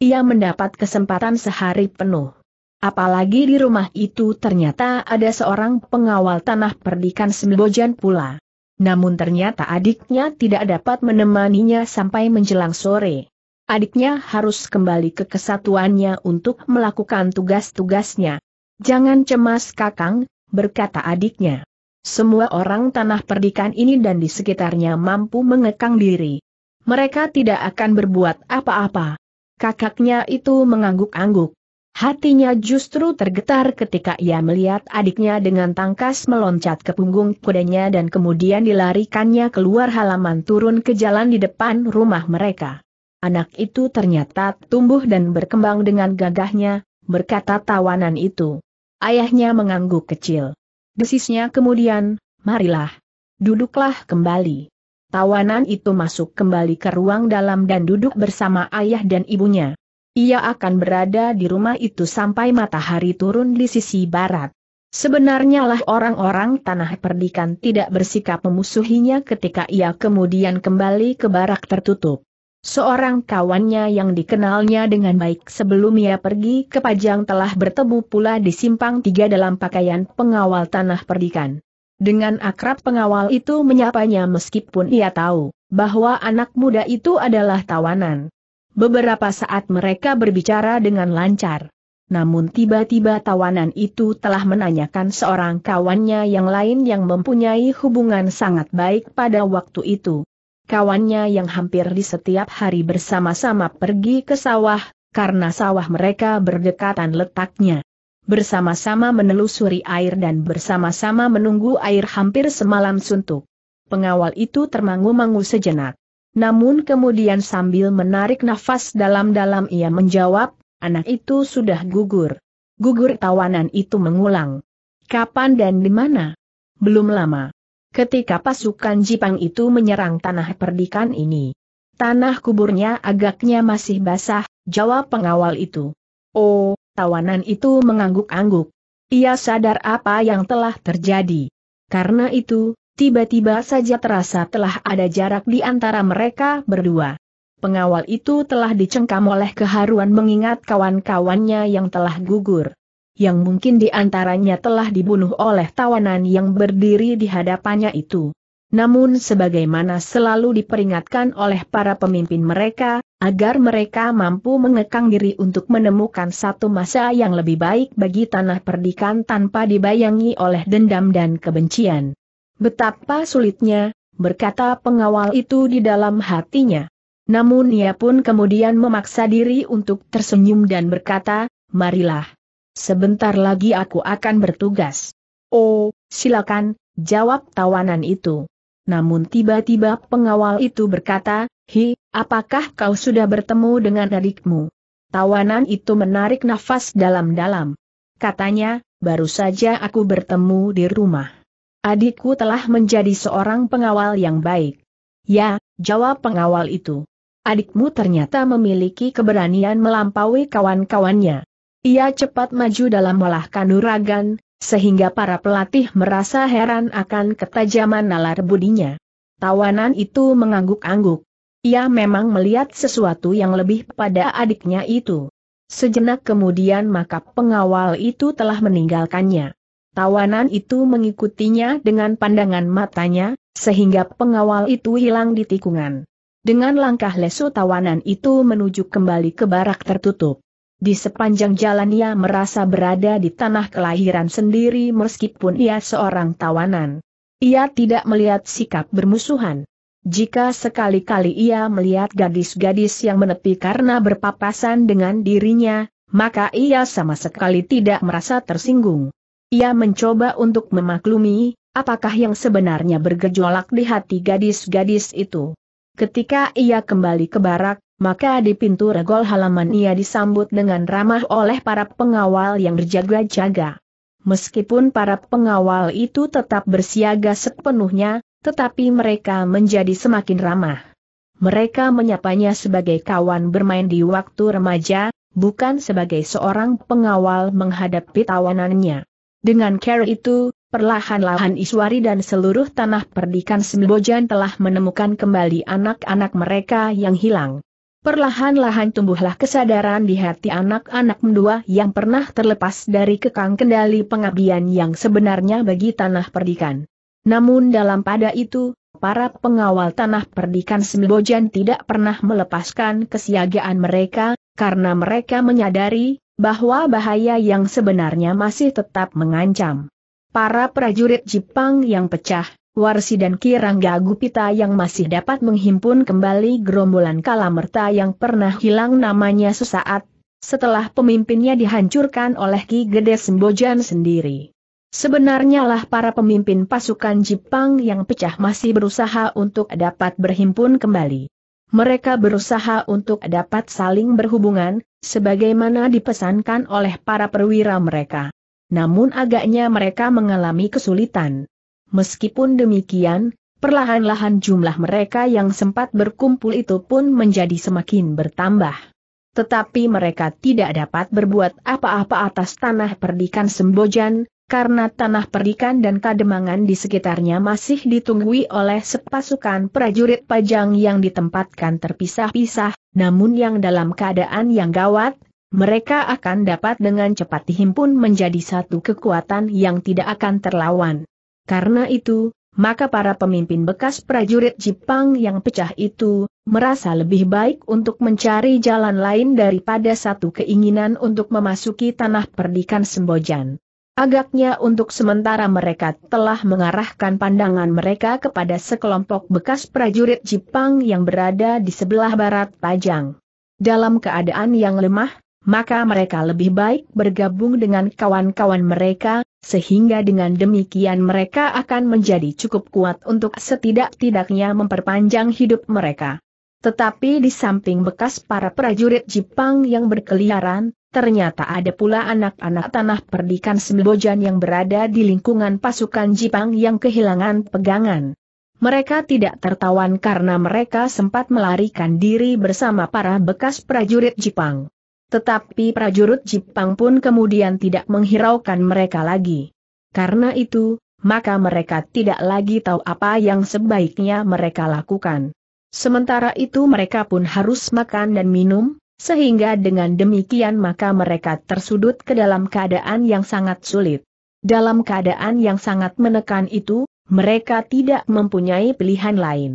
Ia mendapat kesempatan sehari penuh. Apalagi di rumah itu ternyata ada seorang pengawal tanah perdikan Sembojan pula. Namun ternyata adiknya tidak dapat menemaninya sampai menjelang sore. Adiknya harus kembali ke kesatuannya untuk melakukan tugas-tugasnya. Jangan cemas kakang, berkata adiknya. Semua orang tanah perdikan ini dan di sekitarnya mampu mengekang diri. Mereka tidak akan berbuat apa-apa. Kakaknya itu mengangguk-angguk. Hatinya justru tergetar ketika ia melihat adiknya dengan tangkas meloncat ke punggung kudanya dan kemudian dilarikannya keluar halaman turun ke jalan di depan rumah mereka. Anak itu ternyata tumbuh dan berkembang dengan gagahnya, berkata tawanan itu. Ayahnya mengangguk kecil. Desisnya kemudian, marilah. Duduklah kembali. Tawanan itu masuk kembali ke ruang dalam dan duduk bersama ayah dan ibunya. Ia akan berada di rumah itu sampai matahari turun di sisi barat. Sebenarnya lah orang-orang tanah perdikan tidak bersikap memusuhinya ketika ia kemudian kembali ke barak tertutup. Seorang kawannya yang dikenalnya dengan baik sebelum ia pergi ke Pajang telah bertemu pula di Simpang Tiga dalam pakaian pengawal tanah perdikan. Dengan akrab pengawal itu menyapanya meskipun ia tahu bahwa anak muda itu adalah tawanan. Beberapa saat mereka berbicara dengan lancar. Namun tiba-tiba tawanan itu telah menanyakan seorang kawannya yang lain yang mempunyai hubungan sangat baik pada waktu itu kawannya yang hampir di setiap hari bersama-sama pergi ke sawah, karena sawah mereka berdekatan letaknya. Bersama-sama menelusuri air dan bersama-sama menunggu air hampir semalam suntuk. Pengawal itu termangu-mangu sejenak. Namun kemudian sambil menarik nafas dalam-dalam ia menjawab, anak itu sudah gugur. Gugur tawanan itu mengulang. Kapan dan di mana? Belum lama ketika pasukan Jipang itu menyerang tanah perdikan ini. Tanah kuburnya agaknya masih basah, jawab pengawal itu. Oh, tawanan itu mengangguk-angguk. Ia sadar apa yang telah terjadi. Karena itu, tiba-tiba saja terasa telah ada jarak di antara mereka berdua. Pengawal itu telah dicengkam oleh keharuan mengingat kawan-kawannya yang telah gugur yang mungkin di antaranya telah dibunuh oleh tawanan yang berdiri di hadapannya itu. Namun sebagaimana selalu diperingatkan oleh para pemimpin mereka, agar mereka mampu mengekang diri untuk menemukan satu masa yang lebih baik bagi tanah perdikan tanpa dibayangi oleh dendam dan kebencian. Betapa sulitnya, berkata pengawal itu di dalam hatinya. Namun ia pun kemudian memaksa diri untuk tersenyum dan berkata, marilah. Sebentar lagi aku akan bertugas. Oh, silakan, jawab tawanan itu. Namun tiba-tiba pengawal itu berkata, Hi, apakah kau sudah bertemu dengan adikmu? Tawanan itu menarik nafas dalam-dalam. Katanya, baru saja aku bertemu di rumah. Adikku telah menjadi seorang pengawal yang baik. Ya, jawab pengawal itu. Adikmu ternyata memiliki keberanian melampaui kawan-kawannya. Ia cepat maju dalam olah kanuragan, sehingga para pelatih merasa heran akan ketajaman nalar budinya. Tawanan itu mengangguk-angguk. Ia memang melihat sesuatu yang lebih pada adiknya itu. Sejenak kemudian maka pengawal itu telah meninggalkannya. Tawanan itu mengikutinya dengan pandangan matanya, sehingga pengawal itu hilang di tikungan. Dengan langkah lesu tawanan itu menuju kembali ke barak tertutup. Di sepanjang jalan ia merasa berada di tanah kelahiran sendiri meskipun ia seorang tawanan. Ia tidak melihat sikap bermusuhan. Jika sekali-kali ia melihat gadis-gadis yang menepi karena berpapasan dengan dirinya, maka ia sama sekali tidak merasa tersinggung. Ia mencoba untuk memaklumi, apakah yang sebenarnya bergejolak di hati gadis-gadis itu. Ketika ia kembali ke barak, maka di pintu regol halaman ia disambut dengan ramah oleh para pengawal yang berjaga-jaga. Meskipun para pengawal itu tetap bersiaga sepenuhnya, tetapi mereka menjadi semakin ramah. Mereka menyapanya sebagai kawan bermain di waktu remaja, bukan sebagai seorang pengawal menghadapi tawanannya. Dengan care itu, perlahan-lahan Iswari dan seluruh tanah perdikan Sembojan telah menemukan kembali anak-anak mereka yang hilang. Perlahan-lahan tumbuhlah kesadaran di hati anak-anak mendua yang pernah terlepas dari kekang kendali pengabdian yang sebenarnya bagi tanah perdikan. Namun dalam pada itu, para pengawal tanah perdikan Sembojan tidak pernah melepaskan kesiagaan mereka, karena mereka menyadari bahwa bahaya yang sebenarnya masih tetap mengancam. Para prajurit Jepang yang pecah, Warsi dan Kirangga Gupita yang masih dapat menghimpun kembali gerombolan kalamerta yang pernah hilang namanya sesaat, setelah pemimpinnya dihancurkan oleh Ki Gede Sembojan sendiri. Sebenarnya lah para pemimpin pasukan Jepang yang pecah masih berusaha untuk dapat berhimpun kembali. Mereka berusaha untuk dapat saling berhubungan, sebagaimana dipesankan oleh para perwira mereka. Namun agaknya mereka mengalami kesulitan. Meskipun demikian, perlahan-lahan jumlah mereka yang sempat berkumpul itu pun menjadi semakin bertambah. Tetapi mereka tidak dapat berbuat apa-apa atas tanah perdikan Sembojan, karena tanah perdikan dan kademangan di sekitarnya masih ditunggui oleh sepasukan prajurit pajang yang ditempatkan terpisah-pisah, namun yang dalam keadaan yang gawat, mereka akan dapat dengan cepat dihimpun menjadi satu kekuatan yang tidak akan terlawan. Karena itu, maka para pemimpin bekas prajurit Jepang yang pecah itu, merasa lebih baik untuk mencari jalan lain daripada satu keinginan untuk memasuki tanah perdikan Sembojan. Agaknya untuk sementara mereka telah mengarahkan pandangan mereka kepada sekelompok bekas prajurit Jepang yang berada di sebelah barat Pajang. Dalam keadaan yang lemah, maka mereka lebih baik bergabung dengan kawan-kawan mereka, sehingga dengan demikian mereka akan menjadi cukup kuat untuk setidak-tidaknya memperpanjang hidup mereka. Tetapi di samping bekas para prajurit Jepang yang berkeliaran, ternyata ada pula anak-anak tanah perdikan Sembojan yang berada di lingkungan pasukan Jepang yang kehilangan pegangan. Mereka tidak tertawan karena mereka sempat melarikan diri bersama para bekas prajurit Jepang. Tetapi prajurit Jepang pun kemudian tidak menghiraukan mereka lagi. Karena itu, maka mereka tidak lagi tahu apa yang sebaiknya mereka lakukan. Sementara itu mereka pun harus makan dan minum, sehingga dengan demikian maka mereka tersudut ke dalam keadaan yang sangat sulit. Dalam keadaan yang sangat menekan itu, mereka tidak mempunyai pilihan lain.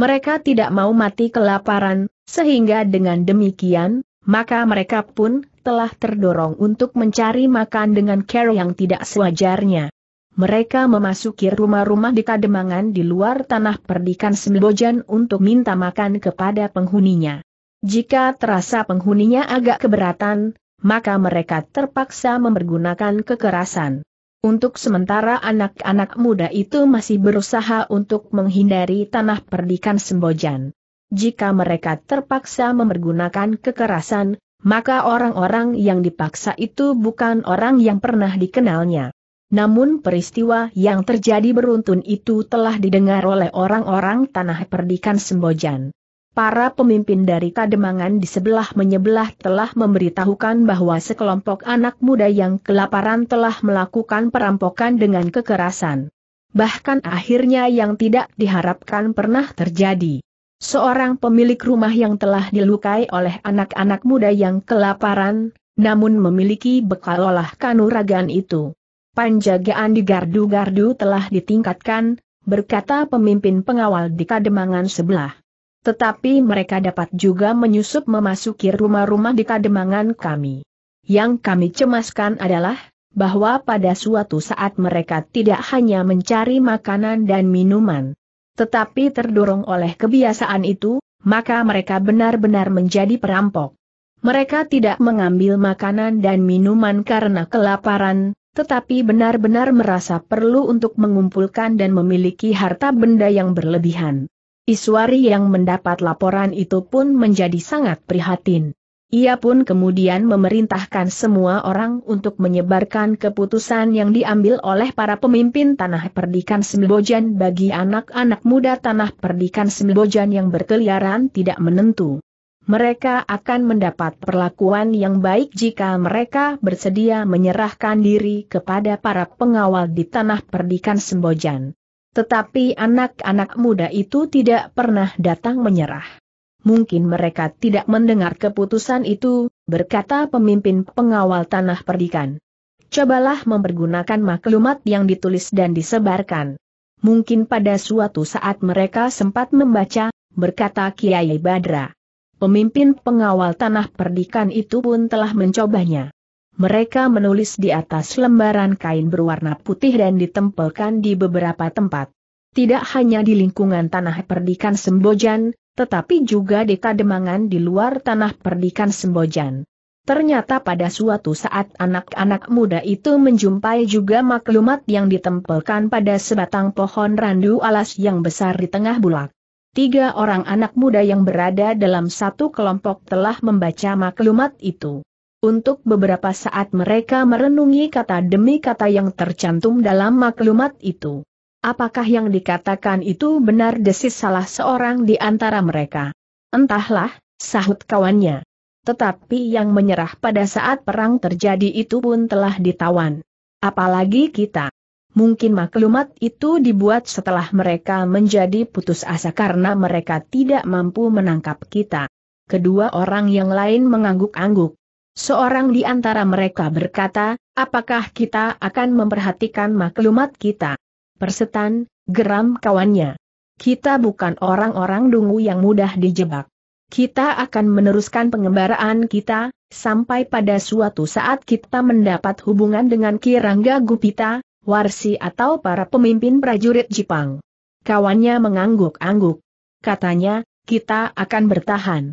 Mereka tidak mau mati kelaparan, sehingga dengan demikian, maka mereka pun telah terdorong untuk mencari makan dengan cara yang tidak sewajarnya. Mereka memasuki rumah-rumah di Kademangan di luar tanah perdikan Sembojan untuk minta makan kepada penghuninya. Jika terasa penghuninya agak keberatan, maka mereka terpaksa mempergunakan kekerasan. Untuk sementara anak-anak muda itu masih berusaha untuk menghindari tanah perdikan Sembojan. Jika mereka terpaksa memergunakan kekerasan, maka orang-orang yang dipaksa itu bukan orang yang pernah dikenalnya. Namun peristiwa yang terjadi beruntun itu telah didengar oleh orang-orang tanah perdikan Sembojan. Para pemimpin dari Kademangan di sebelah menyebelah telah memberitahukan bahwa sekelompok anak muda yang kelaparan telah melakukan perampokan dengan kekerasan. Bahkan akhirnya yang tidak diharapkan pernah terjadi. Seorang pemilik rumah yang telah dilukai oleh anak-anak muda yang kelaparan, namun memiliki bekal olah kanuragan itu. Panjagaan di gardu-gardu telah ditingkatkan, berkata pemimpin pengawal di kademangan sebelah. Tetapi mereka dapat juga menyusup memasuki rumah-rumah di kademangan kami. Yang kami cemaskan adalah, bahwa pada suatu saat mereka tidak hanya mencari makanan dan minuman, tetapi terdorong oleh kebiasaan itu, maka mereka benar-benar menjadi perampok. Mereka tidak mengambil makanan dan minuman karena kelaparan, tetapi benar-benar merasa perlu untuk mengumpulkan dan memiliki harta benda yang berlebihan. Iswari yang mendapat laporan itu pun menjadi sangat prihatin. Ia pun kemudian memerintahkan semua orang untuk menyebarkan keputusan yang diambil oleh para pemimpin Tanah Perdikan Sembojan bagi anak-anak muda Tanah Perdikan Sembojan yang berkeliaran tidak menentu. Mereka akan mendapat perlakuan yang baik jika mereka bersedia menyerahkan diri kepada para pengawal di Tanah Perdikan Sembojan. Tetapi anak-anak muda itu tidak pernah datang menyerah mungkin mereka tidak mendengar keputusan itu, berkata pemimpin pengawal tanah perdikan. Cobalah mempergunakan maklumat yang ditulis dan disebarkan. Mungkin pada suatu saat mereka sempat membaca, berkata Kiai Badra. Pemimpin pengawal tanah perdikan itu pun telah mencobanya. Mereka menulis di atas lembaran kain berwarna putih dan ditempelkan di beberapa tempat. Tidak hanya di lingkungan tanah perdikan Sembojan, tetapi juga di kademangan di luar tanah perdikan Sembojan. Ternyata pada suatu saat anak-anak muda itu menjumpai juga maklumat yang ditempelkan pada sebatang pohon randu alas yang besar di tengah bulak. Tiga orang anak muda yang berada dalam satu kelompok telah membaca maklumat itu. Untuk beberapa saat mereka merenungi kata demi kata yang tercantum dalam maklumat itu. Apakah yang dikatakan itu benar desis salah seorang di antara mereka? Entahlah, sahut kawannya. Tetapi yang menyerah pada saat perang terjadi itu pun telah ditawan. Apalagi kita. Mungkin maklumat itu dibuat setelah mereka menjadi putus asa karena mereka tidak mampu menangkap kita. Kedua orang yang lain mengangguk-angguk. Seorang di antara mereka berkata, apakah kita akan memperhatikan maklumat kita? Persetan, geram kawannya. Kita bukan orang-orang dungu yang mudah dijebak. Kita akan meneruskan pengembaraan kita, sampai pada suatu saat kita mendapat hubungan dengan Kirangga Gupita, Warsi atau para pemimpin prajurit Jepang. Kawannya mengangguk-angguk. Katanya, kita akan bertahan.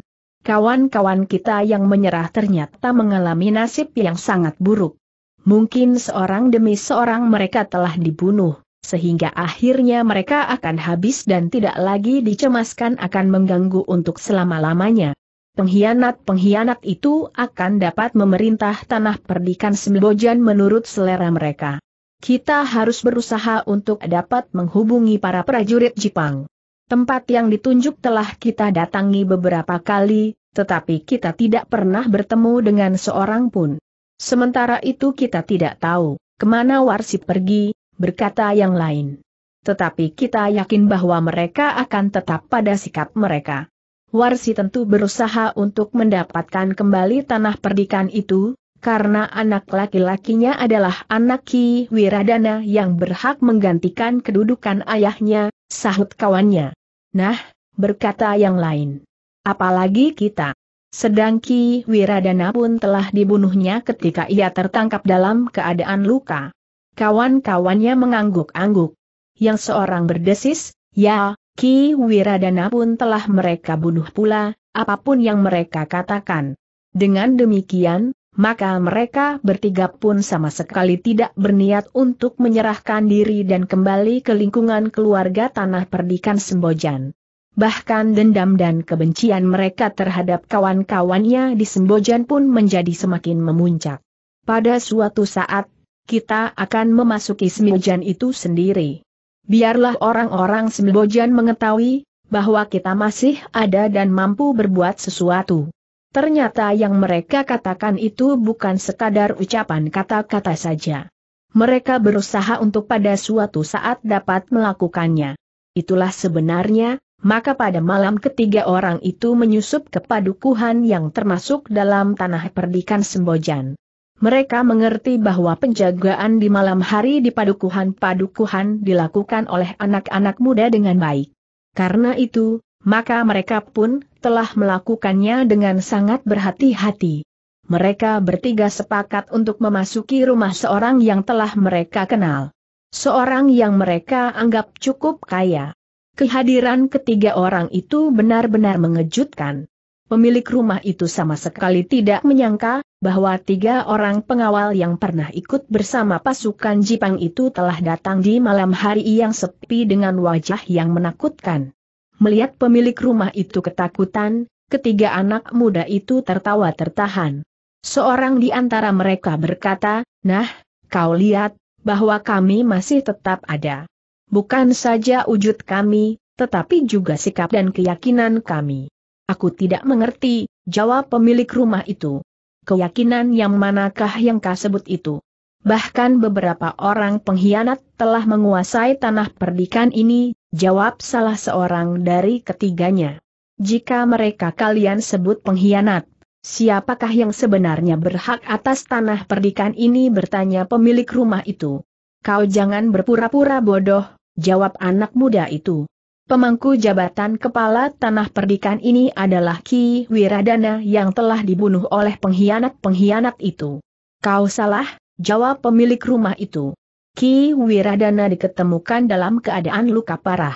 Kawan-kawan kita yang menyerah ternyata mengalami nasib yang sangat buruk. Mungkin seorang demi seorang mereka telah dibunuh sehingga akhirnya mereka akan habis dan tidak lagi dicemaskan akan mengganggu untuk selama-lamanya. Pengkhianat-pengkhianat itu akan dapat memerintah tanah perdikan Sembojan menurut selera mereka. Kita harus berusaha untuk dapat menghubungi para prajurit Jepang. Tempat yang ditunjuk telah kita datangi beberapa kali, tetapi kita tidak pernah bertemu dengan seorang pun. Sementara itu kita tidak tahu kemana Warsi pergi, berkata yang lain. Tetapi kita yakin bahwa mereka akan tetap pada sikap mereka. Warsi tentu berusaha untuk mendapatkan kembali tanah perdikan itu, karena anak laki-lakinya adalah anak Ki Wiradana yang berhak menggantikan kedudukan ayahnya, sahut kawannya. Nah, berkata yang lain. Apalagi kita. Sedang Ki Wiradana pun telah dibunuhnya ketika ia tertangkap dalam keadaan luka. Kawan-kawannya mengangguk-angguk. Yang seorang berdesis, ya, Ki Wiradana pun telah mereka bunuh pula, apapun yang mereka katakan. Dengan demikian, maka mereka bertiga pun sama sekali tidak berniat untuk menyerahkan diri dan kembali ke lingkungan keluarga tanah perdikan Sembojan. Bahkan dendam dan kebencian mereka terhadap kawan-kawannya di Sembojan pun menjadi semakin memuncak. Pada suatu saat, kita akan memasuki Sembojan itu sendiri. Biarlah orang-orang Sembojan mengetahui, bahwa kita masih ada dan mampu berbuat sesuatu. Ternyata yang mereka katakan itu bukan sekadar ucapan kata-kata saja. Mereka berusaha untuk pada suatu saat dapat melakukannya. Itulah sebenarnya, maka pada malam ketiga orang itu menyusup ke padukuhan yang termasuk dalam tanah perdikan Sembojan. Mereka mengerti bahwa penjagaan di malam hari di padukuhan-padukuhan dilakukan oleh anak-anak muda dengan baik. Karena itu, maka mereka pun telah melakukannya dengan sangat berhati-hati. Mereka bertiga sepakat untuk memasuki rumah seorang yang telah mereka kenal. Seorang yang mereka anggap cukup kaya. Kehadiran ketiga orang itu benar-benar mengejutkan. Pemilik rumah itu sama sekali tidak menyangka bahwa tiga orang pengawal yang pernah ikut bersama pasukan Jipang itu telah datang di malam hari yang sepi dengan wajah yang menakutkan. Melihat pemilik rumah itu ketakutan, ketiga anak muda itu tertawa tertahan. Seorang di antara mereka berkata, Nah, kau lihat, bahwa kami masih tetap ada. Bukan saja wujud kami, tetapi juga sikap dan keyakinan kami. Aku tidak mengerti, jawab pemilik rumah itu keyakinan yang manakah yang kau sebut itu? Bahkan beberapa orang pengkhianat telah menguasai tanah perdikan ini, jawab salah seorang dari ketiganya. Jika mereka kalian sebut pengkhianat, siapakah yang sebenarnya berhak atas tanah perdikan ini bertanya pemilik rumah itu. Kau jangan berpura-pura bodoh, jawab anak muda itu. Pemangku jabatan kepala tanah perdikan ini adalah Ki Wiradana yang telah dibunuh oleh pengkhianat-pengkhianat itu. Kau salah, jawab pemilik rumah itu. Ki Wiradana diketemukan dalam keadaan luka parah.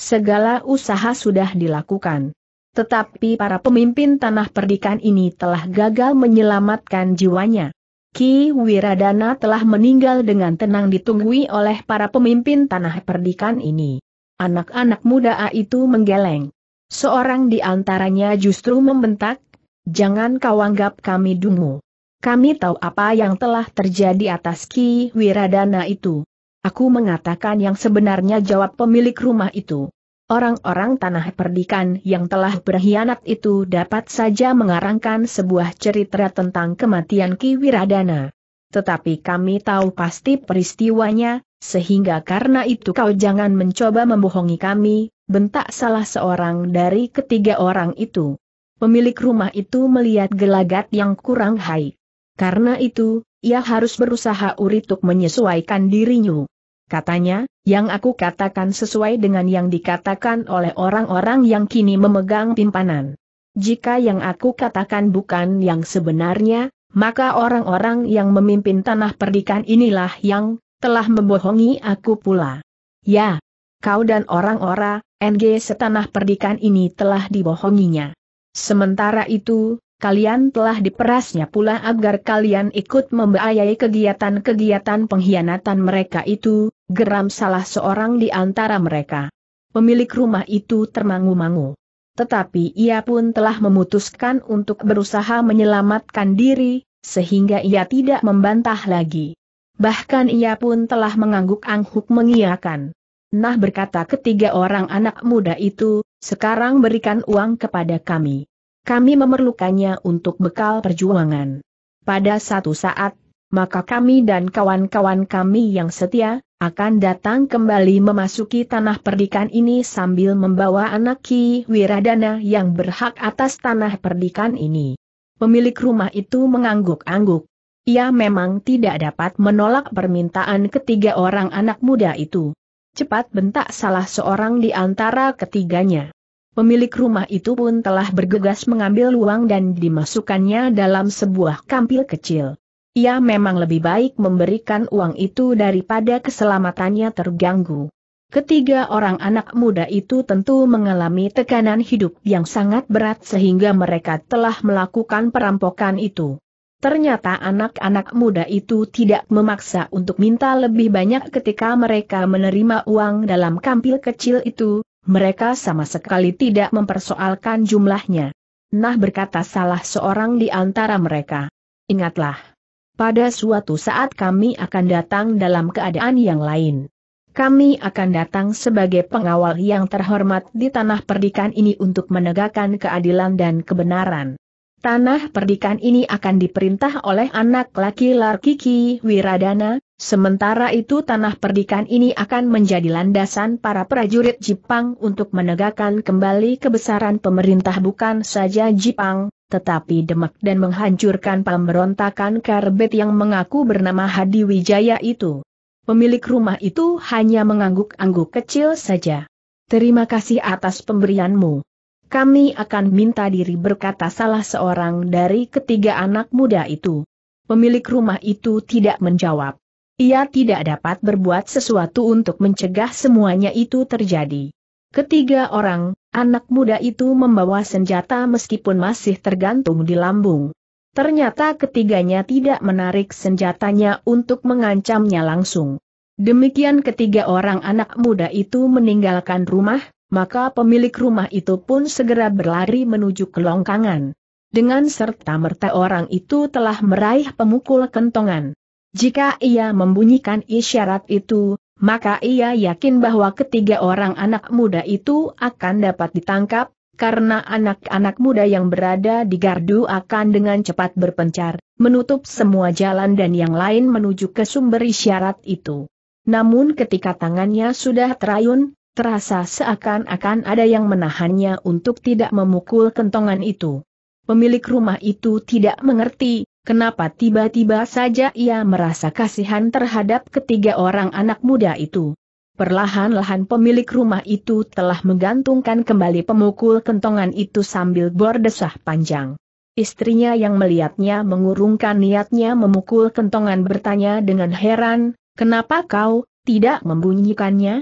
Segala usaha sudah dilakukan. Tetapi para pemimpin tanah perdikan ini telah gagal menyelamatkan jiwanya. Ki Wiradana telah meninggal dengan tenang ditunggui oleh para pemimpin tanah perdikan ini. Anak-anak muda itu menggeleng. Seorang di antaranya justru membentak, Jangan kau anggap kami dungu. Kami tahu apa yang telah terjadi atas Ki Wiradana itu. Aku mengatakan yang sebenarnya jawab pemilik rumah itu. Orang-orang tanah perdikan yang telah berkhianat itu dapat saja mengarangkan sebuah cerita tentang kematian Ki Wiradana. Tetapi kami tahu pasti peristiwanya, sehingga karena itu kau jangan mencoba membohongi kami, bentak salah seorang dari ketiga orang itu. Pemilik rumah itu melihat gelagat yang kurang hai. Karena itu, ia harus berusaha untuk menyesuaikan dirinya. Katanya, yang aku katakan sesuai dengan yang dikatakan oleh orang-orang yang kini memegang pimpinan. Jika yang aku katakan bukan yang sebenarnya, maka orang-orang yang memimpin tanah perdikan inilah yang telah membohongi aku pula. Ya, kau dan orang-orang, NG setanah perdikan ini telah dibohonginya. Sementara itu, kalian telah diperasnya pula agar kalian ikut membiayai kegiatan-kegiatan pengkhianatan mereka itu, geram salah seorang di antara mereka. Pemilik rumah itu termangu-mangu. Tetapi ia pun telah memutuskan untuk berusaha menyelamatkan diri, sehingga ia tidak membantah lagi bahkan ia pun telah mengangguk-angguk mengiyakan. Nah berkata ketiga orang anak muda itu, sekarang berikan uang kepada kami. Kami memerlukannya untuk bekal perjuangan. Pada satu saat, maka kami dan kawan-kawan kami yang setia, akan datang kembali memasuki tanah perdikan ini sambil membawa anak Ki Wiradana yang berhak atas tanah perdikan ini. Pemilik rumah itu mengangguk-angguk. Ia memang tidak dapat menolak permintaan ketiga orang anak muda itu. Cepat bentak salah seorang di antara ketiganya. Pemilik rumah itu pun telah bergegas mengambil uang dan dimasukkannya dalam sebuah kampil kecil. Ia memang lebih baik memberikan uang itu daripada keselamatannya terganggu. Ketiga orang anak muda itu tentu mengalami tekanan hidup yang sangat berat sehingga mereka telah melakukan perampokan itu. Ternyata anak-anak muda itu tidak memaksa untuk minta lebih banyak ketika mereka menerima uang dalam kampil kecil itu, mereka sama sekali tidak mempersoalkan jumlahnya. Nah berkata salah seorang di antara mereka. Ingatlah. Pada suatu saat kami akan datang dalam keadaan yang lain. Kami akan datang sebagai pengawal yang terhormat di tanah perdikan ini untuk menegakkan keadilan dan kebenaran. Tanah perdikan ini akan diperintah oleh anak laki Larkiki Wiradana, sementara itu tanah perdikan ini akan menjadi landasan para prajurit Jepang untuk menegakkan kembali kebesaran pemerintah bukan saja Jepang, tetapi Demak dan menghancurkan pemberontakan Karbet yang mengaku bernama Hadi Wijaya itu. Pemilik rumah itu hanya mengangguk-angguk kecil saja. Terima kasih atas pemberianmu kami akan minta diri berkata salah seorang dari ketiga anak muda itu. Pemilik rumah itu tidak menjawab. Ia tidak dapat berbuat sesuatu untuk mencegah semuanya itu terjadi. Ketiga orang, anak muda itu membawa senjata meskipun masih tergantung di lambung. Ternyata ketiganya tidak menarik senjatanya untuk mengancamnya langsung. Demikian ketiga orang anak muda itu meninggalkan rumah, maka pemilik rumah itu pun segera berlari menuju kelongkangan. Dengan serta-merta orang itu telah meraih pemukul kentongan. Jika ia membunyikan isyarat itu, maka ia yakin bahwa ketiga orang anak muda itu akan dapat ditangkap, karena anak-anak muda yang berada di gardu akan dengan cepat berpencar, menutup semua jalan dan yang lain menuju ke sumber isyarat itu. Namun ketika tangannya sudah terayun, Terasa seakan-akan ada yang menahannya untuk tidak memukul kentongan itu. Pemilik rumah itu tidak mengerti, kenapa tiba-tiba saja ia merasa kasihan terhadap ketiga orang anak muda itu. Perlahan-lahan pemilik rumah itu telah menggantungkan kembali pemukul kentongan itu sambil berdesah panjang. Istrinya yang melihatnya mengurungkan niatnya memukul kentongan bertanya dengan heran, kenapa kau, tidak membunyikannya?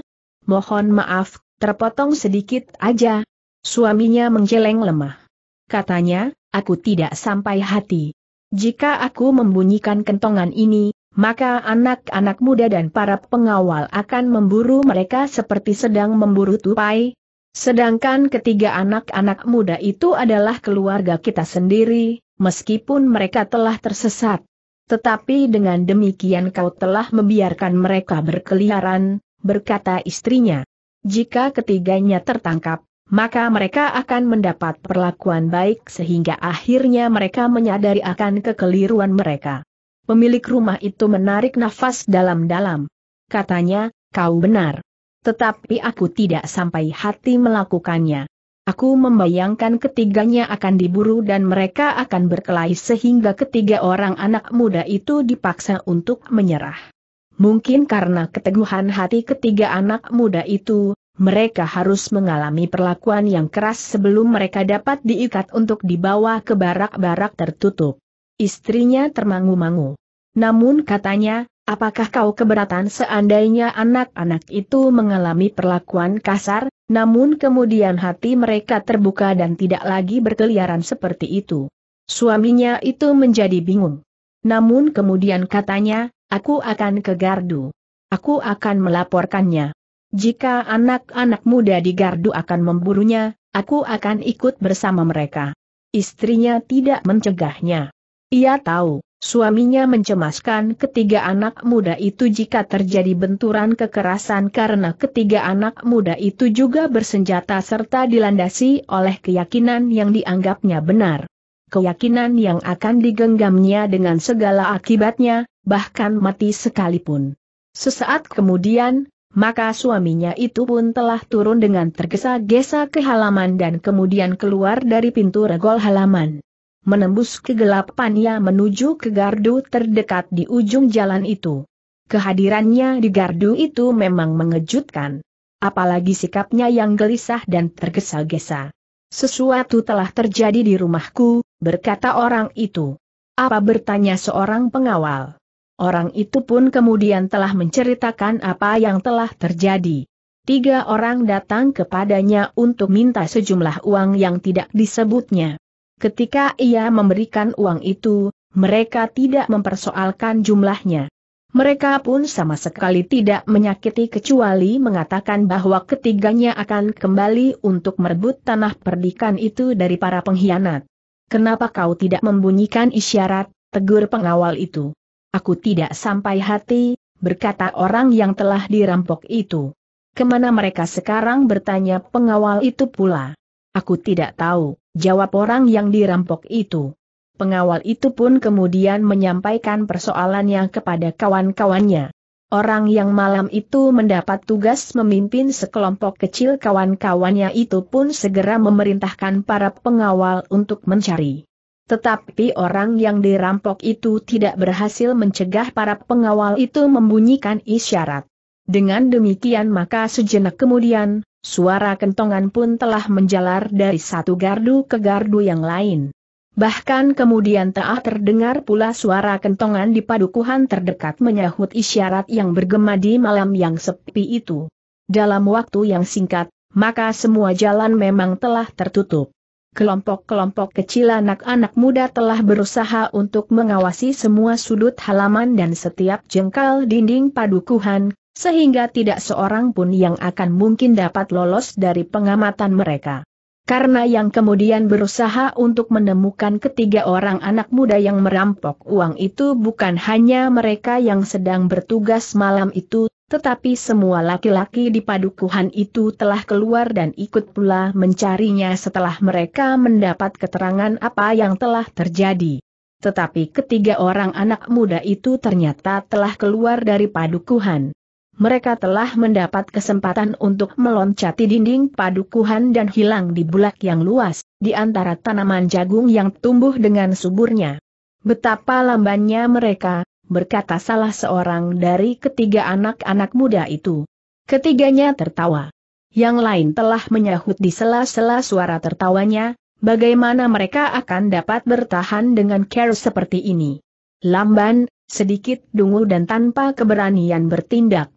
Mohon maaf, terpotong sedikit aja. Suaminya menjeleng lemah. Katanya, aku tidak sampai hati. Jika aku membunyikan kentongan ini, maka anak-anak muda dan para pengawal akan memburu mereka seperti sedang memburu tupai. Sedangkan ketiga anak-anak muda itu adalah keluarga kita sendiri, meskipun mereka telah tersesat. Tetapi dengan demikian kau telah membiarkan mereka berkeliaran, berkata istrinya. Jika ketiganya tertangkap, maka mereka akan mendapat perlakuan baik sehingga akhirnya mereka menyadari akan kekeliruan mereka. Pemilik rumah itu menarik nafas dalam-dalam. Katanya, kau benar. Tetapi aku tidak sampai hati melakukannya. Aku membayangkan ketiganya akan diburu dan mereka akan berkelahi sehingga ketiga orang anak muda itu dipaksa untuk menyerah. Mungkin karena keteguhan hati ketiga anak muda itu, mereka harus mengalami perlakuan yang keras sebelum mereka dapat diikat untuk dibawa ke barak-barak tertutup. Istrinya termangu-mangu. Namun katanya, apakah kau keberatan seandainya anak-anak itu mengalami perlakuan kasar, namun kemudian hati mereka terbuka dan tidak lagi berkeliaran seperti itu. Suaminya itu menjadi bingung. Namun kemudian katanya, Aku akan ke gardu. Aku akan melaporkannya. Jika anak-anak muda di gardu akan memburunya, aku akan ikut bersama mereka. Istrinya tidak mencegahnya. Ia tahu, suaminya mencemaskan ketiga anak muda itu jika terjadi benturan kekerasan karena ketiga anak muda itu juga bersenjata serta dilandasi oleh keyakinan yang dianggapnya benar keyakinan yang akan digenggamnya dengan segala akibatnya, bahkan mati sekalipun. Sesaat kemudian, maka suaminya itu pun telah turun dengan tergesa-gesa ke halaman dan kemudian keluar dari pintu regol halaman. Menembus kegelapan ia menuju ke gardu terdekat di ujung jalan itu. Kehadirannya di gardu itu memang mengejutkan. Apalagi sikapnya yang gelisah dan tergesa-gesa. Sesuatu telah terjadi di rumahku, berkata orang itu. Apa bertanya seorang pengawal? Orang itu pun kemudian telah menceritakan apa yang telah terjadi. Tiga orang datang kepadanya untuk minta sejumlah uang yang tidak disebutnya. Ketika ia memberikan uang itu, mereka tidak mempersoalkan jumlahnya. Mereka pun sama sekali tidak menyakiti kecuali mengatakan bahwa ketiganya akan kembali untuk merebut tanah perdikan itu dari para pengkhianat. Kenapa kau tidak membunyikan isyarat, tegur pengawal itu. Aku tidak sampai hati, berkata orang yang telah dirampok itu. Kemana mereka sekarang bertanya pengawal itu pula. Aku tidak tahu, jawab orang yang dirampok itu. Pengawal itu pun kemudian menyampaikan persoalannya kepada kawan-kawannya. Orang yang malam itu mendapat tugas memimpin sekelompok kecil kawan-kawannya itu pun segera memerintahkan para pengawal untuk mencari. Tetapi orang yang dirampok itu tidak berhasil mencegah para pengawal itu membunyikan isyarat. Dengan demikian maka sejenak kemudian, suara kentongan pun telah menjalar dari satu gardu ke gardu yang lain. Bahkan kemudian tak terdengar pula suara kentongan di padukuhan terdekat menyahut isyarat yang bergema di malam yang sepi itu. Dalam waktu yang singkat, maka semua jalan memang telah tertutup. Kelompok-kelompok kecil anak-anak muda telah berusaha untuk mengawasi semua sudut halaman dan setiap jengkal dinding padukuhan, sehingga tidak seorang pun yang akan mungkin dapat lolos dari pengamatan mereka. Karena yang kemudian berusaha untuk menemukan ketiga orang anak muda yang merampok uang itu bukan hanya mereka yang sedang bertugas malam itu, tetapi semua laki-laki di padukuhan itu telah keluar dan ikut pula mencarinya setelah mereka mendapat keterangan apa yang telah terjadi. Tetapi ketiga orang anak muda itu ternyata telah keluar dari padukuhan mereka telah mendapat kesempatan untuk meloncati dinding padukuhan dan hilang di bulak yang luas, di antara tanaman jagung yang tumbuh dengan suburnya. Betapa lambannya mereka, berkata salah seorang dari ketiga anak-anak muda itu. Ketiganya tertawa. Yang lain telah menyahut di sela-sela suara tertawanya, bagaimana mereka akan dapat bertahan dengan care seperti ini. Lamban, sedikit dungu dan tanpa keberanian bertindak.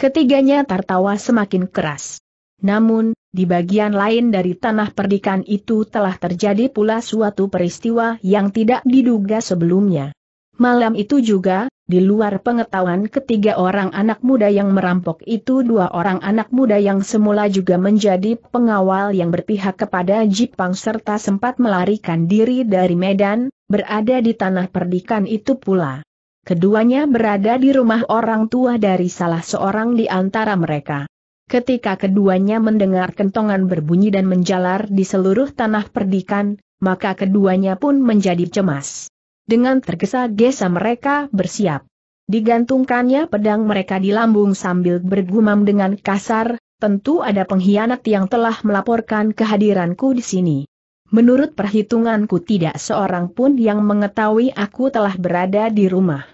Ketiganya tertawa semakin keras. Namun, di bagian lain dari tanah perdikan itu telah terjadi pula suatu peristiwa yang tidak diduga sebelumnya. Malam itu juga, di luar pengetahuan ketiga orang anak muda yang merampok itu dua orang anak muda yang semula juga menjadi pengawal yang berpihak kepada Jipang serta sempat melarikan diri dari Medan, berada di tanah perdikan itu pula. Keduanya berada di rumah orang tua dari salah seorang di antara mereka. Ketika keduanya mendengar kentongan berbunyi dan menjalar di seluruh tanah perdikan, maka keduanya pun menjadi cemas. Dengan tergesa-gesa mereka bersiap. Digantungkannya pedang mereka di lambung sambil bergumam dengan kasar, tentu ada pengkhianat yang telah melaporkan kehadiranku di sini. Menurut perhitunganku tidak seorang pun yang mengetahui aku telah berada di rumah.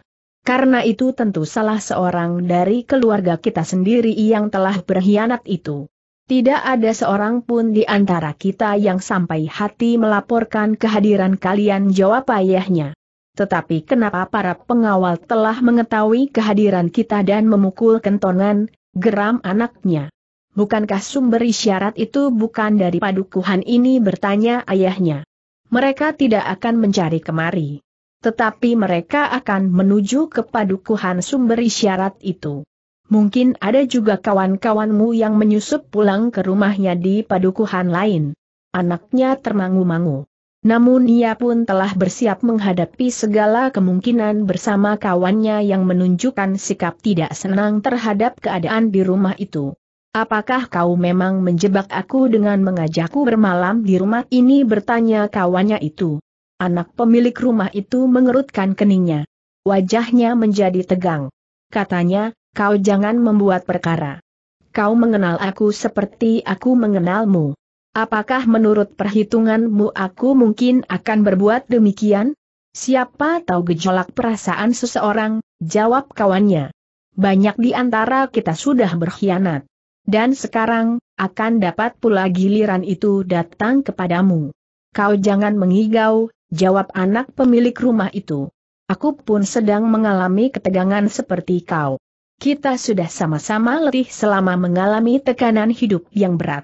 Karena itu tentu salah seorang dari keluarga kita sendiri yang telah berkhianat itu. Tidak ada seorang pun di antara kita yang sampai hati melaporkan kehadiran kalian jawab ayahnya. Tetapi kenapa para pengawal telah mengetahui kehadiran kita dan memukul kentongan, geram anaknya. Bukankah sumber isyarat itu bukan dari padukuhan ini bertanya ayahnya. Mereka tidak akan mencari kemari tetapi mereka akan menuju ke padukuhan sumber isyarat itu. Mungkin ada juga kawan-kawanmu yang menyusup pulang ke rumahnya di padukuhan lain. Anaknya termangu-mangu. Namun ia pun telah bersiap menghadapi segala kemungkinan bersama kawannya yang menunjukkan sikap tidak senang terhadap keadaan di rumah itu. Apakah kau memang menjebak aku dengan mengajakku bermalam di rumah ini bertanya kawannya itu. Anak pemilik rumah itu mengerutkan keningnya. Wajahnya menjadi tegang. Katanya, kau jangan membuat perkara. Kau mengenal aku seperti aku mengenalmu. Apakah menurut perhitunganmu aku mungkin akan berbuat demikian? Siapa tahu gejolak perasaan seseorang, jawab kawannya. Banyak di antara kita sudah berkhianat. Dan sekarang, akan dapat pula giliran itu datang kepadamu. Kau jangan mengigau, Jawab anak pemilik rumah itu. Aku pun sedang mengalami ketegangan seperti kau. Kita sudah sama-sama letih selama mengalami tekanan hidup yang berat.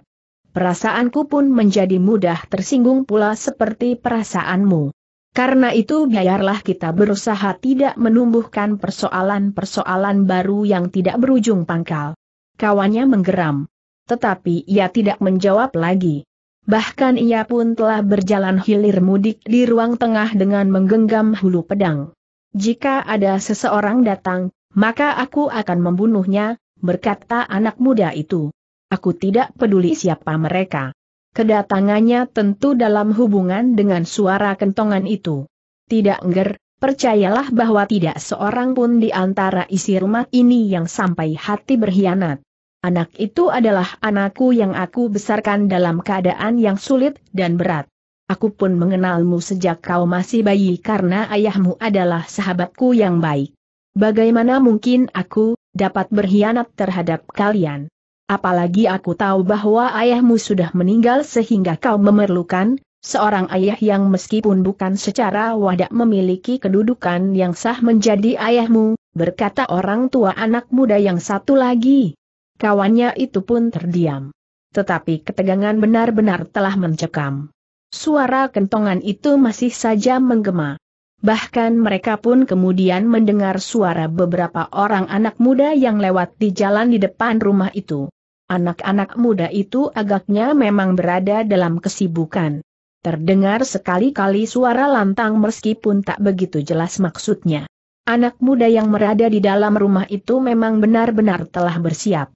Perasaanku pun menjadi mudah tersinggung pula seperti perasaanmu. Karena itu biarlah kita berusaha tidak menumbuhkan persoalan-persoalan baru yang tidak berujung pangkal. Kawannya menggeram. Tetapi ia tidak menjawab lagi. Bahkan ia pun telah berjalan hilir mudik di ruang tengah dengan menggenggam hulu pedang. Jika ada seseorang datang, maka aku akan membunuhnya, berkata anak muda itu. Aku tidak peduli siapa mereka. Kedatangannya tentu dalam hubungan dengan suara kentongan itu. Tidak engger, percayalah bahwa tidak seorang pun di antara isi rumah ini yang sampai hati berkhianat. Anak itu adalah anakku yang aku besarkan dalam keadaan yang sulit dan berat. Aku pun mengenalmu sejak kau masih bayi karena ayahmu adalah sahabatku yang baik. Bagaimana mungkin aku dapat berkhianat terhadap kalian? Apalagi aku tahu bahwa ayahmu sudah meninggal sehingga kau memerlukan seorang ayah yang meskipun bukan secara wadah memiliki kedudukan yang sah menjadi ayahmu, berkata orang tua anak muda yang satu lagi kawannya itu pun terdiam. Tetapi ketegangan benar-benar telah mencekam. Suara kentongan itu masih saja menggema. Bahkan mereka pun kemudian mendengar suara beberapa orang anak muda yang lewat di jalan di depan rumah itu. Anak-anak muda itu agaknya memang berada dalam kesibukan. Terdengar sekali-kali suara lantang meskipun tak begitu jelas maksudnya. Anak muda yang berada di dalam rumah itu memang benar-benar telah bersiap.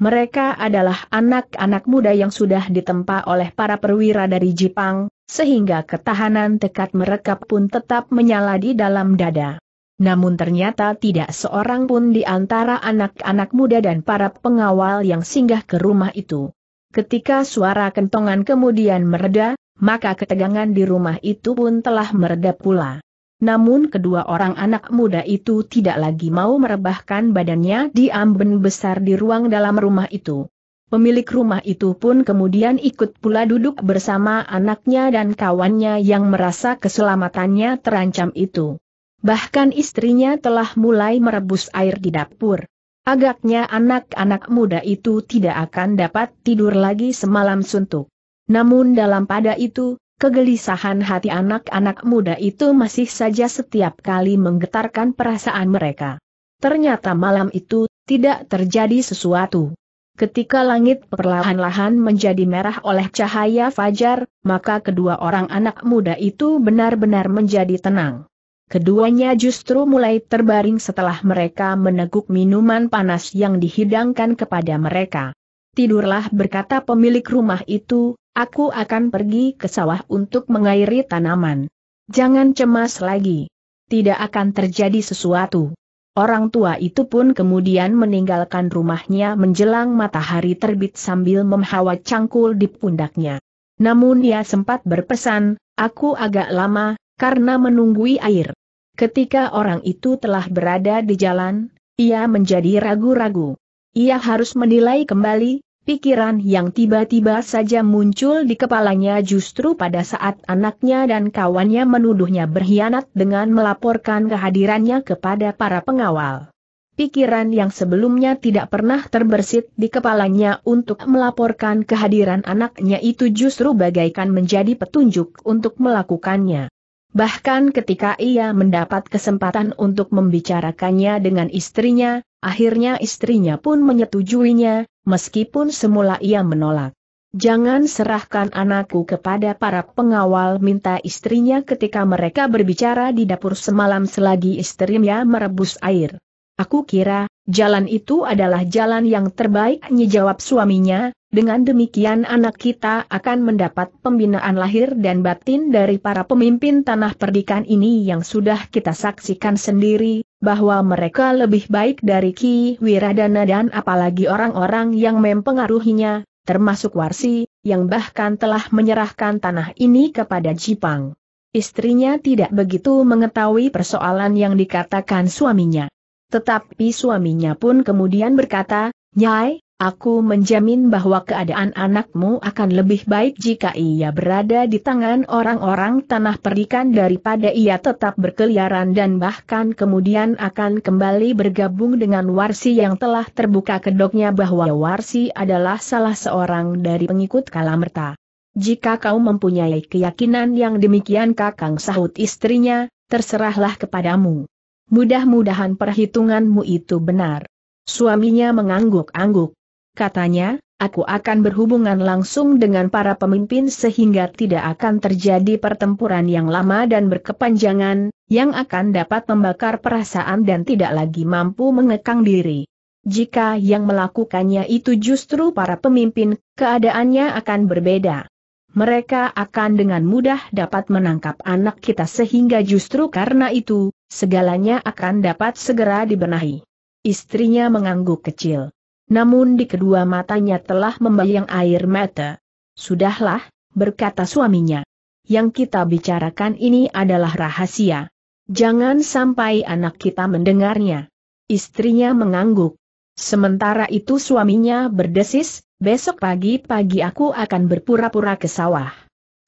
Mereka adalah anak-anak muda yang sudah ditempa oleh para perwira dari Jepang, sehingga ketahanan tekad mereka pun tetap menyala di dalam dada. Namun ternyata tidak seorang pun di antara anak-anak muda dan para pengawal yang singgah ke rumah itu. Ketika suara kentongan kemudian mereda, maka ketegangan di rumah itu pun telah mereda pula. Namun kedua orang anak muda itu tidak lagi mau merebahkan badannya di amben besar di ruang dalam rumah itu. Pemilik rumah itu pun kemudian ikut pula duduk bersama anaknya dan kawannya yang merasa keselamatannya terancam itu. Bahkan istrinya telah mulai merebus air di dapur. Agaknya anak-anak muda itu tidak akan dapat tidur lagi semalam suntuk. Namun dalam pada itu, Kegelisahan hati anak-anak muda itu masih saja setiap kali menggetarkan perasaan mereka. Ternyata malam itu, tidak terjadi sesuatu. Ketika langit perlahan-lahan menjadi merah oleh cahaya fajar, maka kedua orang anak muda itu benar-benar menjadi tenang. Keduanya justru mulai terbaring setelah mereka meneguk minuman panas yang dihidangkan kepada mereka. Tidurlah berkata pemilik rumah itu, Aku akan pergi ke sawah untuk mengairi tanaman. Jangan cemas lagi. Tidak akan terjadi sesuatu. Orang tua itu pun kemudian meninggalkan rumahnya menjelang matahari terbit sambil menghawa cangkul di pundaknya. Namun ia sempat berpesan, aku agak lama, karena menunggui air. Ketika orang itu telah berada di jalan, ia menjadi ragu-ragu. Ia harus menilai kembali, Pikiran yang tiba-tiba saja muncul di kepalanya justru pada saat anaknya dan kawannya menuduhnya berkhianat dengan melaporkan kehadirannya kepada para pengawal. Pikiran yang sebelumnya tidak pernah terbersit di kepalanya untuk melaporkan kehadiran anaknya itu justru bagaikan menjadi petunjuk untuk melakukannya. Bahkan ketika ia mendapat kesempatan untuk membicarakannya dengan istrinya, akhirnya istrinya pun menyetujuinya, meskipun semula ia menolak. Jangan serahkan anakku kepada para pengawal minta istrinya ketika mereka berbicara di dapur semalam selagi istrinya merebus air. Aku kira, jalan itu adalah jalan yang terbaik, jawab suaminya, dengan demikian anak kita akan mendapat pembinaan lahir dan batin dari para pemimpin tanah perdikan ini yang sudah kita saksikan sendiri, bahwa mereka lebih baik dari Ki Wiradana dan apalagi orang-orang yang mempengaruhinya, termasuk Warsi, yang bahkan telah menyerahkan tanah ini kepada Jipang. Istrinya tidak begitu mengetahui persoalan yang dikatakan suaminya. Tetapi suaminya pun kemudian berkata, Nyai, Aku menjamin bahwa keadaan anakmu akan lebih baik jika ia berada di tangan orang-orang tanah perikan daripada ia tetap berkeliaran dan bahkan kemudian akan kembali bergabung dengan Warsi yang telah terbuka kedoknya bahwa Warsi adalah salah seorang dari pengikut Kalamerta. Jika kau mempunyai keyakinan yang demikian kakang sahut istrinya, terserahlah kepadamu. Mudah-mudahan perhitunganmu itu benar. Suaminya mengangguk-angguk katanya, aku akan berhubungan langsung dengan para pemimpin sehingga tidak akan terjadi pertempuran yang lama dan berkepanjangan, yang akan dapat membakar perasaan dan tidak lagi mampu mengekang diri. Jika yang melakukannya itu justru para pemimpin, keadaannya akan berbeda. Mereka akan dengan mudah dapat menangkap anak kita sehingga justru karena itu, segalanya akan dapat segera dibenahi. Istrinya mengangguk kecil. Namun di kedua matanya telah membayang air mata. Sudahlah, berkata suaminya. Yang kita bicarakan ini adalah rahasia. Jangan sampai anak kita mendengarnya. Istrinya mengangguk. Sementara itu suaminya berdesis, besok pagi-pagi aku akan berpura-pura ke sawah.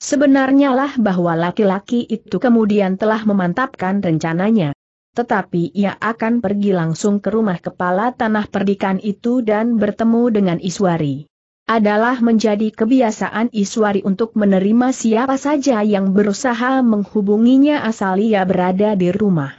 Sebenarnya lah bahwa laki-laki itu kemudian telah memantapkan rencananya tetapi ia akan pergi langsung ke rumah kepala tanah perdikan itu dan bertemu dengan Iswari. Adalah menjadi kebiasaan Iswari untuk menerima siapa saja yang berusaha menghubunginya asal ia berada di rumah.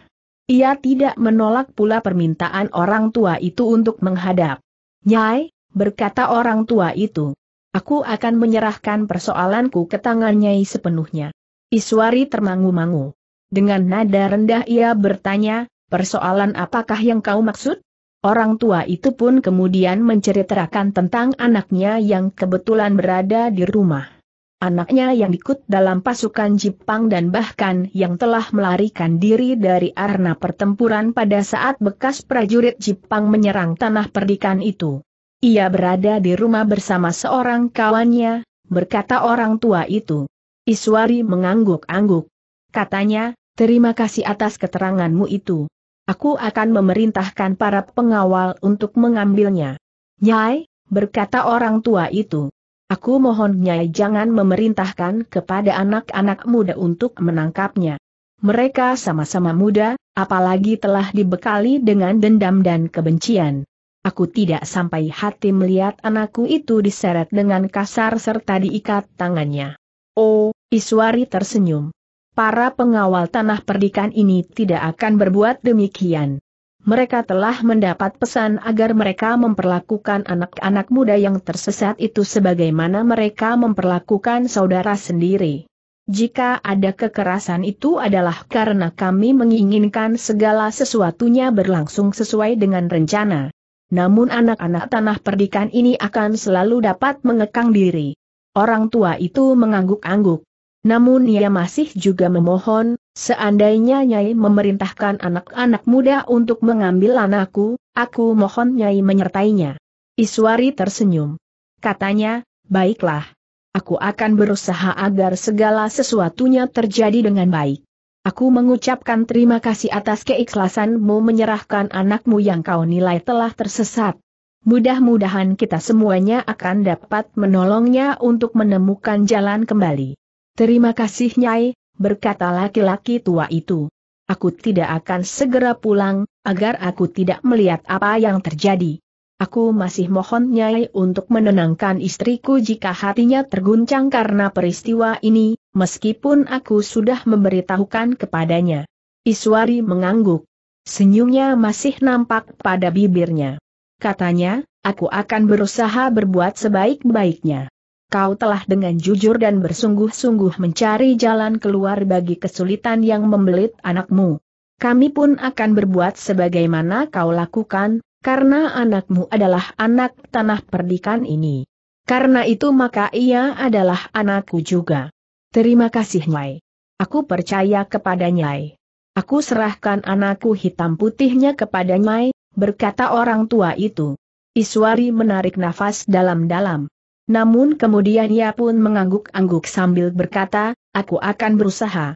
Ia tidak menolak pula permintaan orang tua itu untuk menghadap. Nyai, berkata orang tua itu, aku akan menyerahkan persoalanku ke tangan Nyai sepenuhnya. Iswari termangu-mangu. Dengan nada rendah ia bertanya, persoalan apakah yang kau maksud? Orang tua itu pun kemudian menceritakan tentang anaknya yang kebetulan berada di rumah. Anaknya yang ikut dalam pasukan Jepang dan bahkan yang telah melarikan diri dari arena pertempuran pada saat bekas prajurit Jepang menyerang tanah perdikan itu. Ia berada di rumah bersama seorang kawannya, berkata orang tua itu. Iswari mengangguk-angguk. Katanya, Terima kasih atas keteranganmu itu. Aku akan memerintahkan para pengawal untuk mengambilnya. Nyai, berkata orang tua itu. Aku mohon Nyai jangan memerintahkan kepada anak-anak muda untuk menangkapnya. Mereka sama-sama muda, apalagi telah dibekali dengan dendam dan kebencian. Aku tidak sampai hati melihat anakku itu diseret dengan kasar serta diikat tangannya. Oh, Iswari tersenyum para pengawal tanah perdikan ini tidak akan berbuat demikian. Mereka telah mendapat pesan agar mereka memperlakukan anak-anak muda yang tersesat itu sebagaimana mereka memperlakukan saudara sendiri. Jika ada kekerasan itu adalah karena kami menginginkan segala sesuatunya berlangsung sesuai dengan rencana. Namun anak-anak tanah perdikan ini akan selalu dapat mengekang diri. Orang tua itu mengangguk-angguk. Namun ia masih juga memohon, seandainya Nyai memerintahkan anak-anak muda untuk mengambil anakku, aku mohon Nyai menyertainya. Iswari tersenyum. Katanya, baiklah. Aku akan berusaha agar segala sesuatunya terjadi dengan baik. Aku mengucapkan terima kasih atas keikhlasanmu menyerahkan anakmu yang kau nilai telah tersesat. Mudah-mudahan kita semuanya akan dapat menolongnya untuk menemukan jalan kembali. Terima kasih Nyai, berkata laki-laki tua itu. Aku tidak akan segera pulang, agar aku tidak melihat apa yang terjadi. Aku masih mohon Nyai untuk menenangkan istriku jika hatinya terguncang karena peristiwa ini, meskipun aku sudah memberitahukan kepadanya. Iswari mengangguk. Senyumnya masih nampak pada bibirnya. Katanya, aku akan berusaha berbuat sebaik-baiknya kau telah dengan jujur dan bersungguh-sungguh mencari jalan keluar bagi kesulitan yang membelit anakmu. Kami pun akan berbuat sebagaimana kau lakukan, karena anakmu adalah anak tanah perdikan ini. Karena itu maka ia adalah anakku juga. Terima kasih Nyai. Aku percaya kepada Nyai. Aku serahkan anakku hitam putihnya kepada Nyai, berkata orang tua itu. Iswari menarik nafas dalam-dalam. Namun kemudian ia pun mengangguk-angguk sambil berkata, aku akan berusaha.